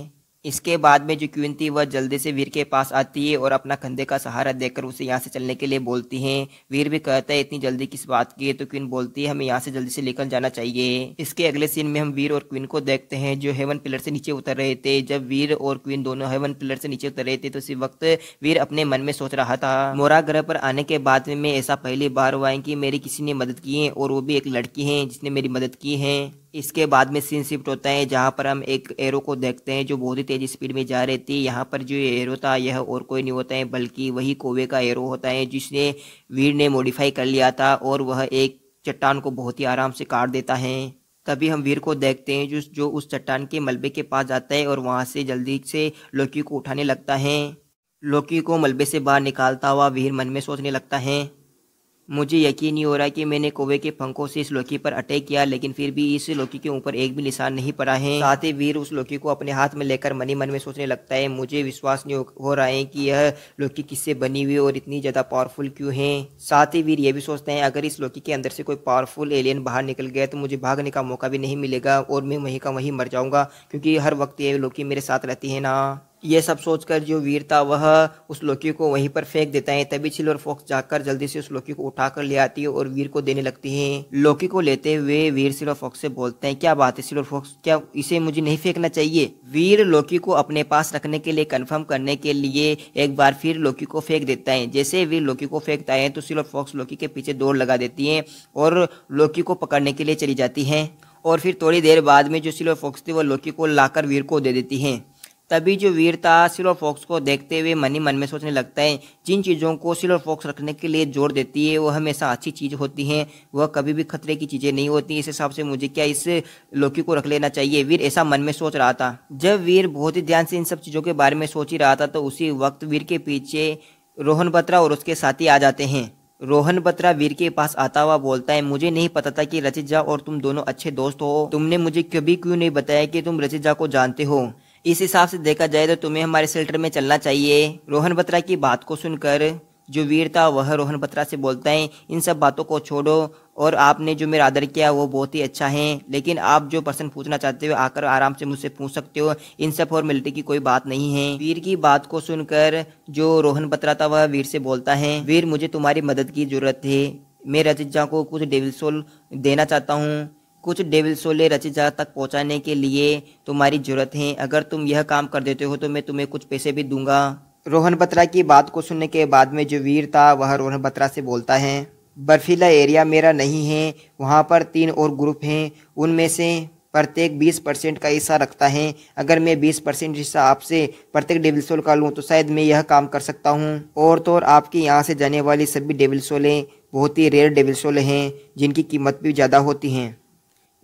इसके बाद में जो क्वीन थी वह जल्दी से वीर के पास आती है और अपना कंधे का सहारा देकर उसे यहाँ से चलने के लिए बोलती हैं वीर भी कहता है इतनी जल्दी किस बात की है तो क्वीन बोलती है हमें यहाँ से जल्दी से निकल जाना चाहिए इसके अगले सीन में हम वीर और क्वीन को देखते हैं जो हेवन पिलर से नीचे उतर रहे थे जब वीर और क्वीन दोनों हेवन पिलर से नीचे उतर रहे थे तो उसी वक्त वीर अपने मन में सोच रहा था मोरा ग्रह पर आने के बाद में मैं ऐसा पहली बार हुआ है कि मेरी किसी ने मदद की है और वो भी एक लड़की है जिसने मेरी मदद की है इसके बाद में सीन शिफ्ट होता है जहाँ पर हम एक एरो को देखते हैं जो बहुत ही तेज़ स्पीड में जा रही थी यहाँ पर जो एरो था यह और कोई नहीं होता है बल्कि वही कोवे का एरो होता है जिसने वीर ने मॉडिफाई कर लिया था और वह एक चट्टान को बहुत ही आराम से काट देता है तभी हम वीर को देखते हैं जो जो उस चट्टान के मलबे के पास जाता है और वहाँ से जल्दी से लौकी को उठाने लगता है लौकी को मलबे से बाहर निकालता हुआ वीर मन में सोचने लगता है मुझे यकीन नहीं हो रहा कि मैंने कोवे के पंखों से इस लौकी पर अटैक किया लेकिन फिर भी इस लौकी के ऊपर एक भी निशान नहीं पड़ा है साथ ही वीर उस लौकी को अपने हाथ में लेकर मनी मन में सोचने लगता है मुझे विश्वास नहीं हो रहा है कि यह लौकी किससे बनी हुई और इतनी ज़्यादा पावरफुल क्यों है साथ ही वीर यह भी सोचते हैं अगर इस लौकी के अंदर से कोई पावरफुल एलियन बाहर निकल गया तो मुझे भागने का मौका भी नहीं मिलेगा और मैं वहीं का वहीं मर जाऊँगा क्योंकि हर वक्त ये लौकी मेरे साथ रहती है ना ये सब सोचकर जो वीर था वह उस लौकी को वहीं पर फेंक देता है तभी सिल्वर फॉक्स जाकर जल्दी से उस लौकी को उठाकर ले आती है और वीर को देने लगती है लौकी को लेते हुए वीर सिल्वर फॉक्स से बोलते हैं क्या बात है सिल्वर फॉक्स क्या इसे मुझे नहीं फेंकना चाहिए वीर लौकी को अपने पास रखने के लिए कन्फर्म करने के लिए एक बार फिर लौकी को फेंक देता है जैसे वीर लौकी को फेंकता है तो सिल्वर फॉक्स लौकी के पीछे दौड़ लगा देती है और लौकी को पकड़ने के लिए चली जाती है और फिर थोड़ी देर बाद में जो सिल्वर फॉक्स थी वो लौकी को लाकर वीर को दे देती हैं तभी जो वीर था सिल्वर फॉक्स को देखते हुए मन ही मन में सोचने लगता है जिन चीज़ों को सिल्वर फॉक्स रखने के लिए जोर देती है वो हमेशा अच्छी चीज़ होती हैं वह कभी भी खतरे की चीज़ें नहीं होती इस हिसाब से मुझे क्या इस लोकी को रख लेना चाहिए वीर ऐसा मन में सोच रहा था जब वीर बहुत ही ध्यान से इन सब चीज़ों के बारे में सोच ही रहा था तो उसी वक्त वीर के पीछे रोहन बत्रा और उसके साथी आ जाते हैं रोहन बत्रा वीर के पास आता हुआ बोलता है मुझे नहीं पता था कि रचित झा और तुम दोनों अच्छे दोस्त हो तुमने मुझे कभी क्यों नहीं बताया कि तुम रचित झा को जानते हो इस हिसाब से देखा जाए तो तुम्हें हमारे सेल्टर में चलना चाहिए रोहन बत्रा की बात को सुनकर जो वीर था वह रोहन बत्रा से बोलता है इन सब बातों को छोड़ो और आपने जो मेरा आदर किया वो बहुत ही अच्छा है लेकिन आप जो पर्सन पूछना चाहते हो आकर आराम से मुझसे पूछ सकते हो इन सब फॉर्मेलिटी की कोई बात नहीं है वीर की बात को सुनकर जो रोहन बत्रा था वह वीर से बोलता है वीर मुझे तुम्हारी मदद की जरूरत है मैं रजिजा को कुछ डेविल सोल देना चाहता हूँ कुछ डेविल सोले रचिजा तक पहुंचाने के लिए तुम्हारी जरूरत है अगर तुम यह काम कर देते हो तो मैं तुम्हें कुछ पैसे भी दूंगा रोहन बत्रा की बात को सुनने के बाद में जो वीर था वह रोहन बत्रा से बोलता है बर्फीला एरिया मेरा नहीं है वहाँ पर तीन और ग्रुप हैं उनमें से प्रत्येक 20 परसेंट का हिस्सा रखता है अगर मैं 20 परसेंट हिस्सा आपसे प्रत्येक डेविल सोल का लूँ तो शायद मैं यह काम कर सकता हूँ और तो और आपके यहाँ से जाने वाली सभी डेविल सोलें बहुत ही रेयर डेविल हैं जिनकी कीमत भी ज़्यादा होती हैं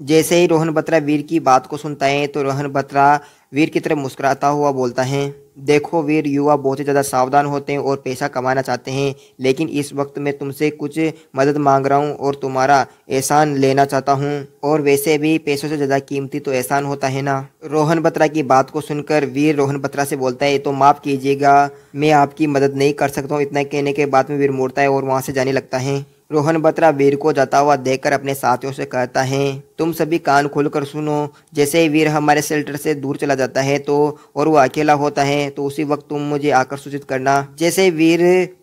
जैसे ही रोहन बत्रा वीर की बात को सुनता है तो रोहन बत्रा वीर की तरफ मुस्कुराता हुआ बोलता है देखो वीर युवा बहुत ही ज़्यादा सावधान होते हैं और पैसा कमाना चाहते हैं लेकिन इस वक्त मैं तुमसे कुछ मदद मांग रहा हूँ और तुम्हारा एहसान लेना चाहता हूँ और वैसे भी पैसों से ज़्यादा कीमती तो एहसान होता है ना रोहन बत्रा की बात को सुनकर वीर रोहन बत्रा से बोलता है तो माफ़ कीजिएगा मैं आपकी मदद नहीं कर सकता हूँ इतना कहने के बाद में वीर मोड़ता है और वहाँ से जाने लगता है रोहन बत्रा वीर को जाता हुआ देखकर अपने साथियों से कहता है तुम सभी कान खोलकर सुनो जैसे ही वीर हमारे सेल्टर से दूर चला जाता है तो और वो अकेला होता है तो उसी वक्त तुम मुझे आकर सूचित करना जैसे वीर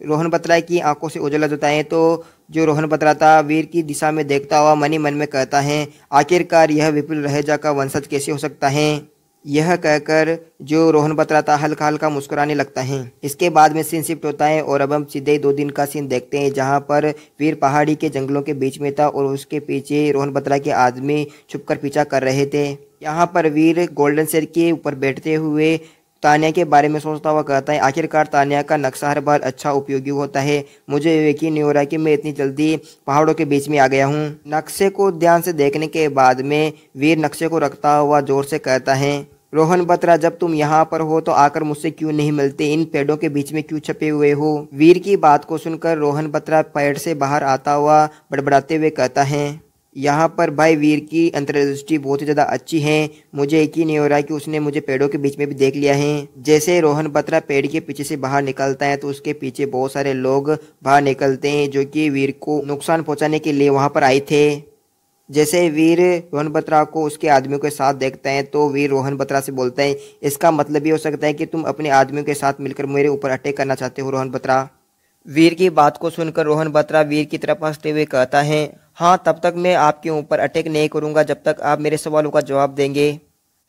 रोहन बत्रा की आंखों से उजला जाता है तो जो रोहन बत्रा था वीर की दिशा में देखता हुआ मनी मन में कहता है आखिरकार यह विपुल रहेजा का वंशज कैसे हो सकता है यह कहकर जो रोहन था हल्का हल्का मुस्कुराने लगता है इसके बाद में सीन शिफ्ट होता है और अब हम सीधे दो दिन का सीन देखते हैं जहां पर वीर पहाड़ी के जंगलों के बीच में था और उसके पीछे रोहन बतरा के आदमी छुपकर पीछा कर रहे थे यहाँ पर वीर गोल्डन शेर के ऊपर बैठते हुए तानिया के बारे में सोचता हुआ कहता है आखिरकार तानिया का नक्शा हर बार अच्छा उपयोगी होता है मुझे यकीन नहीं हो रहा कि मैं इतनी जल्दी पहाड़ों के बीच में आ गया हूँ नक्शे को ध्यान से देखने के बाद में वीर नक्शे को रखता हुआ जोर से कहता है रोहन बत्रा जब तुम यहाँ पर हो तो आकर मुझसे क्यों नहीं मिलते इन पेड़ों के बीच में क्यों छपे हुए हो वीर की बात को सुनकर रोहन बत्रा पेड़ से बाहर आता हुआ बड़बड़ाते हुए कहता है यहाँ पर भाई वीर की अंतर्दृष्टि बहुत ही ज़्यादा अच्छी है मुझे यकीन नहीं हो रहा है कि उसने मुझे पेड़ों के बीच में भी देख लिया है जैसे रोहन बत्रा पेड़ के पीछे से बाहर निकलता है तो उसके पीछे बहुत सारे लोग बाहर निकलते हैं जो कि वीर को नुकसान पहुंचाने के लिए वहाँ पर आए थे जैसे वीर रोहन बत्रा को उसके आदमियों के साथ देखते हैं तो वीर रोहन बत्रा से बोलते हैं इसका मतलब ये हो सकता है कि तुम अपने आदमियों के साथ मिलकर मेरे ऊपर अटैक करना चाहते हो रोहन बत्रा वीर की बात को सुनकर रोहन बत्रा वीर की तरफ हंसते हुए कहता है हाँ तब तक मैं आपके ऊपर अटैक नहीं करूँगा जब तक आप मेरे सवालों का जवाब देंगे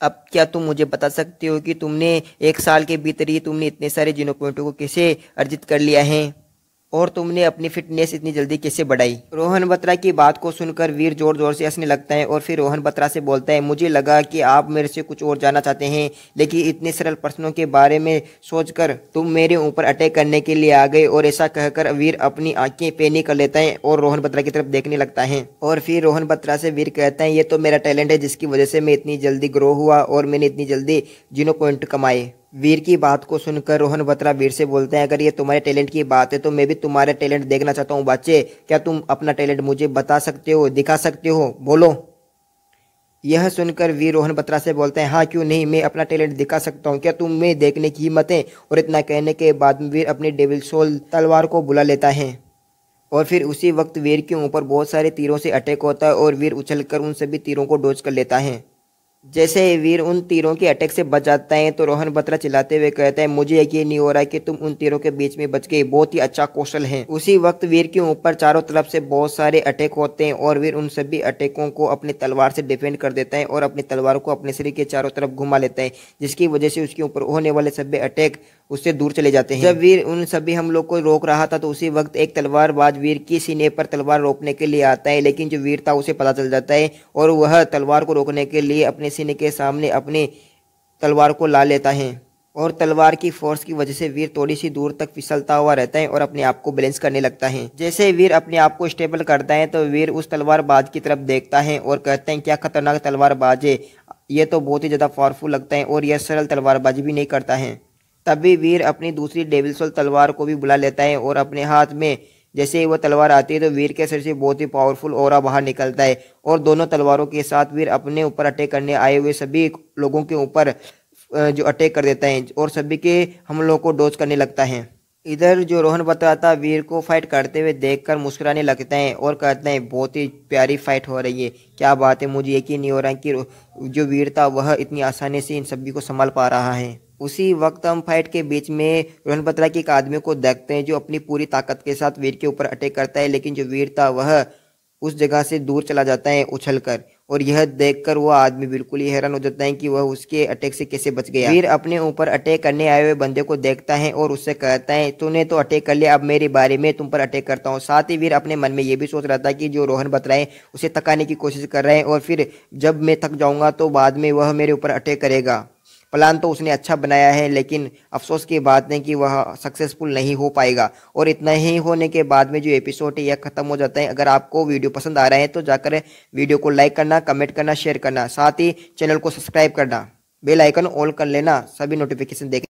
अब क्या तुम मुझे बता सकते हो कि तुमने एक साल के भीतर ही तुमने इतने सारे जीनो पॉइंटों को कैसे अर्जित कर लिया है और तुमने अपनी फिटनेस इतनी जल्दी कैसे बढ़ाई रोहन बत्रा की बात को सुनकर वीर जोर जोर से हंसने लगता है और फिर रोहन बत्रा से बोलता है मुझे लगा कि आप मेरे से कुछ और जानना चाहते हैं लेकिन इतने सरल प्रश्नों के बारे में सोचकर तुम मेरे ऊपर अटैक करने के लिए आ गए और ऐसा कहकर वीर अपनी आंखें पेनी कर लेता है और रोहन बत्रा की तरफ देखने लगता है और फिर रोहन बत्रा से वीर कहता है ये तो मेरा टैलेंट है जिसकी वजह से मैं इतनी जल्दी ग्रो हुआ और मैंने इतनी जल्दी जीरो पॉइंट कमाए वीर की बात को सुनकर रोहन बत्रा वीर से बोलते हैं अगर ये तुम्हारे टैलेंट की बात है तो मैं भी तुम्हारा टैलेंट देखना चाहता हूँ बच्चे क्या तुम अपना टैलेंट मुझे बता सकते हो दिखा सकते हो बोलो यह सुनकर वीर रोहन बत्रा से बोलते हैं हाँ क्यों नहीं मैं अपना टैलेंट दिखा सकता हूँ क्या तुम में देखने की हिम्मत है और इतना कहने के बाद वीर अपने डेविल सोल तलवार को बुला लेता है और फिर उसी वक्त वीर के ऊपर बहुत सारे तीरों से अटैक होता है और वीर उछलकर उन सभी तीरों को डोज कर लेता है जैसे वीर उन तीरों के अटैक से बच जाता है तो रोहन बत्रा चिल्लाते हुए कहते हैं मुझे यकीन नहीं हो रहा है कि तुम उन तीरों के बीच में बच गए बहुत ही अच्छा कौशल है उसी वक्त वीर के ऊपर चारों तरफ से बहुत सारे अटैक होते हैं और वीर उन सभी अटैकों को अपनी तलवार से डिफेंड कर देता है और अपनी तलवार को अपने शरीर के चारों तरफ घुमा लेता है जिसकी वजह से उसके ऊपर होने वाले सभी अटैक उससे दूर चले जाते हैं जब वीर उन सभी हम लोग को रोक रहा था तो उसी वक्त एक तलवारबाज वीर की सीने पर तलवार रोकने के लिए आता है लेकिन जो वीर था उसे पता चल जाता है और वह तलवार को रोकने के लिए अपने अपने सीने के सामने अपने तलवार को ला लेता है और तलवार की फोर्स की वजह से वीर थोड़ी सी दूर तक फिसलता हुआ रहता है और अपने आप को बैलेंस करने लगता है जैसे वीर अपने आप को स्टेबल करता है तो वीर उस तलवारबाज की तरफ देखता है और कहते हैं क्या खतरनाक तलवारबाज है ये तो बहुत ही ज़्यादा पावरफुल लगता है और यह सरल तलवारबाजी भी नहीं करता है तभी वीर अपनी दूसरी डेविलसोल तलवार को भी बुला लेता है और अपने हाथ में जैसे ही वह तलवार आती है तो वीर के सर से बहुत ही पावरफुल और बाहर निकलता है और दोनों तलवारों के साथ वीर अपने ऊपर अटैक करने आए हुए सभी लोगों के ऊपर जो अटैक कर देता है और सभी के हम लोगों को डोज करने लगता है इधर जो रोहन बताता वीर को फाइट करते हुए देखकर मुस्कुराने लगते हैं और कहते हैं बहुत ही प्यारी फाइट हो रही है क्या बात है मुझे यकीन नहीं हो रहा है कि जो वीर था वह इतनी आसानी से इन सभी को संभाल पा रहा है उसी वक्त हम फाइट के बीच में रोहन पत्रा के एक आदमी को देखते हैं जो अपनी पूरी ताकत के साथ वीर के ऊपर अटैक करता है लेकिन जो वीर था वह उस जगह से दूर चला जाता है उछलकर और यह देखकर वह आदमी बिल्कुल ही हैरान हो जाता है कि वह उसके अटैक से कैसे बच गया वीर अपने ऊपर अटैक करने आए हुए बंदे को देखता है और उससे कहता है तूने तो अटैक कर लिया अब मेरे बारे में तुम पर अटैक करता हूँ साथ ही वीर अपने मन में यह भी सोच रहा था कि जो रोहन बतराए उसे थकाने की कोशिश कर रहे हैं और फिर जब मैं थक जाऊंगा तो बाद में वह मेरे ऊपर अटैक करेगा प्लान तो उसने अच्छा बनाया है लेकिन अफसोस की बात है कि वह सक्सेसफुल नहीं हो पाएगा और इतना ही होने के बाद में जो एपिसोड है यह खत्म हो जाता है अगर आपको वीडियो पसंद आ रहा है तो जाकर वीडियो को लाइक करना कमेंट करना शेयर करना साथ ही चैनल को सब्सक्राइब करना बेल आइकन ऑल कर लेना सभी नोटिफिकेशन देखें